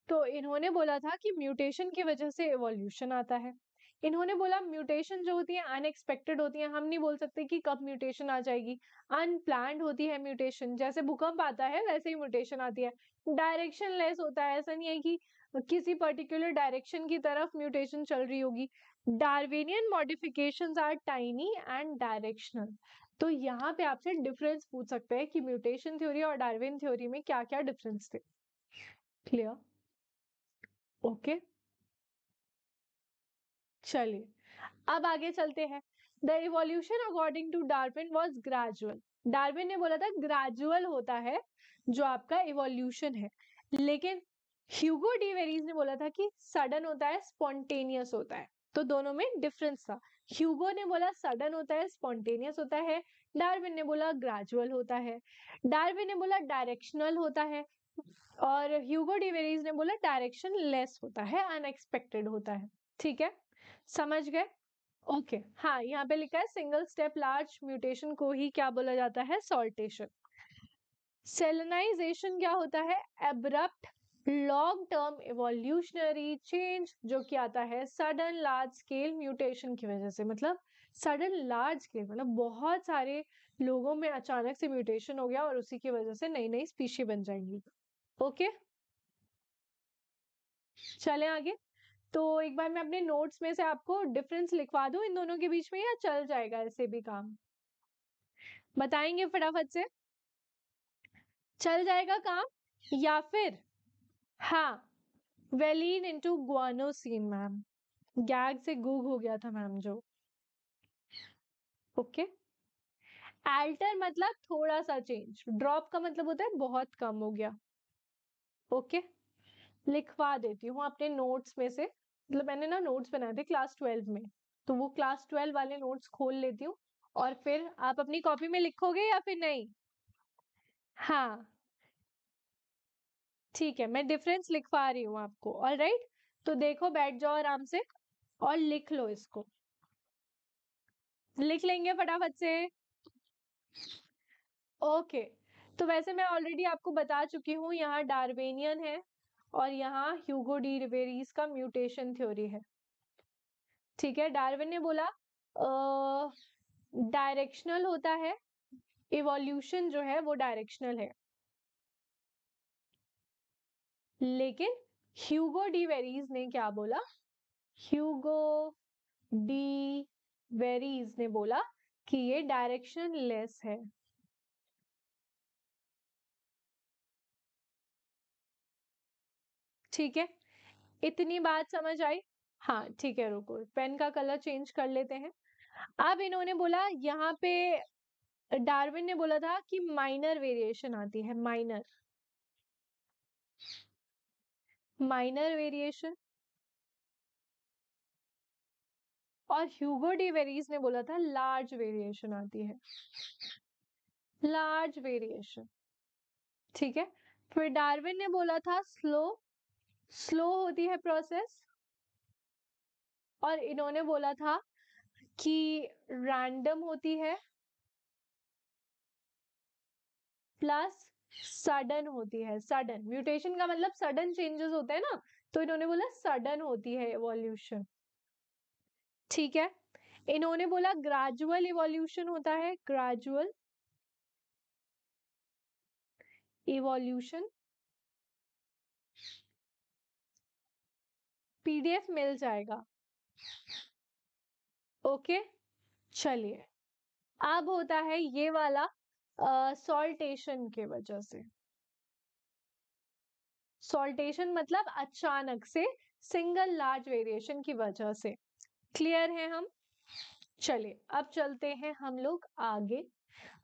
तो इन्होंने बोला था कि म्यूटेशन की वजह से एवोल्यूशन आता है इन्होंने बोला म्यूटेशन जो होती है अनएक्सपेक्टेड होती है हम नहीं बोल सकते कि कब म्यूटेशन आ जाएगी अनप्लान होती है म्यूटेशन जैसे भूकंप आता है वैसे ही म्यूटेशन आती है डायरेक्शन लेस होता है ऐसा नहीं है कि किसी पर्टिकुलर डायरेक्शन की तरफ म्यूटेशन चल रही होगी Darwinian modification are tiny and directional तो यहाँ पे आपसे डिफरेंस पूछ सकते हैं कि म्यूटेशन थ्योरी और डार्विन थ्योरी में क्या क्या डिफरेंस थे क्लियर ओके okay. चलिए अब आगे चलते हैं the evolution according to Darwin was gradual Darwin ने बोला था ग्रेजुअल होता है जो आपका इवोल्यूशन है लेकिन ह्यूगो डी वेरीज ने बोला था कि सडन होता है स्पॉन्टेनियस होता है तो दोनों में डिफरेंस था ह्यूगो ने बोला सडन होता है स्पॉन्टेनियस होता है डार्विन ने बोला ग्रेजुअल होता है डार्विन ने बोला डायरेक्शनल होता है और ह्यूगो डिवेरीज ने बोला डायरेक्शन लेस होता है अनएक्सपेक्टेड होता है ठीक है समझ गए ओके okay. हाँ यहाँ पे लिखा है सिंगल स्टेप लार्ज म्यूटेशन को ही क्या बोला जाता है सॉल्टेशन सेलनाइजेशन क्या होता है abrupt long term evolutionary change जो कि आता है सडन लार्ज स्केल म्यूटेशन की वजह से मतलब सडन लार्ज स्केल मतलब बहुत सारे लोगों में अचानक से म्यूटेशन हो गया और उसी की वजह से नई नई स्पीशी बन जाएंगी ओके okay? चले आगे तो एक बार मैं अपने नोट्स में से आपको डिफरेंस लिखवा दूं इन दोनों के बीच में या चल जाएगा ऐसे भी काम बताएंगे फटाफट से चल जाएगा काम या फिर हाँ valine into guanosine ma'am gag से गूग हो गया था मैम जो ओके okay. एल्टर मतलब थोड़ा सा चेंज ड्रॉप का मतलब होता है बहुत कम हो गया ओके okay. लिखवा देती हूँ अपने नोट्स में से मतलब मैंने ना नोट्स बनाए थे क्लास ट्वेल्व में तो वो क्लास ट्वेल्व वाले नोट्स खोल लेती हूँ और फिर आप अपनी कॉपी में लिखोगे या फिर नहीं हाँ ठीक है मैं डिफरेंस लिखवा रही हूँ आपको ऑल राइट तो देखो बैठ जाओ आराम से और लिख लो इसको लिख लेंगे फटाफट से ओके तो वैसे मैं ऑलरेडी आपको बता चुकी हूँ यहाँ डार्वेनियन है और यहाँ ह्यूगो डी रिवेरीज का म्यूटेशन थ्योरी है ठीक है डार्विन ने बोला डायरेक्शनल होता है इवोल्यूशन जो है वो डायरेक्शनल है लेकिन ह्यूगो डी वेरीज ने क्या बोला ह्यूगो डी वेरीज ने बोला कि ये डायरेक्शन लेस है ठीक है इतनी बात समझ आई हाँ ठीक है रुको पेन का कलर चेंज कर लेते हैं अब इन्होंने बोला यहाँ पे डार्विन ने बोला था कि माइनर वेरिएशन आती है माइनर माइनर वेरिएशन और ह्यूगो डी वेरीज ने बोला था लार्ज वेरिएशन आती है लार्ज वेरिएशन ठीक है फिर डार्विन ने बोला था स्लो स्लो होती है प्रोसेस और इन्होंने बोला था कि रैंडम होती है प्लस सडन होती है सडन म्यूटेशन का मतलब सडन चेंजेस होते हैं ना तो इन्होंने बोला सडन होती है इवोल्यूशन ठीक है इन्होंने बोला ग्रेजुअल इवोल्यूशन होता है ग्रेजुअल इवोल्यूशन पीडीएफ मिल जाएगा ओके चलिए अब होता है ये वाला सॉल्टेशन के वजह से सॉल्टेशन मतलब अचानक से सिंगल लार्ज वेरिएशन की वजह से क्लियर है हम चलिए अब चलते हैं हम लोग आगे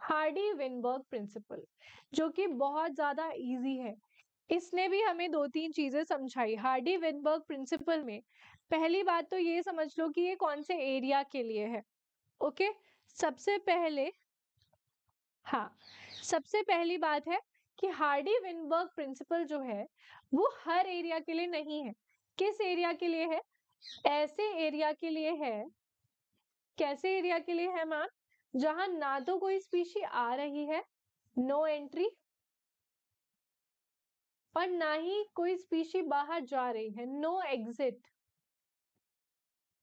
हार्डी विनबर्ग प्रिंसिपल जो कि बहुत ज्यादा इजी है इसने भी हमें दो तीन चीज़ें समझाई हार्डी विनबर्ग प्रिंसिपल में पहली बात तो ये समझ लो कि ये कौन से एरिया के लिए है ओके सबसे पहले हाँ सबसे पहली बात है कि हार्डी विनबर्ग प्रिंसिपल जो है वो हर एरिया के लिए नहीं है किस एरिया के लिए है ऐसे एरिया के लिए है कैसे एरिया के लिए है मैम जहां ना तो कोई स्पीशी आ रही है नो एंट्री पर ना ही कोई स्पीशी बाहर जा रही है नो एग्जिट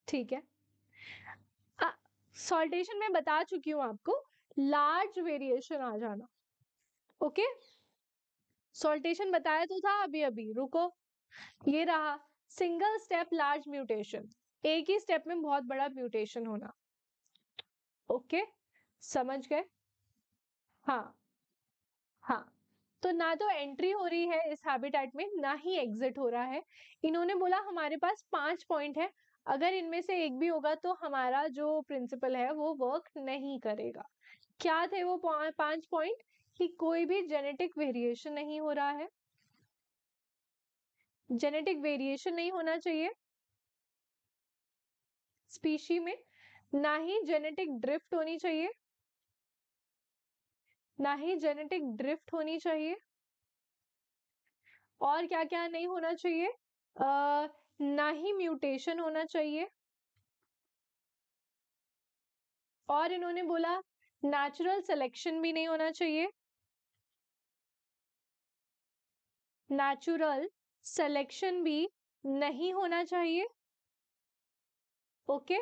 ठीक है सॉल्टेशन में बता चुकी हूं आपको लार्ज वेरिएशन आ जाना ओके सॉल्टेशन बताया तो था अभी अभी रुको ये रहा सिंगल स्टेप लार्ज म्यूटेशन एक ही स्टेप में बहुत बड़ा म्यूटेशन होना ओके समझ गए हाँ हाँ तो ना तो एंट्री हो रही है इस हैबिटेट में ना ही एग्जिट हो रहा है इन्होंने बोला हमारे पास पांच पॉइंट है अगर इनमें से एक भी होगा तो हमारा जो प्रिंसिपल है वो वर्क नहीं करेगा क्या थे वो पांच पॉइंट कि कोई भी जेनेटिक वेरिएशन नहीं हो रहा है जेनेटिक वेरिएशन नहीं होना चाहिए स्पीशी में ना ही जेनेटिक ड्रिफ्ट होनी चाहिए ना ही जेनेटिक ड्रिफ्ट होनी चाहिए और क्या क्या नहीं होना चाहिए आ, ना ही म्यूटेशन होना चाहिए और इन्होंने बोला नेचुरल सिलेक्शन भी नहीं होना चाहिए नेचुरल सिलेक्शन भी नहीं होना चाहिए ओके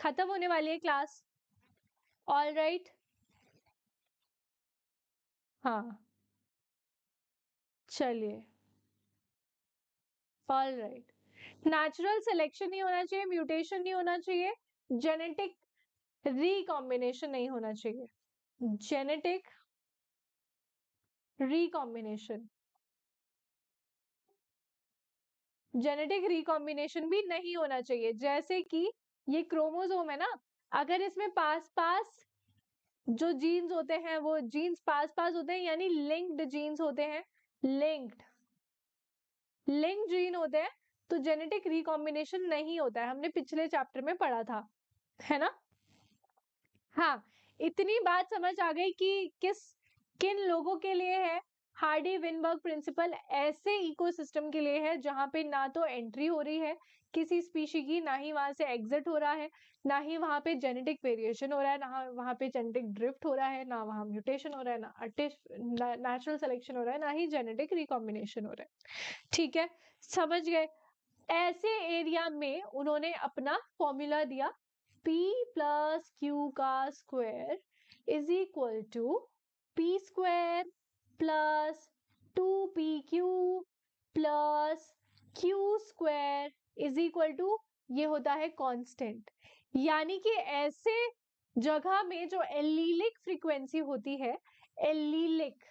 खत्म होने वाली है क्लास ऑल राइट right. हाँ। चलिए। राइट नेचुरल सिलेक्शन नहीं होना चाहिए, म्यूटेशन नहीं होना चाहिए, जेनेटिक रिकॉम्बिनेशन नहीं होना चाहिए। जेनेटिक रिकॉम्बिनेशन जेनेटिक रिकॉम्बिनेशन भी नहीं होना चाहिए जैसे कि ये क्रोमोसोम है ना अगर इसमें पास पास जो जीन्स होते हैं वो जीन्स पास पास होते हैं यानी लिंक्ड जीन्स होते हैं लिंक्ड लिंक जीन होते हैं तो जेनेटिक रिकॉम्बिनेशन नहीं होता है हमने पिछले चैप्टर में पढ़ा था है ना हाँ इतनी बात समझ आ गई कि किस किन लोगों के लिए है हार्डी विनबर्ग प्रिंसिपल ऐसे इकोसिस्टम के लिए है जहां पे ना तो एंट्री हो रही है किसी स्पीशी की ना ही वहाँ से एग्जिट हो रहा है ना ही वहाँ पे जेनेटिक वेरिएशन हो रहा है ना वहाँ पे जेनेटिक ड्रिफ्ट हो रहा है ना वहाँ म्यूटेशन हो रहा है ना नेचुरल सिलेक्शन हो रहा है ना ही जेनेटिक रिकॉम्बिनेशन हो रहा है ठीक है समझ गए ऐसे एरिया में उन्होंने अपना फॉर्मूला दिया पी प्लस क्यू का square is equal to p square plus two p q plus q square is equal to ये होता है कांस्टेंट यानी कि ऐसे जगह में जो एलिलिक फ्रीक्वेंसी होती है एलिलिक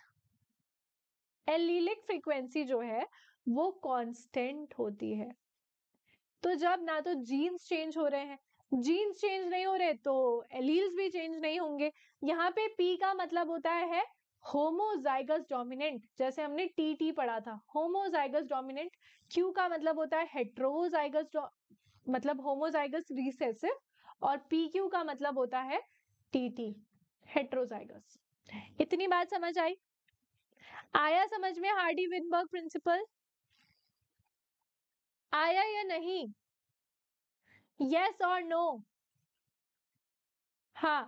एलिलिक फ्रीक्वेंसी जो है वो कांस्टेंट होती है तो जब ना तो जीन्स चेंज हो रहे हैं जीन्स चेंज नहीं हो रहे तो एलील्स भी चेंज नहीं होंगे यहाँ पे पी का मतलब होता है होमोजाइगस डोमिनेंट जैसे हमने टी टी पढ़ा था होमोजाइगस डोमिनेंट क्यू का मतलब होता है हेट्रोजाइगस मतलब होमोजाइगस रिसेसिव और पी क्यू का मतलब होता है टी टी हेट्रोजाइगस इतनी बात समझ आई आया समझ में हार्डी विनबर्ग प्रिंसिपल आया या नहीं यस और नो हाँ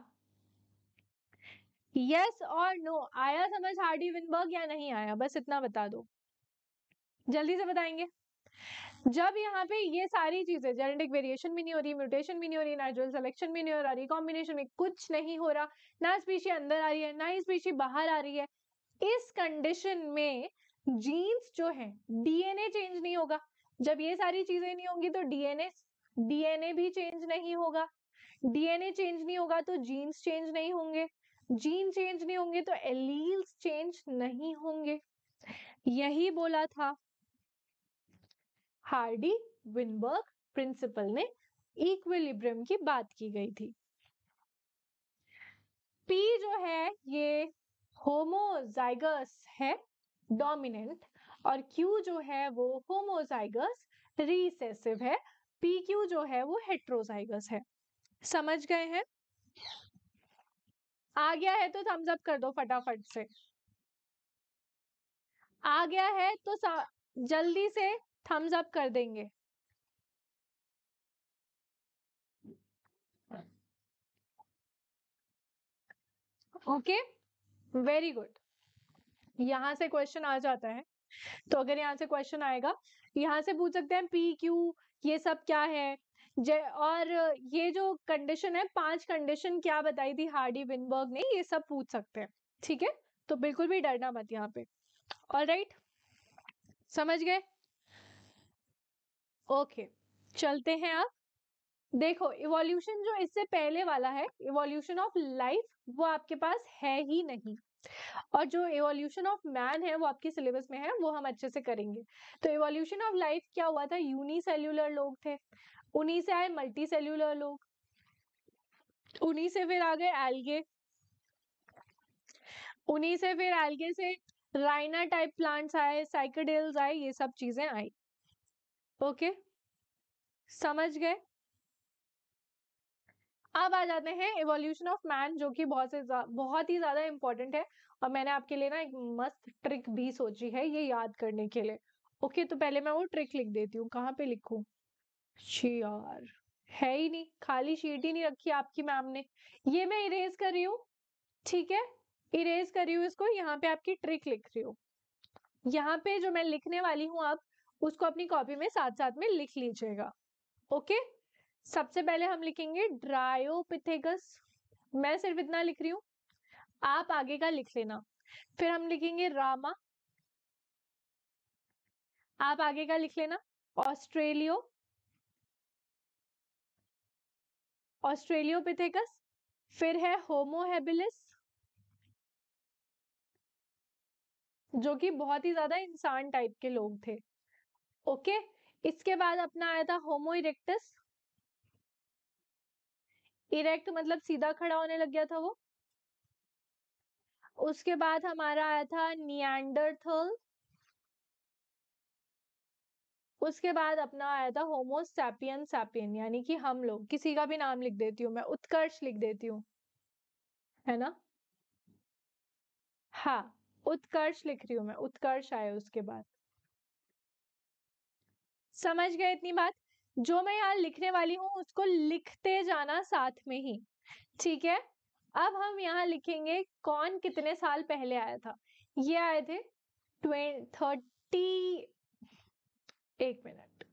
यस और नो आया समझ हार्डी विनबर्ग या नहीं आया बस इतना बता दो जल्दी से बताएंगे जब यहाँ पे ये सारी चीजें जेनेटिक वेरिएशन भी नहीं हो रही म्यूटेशन भी नहीं हो रही नेचुरल सिलेक्शन भी नहीं हो रहा रिकॉम्बिनेशन में कुछ नहीं हो रहा ना स्पीशी अंदर आ रही है ना ही स्पीशी बाहर आ रही है इस कंडीशन में जीन्स जो है डीएनए चेंज नहीं होगा जब ये सारी चीजें नहीं होंगी तो डीएनए डीएनए भी चेंज नहीं होगा डीएनए चेंज नहीं होगा तो जीन्स चेंज नहीं होंगे जीन चेंज नहीं होंगे तो एलील्स चेंज नहीं होंगे यही बोला था हार्डी विनबर्ग प्रिंसिपल ने इक्विलिब्रियम की बात की गई थी पी जो है ये होमोजाइगस है डोमिनेंट और क्यू जो है वो होमोजाइगस रिसेसिव है पी क्यू जो है वो हेट्रोजाइगस है समझ गए हैं आ गया है तो थम्स अप कर दो फटाफट से आ गया है तो जल्दी से थम्स अप कर देंगे ओके वेरी गुड यहां से क्वेश्चन आ जाता है तो अगर यहाँ से क्वेश्चन आएगा यहां से पूछ सकते हैं पी क्यू ये सब क्या है और ये जो कंडीशन है पांच कंडीशन क्या बताई थी हार्डी विनबर्ग ने ये सब पूछ सकते हैं ठीक है तो बिल्कुल भी डरना मत यहाँ पे ऑल राइट समझ गए ओके चलते हैं आप देखो इवोल्यूशन जो इससे पहले वाला है इवोल्यूशन ऑफ लाइफ वो आपके पास है ही नहीं और जो इवोल्यूशन ऑफ मैन है वो आपके सिलेबस में है वो हम अच्छे से करेंगे तो इवोल्यूशन ऑफ लाइफ क्या हुआ था यूनिसेल्यूलर लोग थे उन्हीं से आए मल्टी सेल्यूलर लोग उन्हीं से फिर आ गए एल्गे उन्हीं से फिर एल्गे से राइना टाइप प्लांट्स आए साइकडेल्स आए ये सब चीजें आई ओके समझ गए अब आ जाते हैं इवोल्यूशन ऑफ मैन जो कि बहुत से बहुत ही ज्यादा इंपॉर्टेंट है और मैंने आपके लिए ना एक मस्त ट्रिक भी सोची है ये याद करने के लिए ओके तो पहले मैं वो ट्रिक लिख देती हूँ कहाँ पे लिखू शी यार है ही नहीं खाली शीट ही नहीं रखी आपकी मैम ने ये मैं इरेज कर रही हूँ ठीक है इरेज कर रही हूँ इसको यहाँ पे आपकी ट्रिक लिख रही हूँ यहाँ पे जो मैं लिखने वाली हूँ अब उसको अपनी कॉपी में साथ साथ में लिख लीजिएगा ओके सबसे पहले हम लिखेंगे ड्रायोपिथेगस मैं सिर्फ इतना लिख रही हूं आप आगे का लिख लेना फिर हम लिखेंगे रामा आप आगे का लिख लेना ऑस्ट्रेलियो ऑस्ट्रेलियोपिथेकस फिर है होमोहेबिलिस जो कि बहुत ही ज्यादा इंसान टाइप के लोग थे ओके इसके बाद अपना आया था होमो इरेक्टस इरेक्ट मतलब सीधा खड़ा होने लग गया था वो उसके बाद हमारा आया था नियंडरथल उसके बाद अपना आया था होमो सैपियन सैपियन यानी कि हम लोग किसी का भी नाम लिख देती हूँ मैं उत्कर्ष लिख देती हूँ है ना हाँ उत्कर्ष लिख रही हूँ मैं उत्कर्ष आया उसके बाद समझ गए इतनी बात जो मैं यहाँ लिखने वाली हूँ उसको लिखते जाना साथ में ही ठीक है अब हम यहाँ लिखेंगे कौन कितने साल पहले आया था ये आए थे थर्टी एक मिनट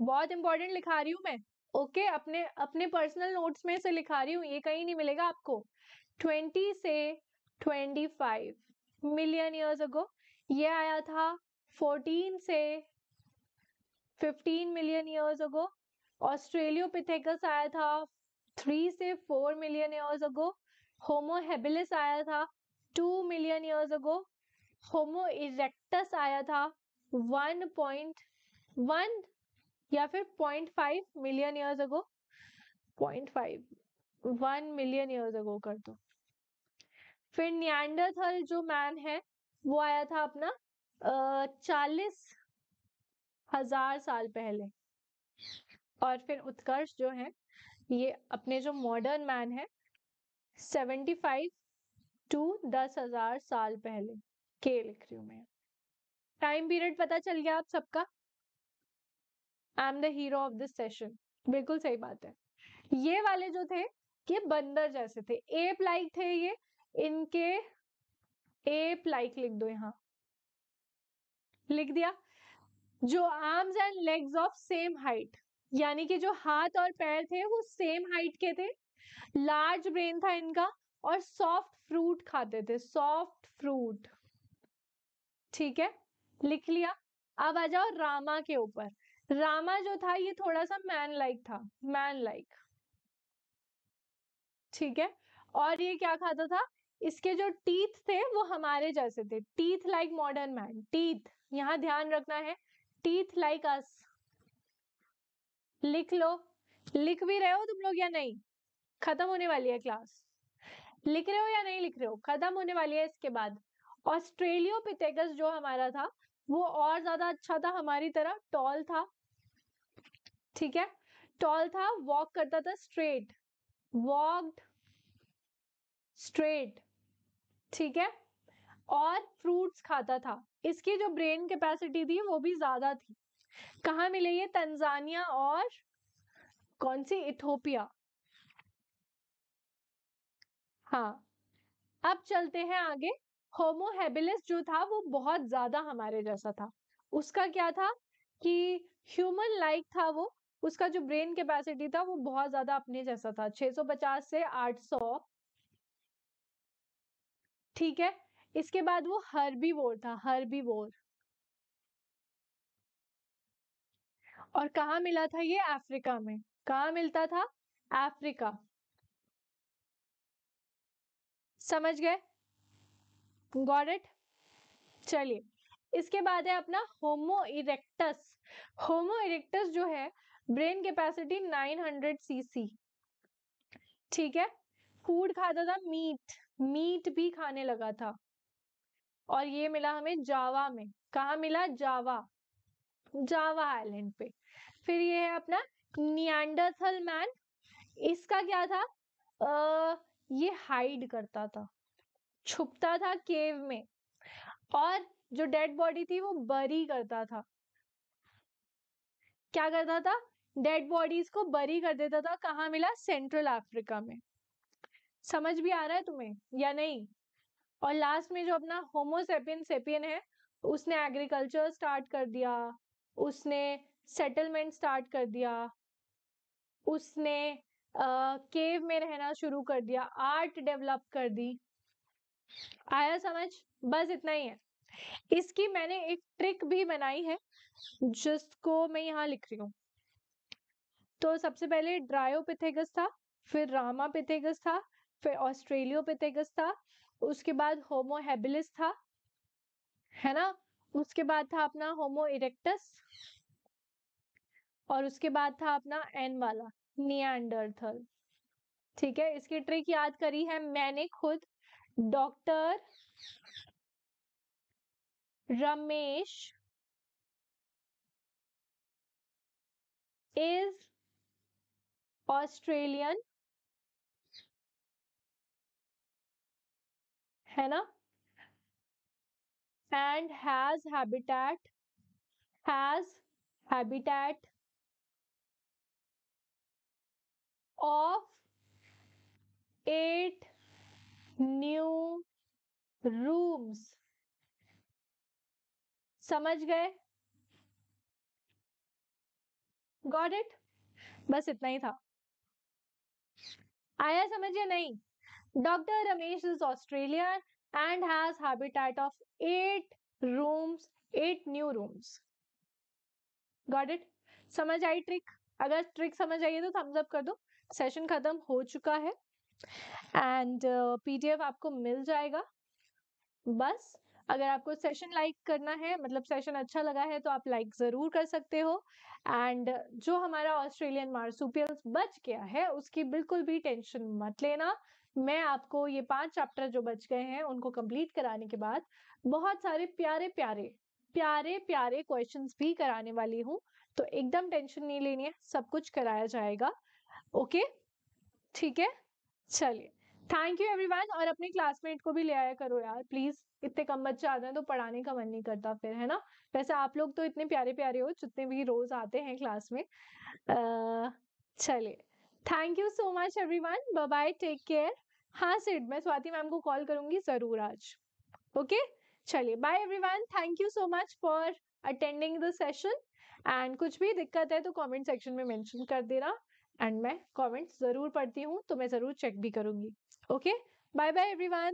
बहुत इंपॉर्टेंट लिखा रही हूँ मैं ओके okay, अपने अपने पर्सनल नोट्स में से लिखा रही हूँ ये कहीं नहीं मिलेगा आपको ट्वेंटी से twenty five million years ago ये आया था फोर्टीन से fifteen million years ago australopithecus आया था थ्री से four million years ago Homo habilis आया था two million years ago Homo erectus आया था वन पॉइंट वन या फिर point five million years ago point five one million years ago कर दो फिर नियांडरथल जो मैन है वो आया था अपना चालीस हजार साल पहले और फिर उत्कर्ष जो है ये अपने जो मॉडर्न मैन है सेवेंटी फाइव टू दस हजार साल पहले के लिख रही हूं मैं टाइम पीरियड पता चल गया आप सबका I am the hero of this session बिल्कुल सही बात है ये वाले जो थे ये बंदर जैसे थे एप लाइक थे ये इनके एप लाइक लिख दो यहाँ लिख दिया जो arms and legs of same height यानी कि जो हाथ और पैर थे वो सेम हाइट के थे लार्ज ब्रेन था इनका और सॉफ्ट फ्रूट खाते थे सॉफ्ट फ्रूट ठीक है लिख लिया अब आ जाओ रामा के ऊपर रामा जो था ये थोड़ा सा मैन लाइक था मैन लाइक ठीक है और ये क्या खाता था इसके जो टीथ थे वो हमारे जैसे थे teeth like modern man teeth यहाँ ध्यान रखना है टीथ लाइक अस लिख लो लिख भी रहे हो तुम लोग या नहीं खत्म होने वाली है क्लास लिख रहे हो या नहीं लिख रहे हो खत्म होने वाली है इसके बाद पिथेगस जो हमारा था वो और ज्यादा अच्छा था हमारी तरह टॉल था ठीक है टॉल था वॉक करता था स्ट्रेट वॉकड स्ट्रेट ठीक है और फ्रूट्स खाता था इसकी जो ब्रेन कैपेसिटी थी वो भी ज़्यादा थी कहा मिले ये तंजानिया और कौन सी इथोपिया हाँ अब चलते हैं आगे होमो हैबिलिस जो था वो बहुत ज्यादा हमारे जैसा था उसका क्या था कि ह्यूमन लाइक था वो उसका जो ब्रेन कैपेसिटी था वो बहुत ज्यादा अपने जैसा था 650 से 800 ठीक है इसके बाद वो वोर था वोर और कहा मिला था ये अफ्रीका में कहा मिलता था अफ्रीका समझ गए गॉड इट चलिए इसके बाद है अपना होमो इरेक्टस होमो इरेक्टस जो है ब्रेन कैपेसिटी 900 सीसी ठीक है फूड खाता था मीट मीट भी खाने लगा था और ये मिला हमें जावा में कहा मिला जावा जावा आइलैंड पे फिर ये है अपना नियंडरथल मैन इसका क्या था आ, ये हाइड करता था छुपता था केव में और जो डेड बॉडी थी वो बरी करता था क्या करता था डेड बॉडीज को बरी कर देता था कहा मिला सेंट्रल अफ्रीका में समझ भी आ रहा है तुम्हें या नहीं और लास्ट में जो अपना होमोसेपियन सेपियन है उसने एग्रीकल्चर स्टार्ट कर दिया उसने सेटलमेंट स्टार्ट कर दिया उसने केव uh, में रहना शुरू कर दिया आर्ट डेवलप कर दी आया समझ बस इतना ही है इसकी मैंने एक ट्रिक भी बनाई है जिसको मैं यहाँ लिख रही हूँ तो सबसे पहले ड्रायोपिथेगस था फिर रामा पिथेगस था फिर ऑस्ट्रेलियोपिथेगस था उसके बाद होमो हैबिलिस था है ना उसके बाद था अपना होमो इरेक्टस और उसके बाद था अपना एन वाला नियंडरथल ठीक है इसकी ट्रिक याद करी है मैंने खुद डॉक्टर रमेश इज ऑस्ट्रेलियन है ना and has habitat has habitat of at new rooms समझ गए गॉड इट बस इतना ही था आया समझ या नहीं Dr. Ramesh is Australian and has habitat of 8 rooms, 8 new rooms. Got it? समझ आई ट्रिक अगर ट्रिक समझ आई है तो थम्स अप कर दो सेशन खत्म हो चुका है एंड पीडीएफ uh, आपको मिल जाएगा बस अगर आपको सेशन लाइक like करना है मतलब सेशन अच्छा लगा है तो आप लाइक like ज़रूर कर सकते हो एंड जो हमारा ऑस्ट्रेलियन मार्सूपियल्स बच गया है उसकी बिल्कुल भी टेंशन मत लेना मैं आपको ये पांच चैप्टर जो बच गए हैं उनको कंप्लीट कराने के बाद बहुत सारे प्यारे प्यारे प्यारे प्यारे क्वेश्चंस भी कराने वाली हूँ तो एकदम टेंशन नहीं लेनी है सब कुछ कराया जाएगा ओके ठीक है चलिए थैंक यू एवरीवन और अपने क्लासमेट को भी ले आया करो यार प्लीज इतने कम बच्चे आते हैं तो पढ़ाने का मन नहीं करता फिर है ना वैसे आप लोग तो इतने प्यारे प्यारे हो जितने भी रोज आते हैं क्लास में चलिए thank you so much everyone bye bye take care हाँ सिड मैं स्वाति मैम को कॉल करूंगी ज़रूर आज ओके चलिए bye everyone thank you so much for attending the session and कुछ भी दिक्कत है तो कमेंट सेक्शन में मेंशन कर देना एंड मैं कमेंट्स ज़रूर पढ़ती हूँ तो मैं ज़रूर चेक भी करूंगी ओके बाय बाय एवरीवन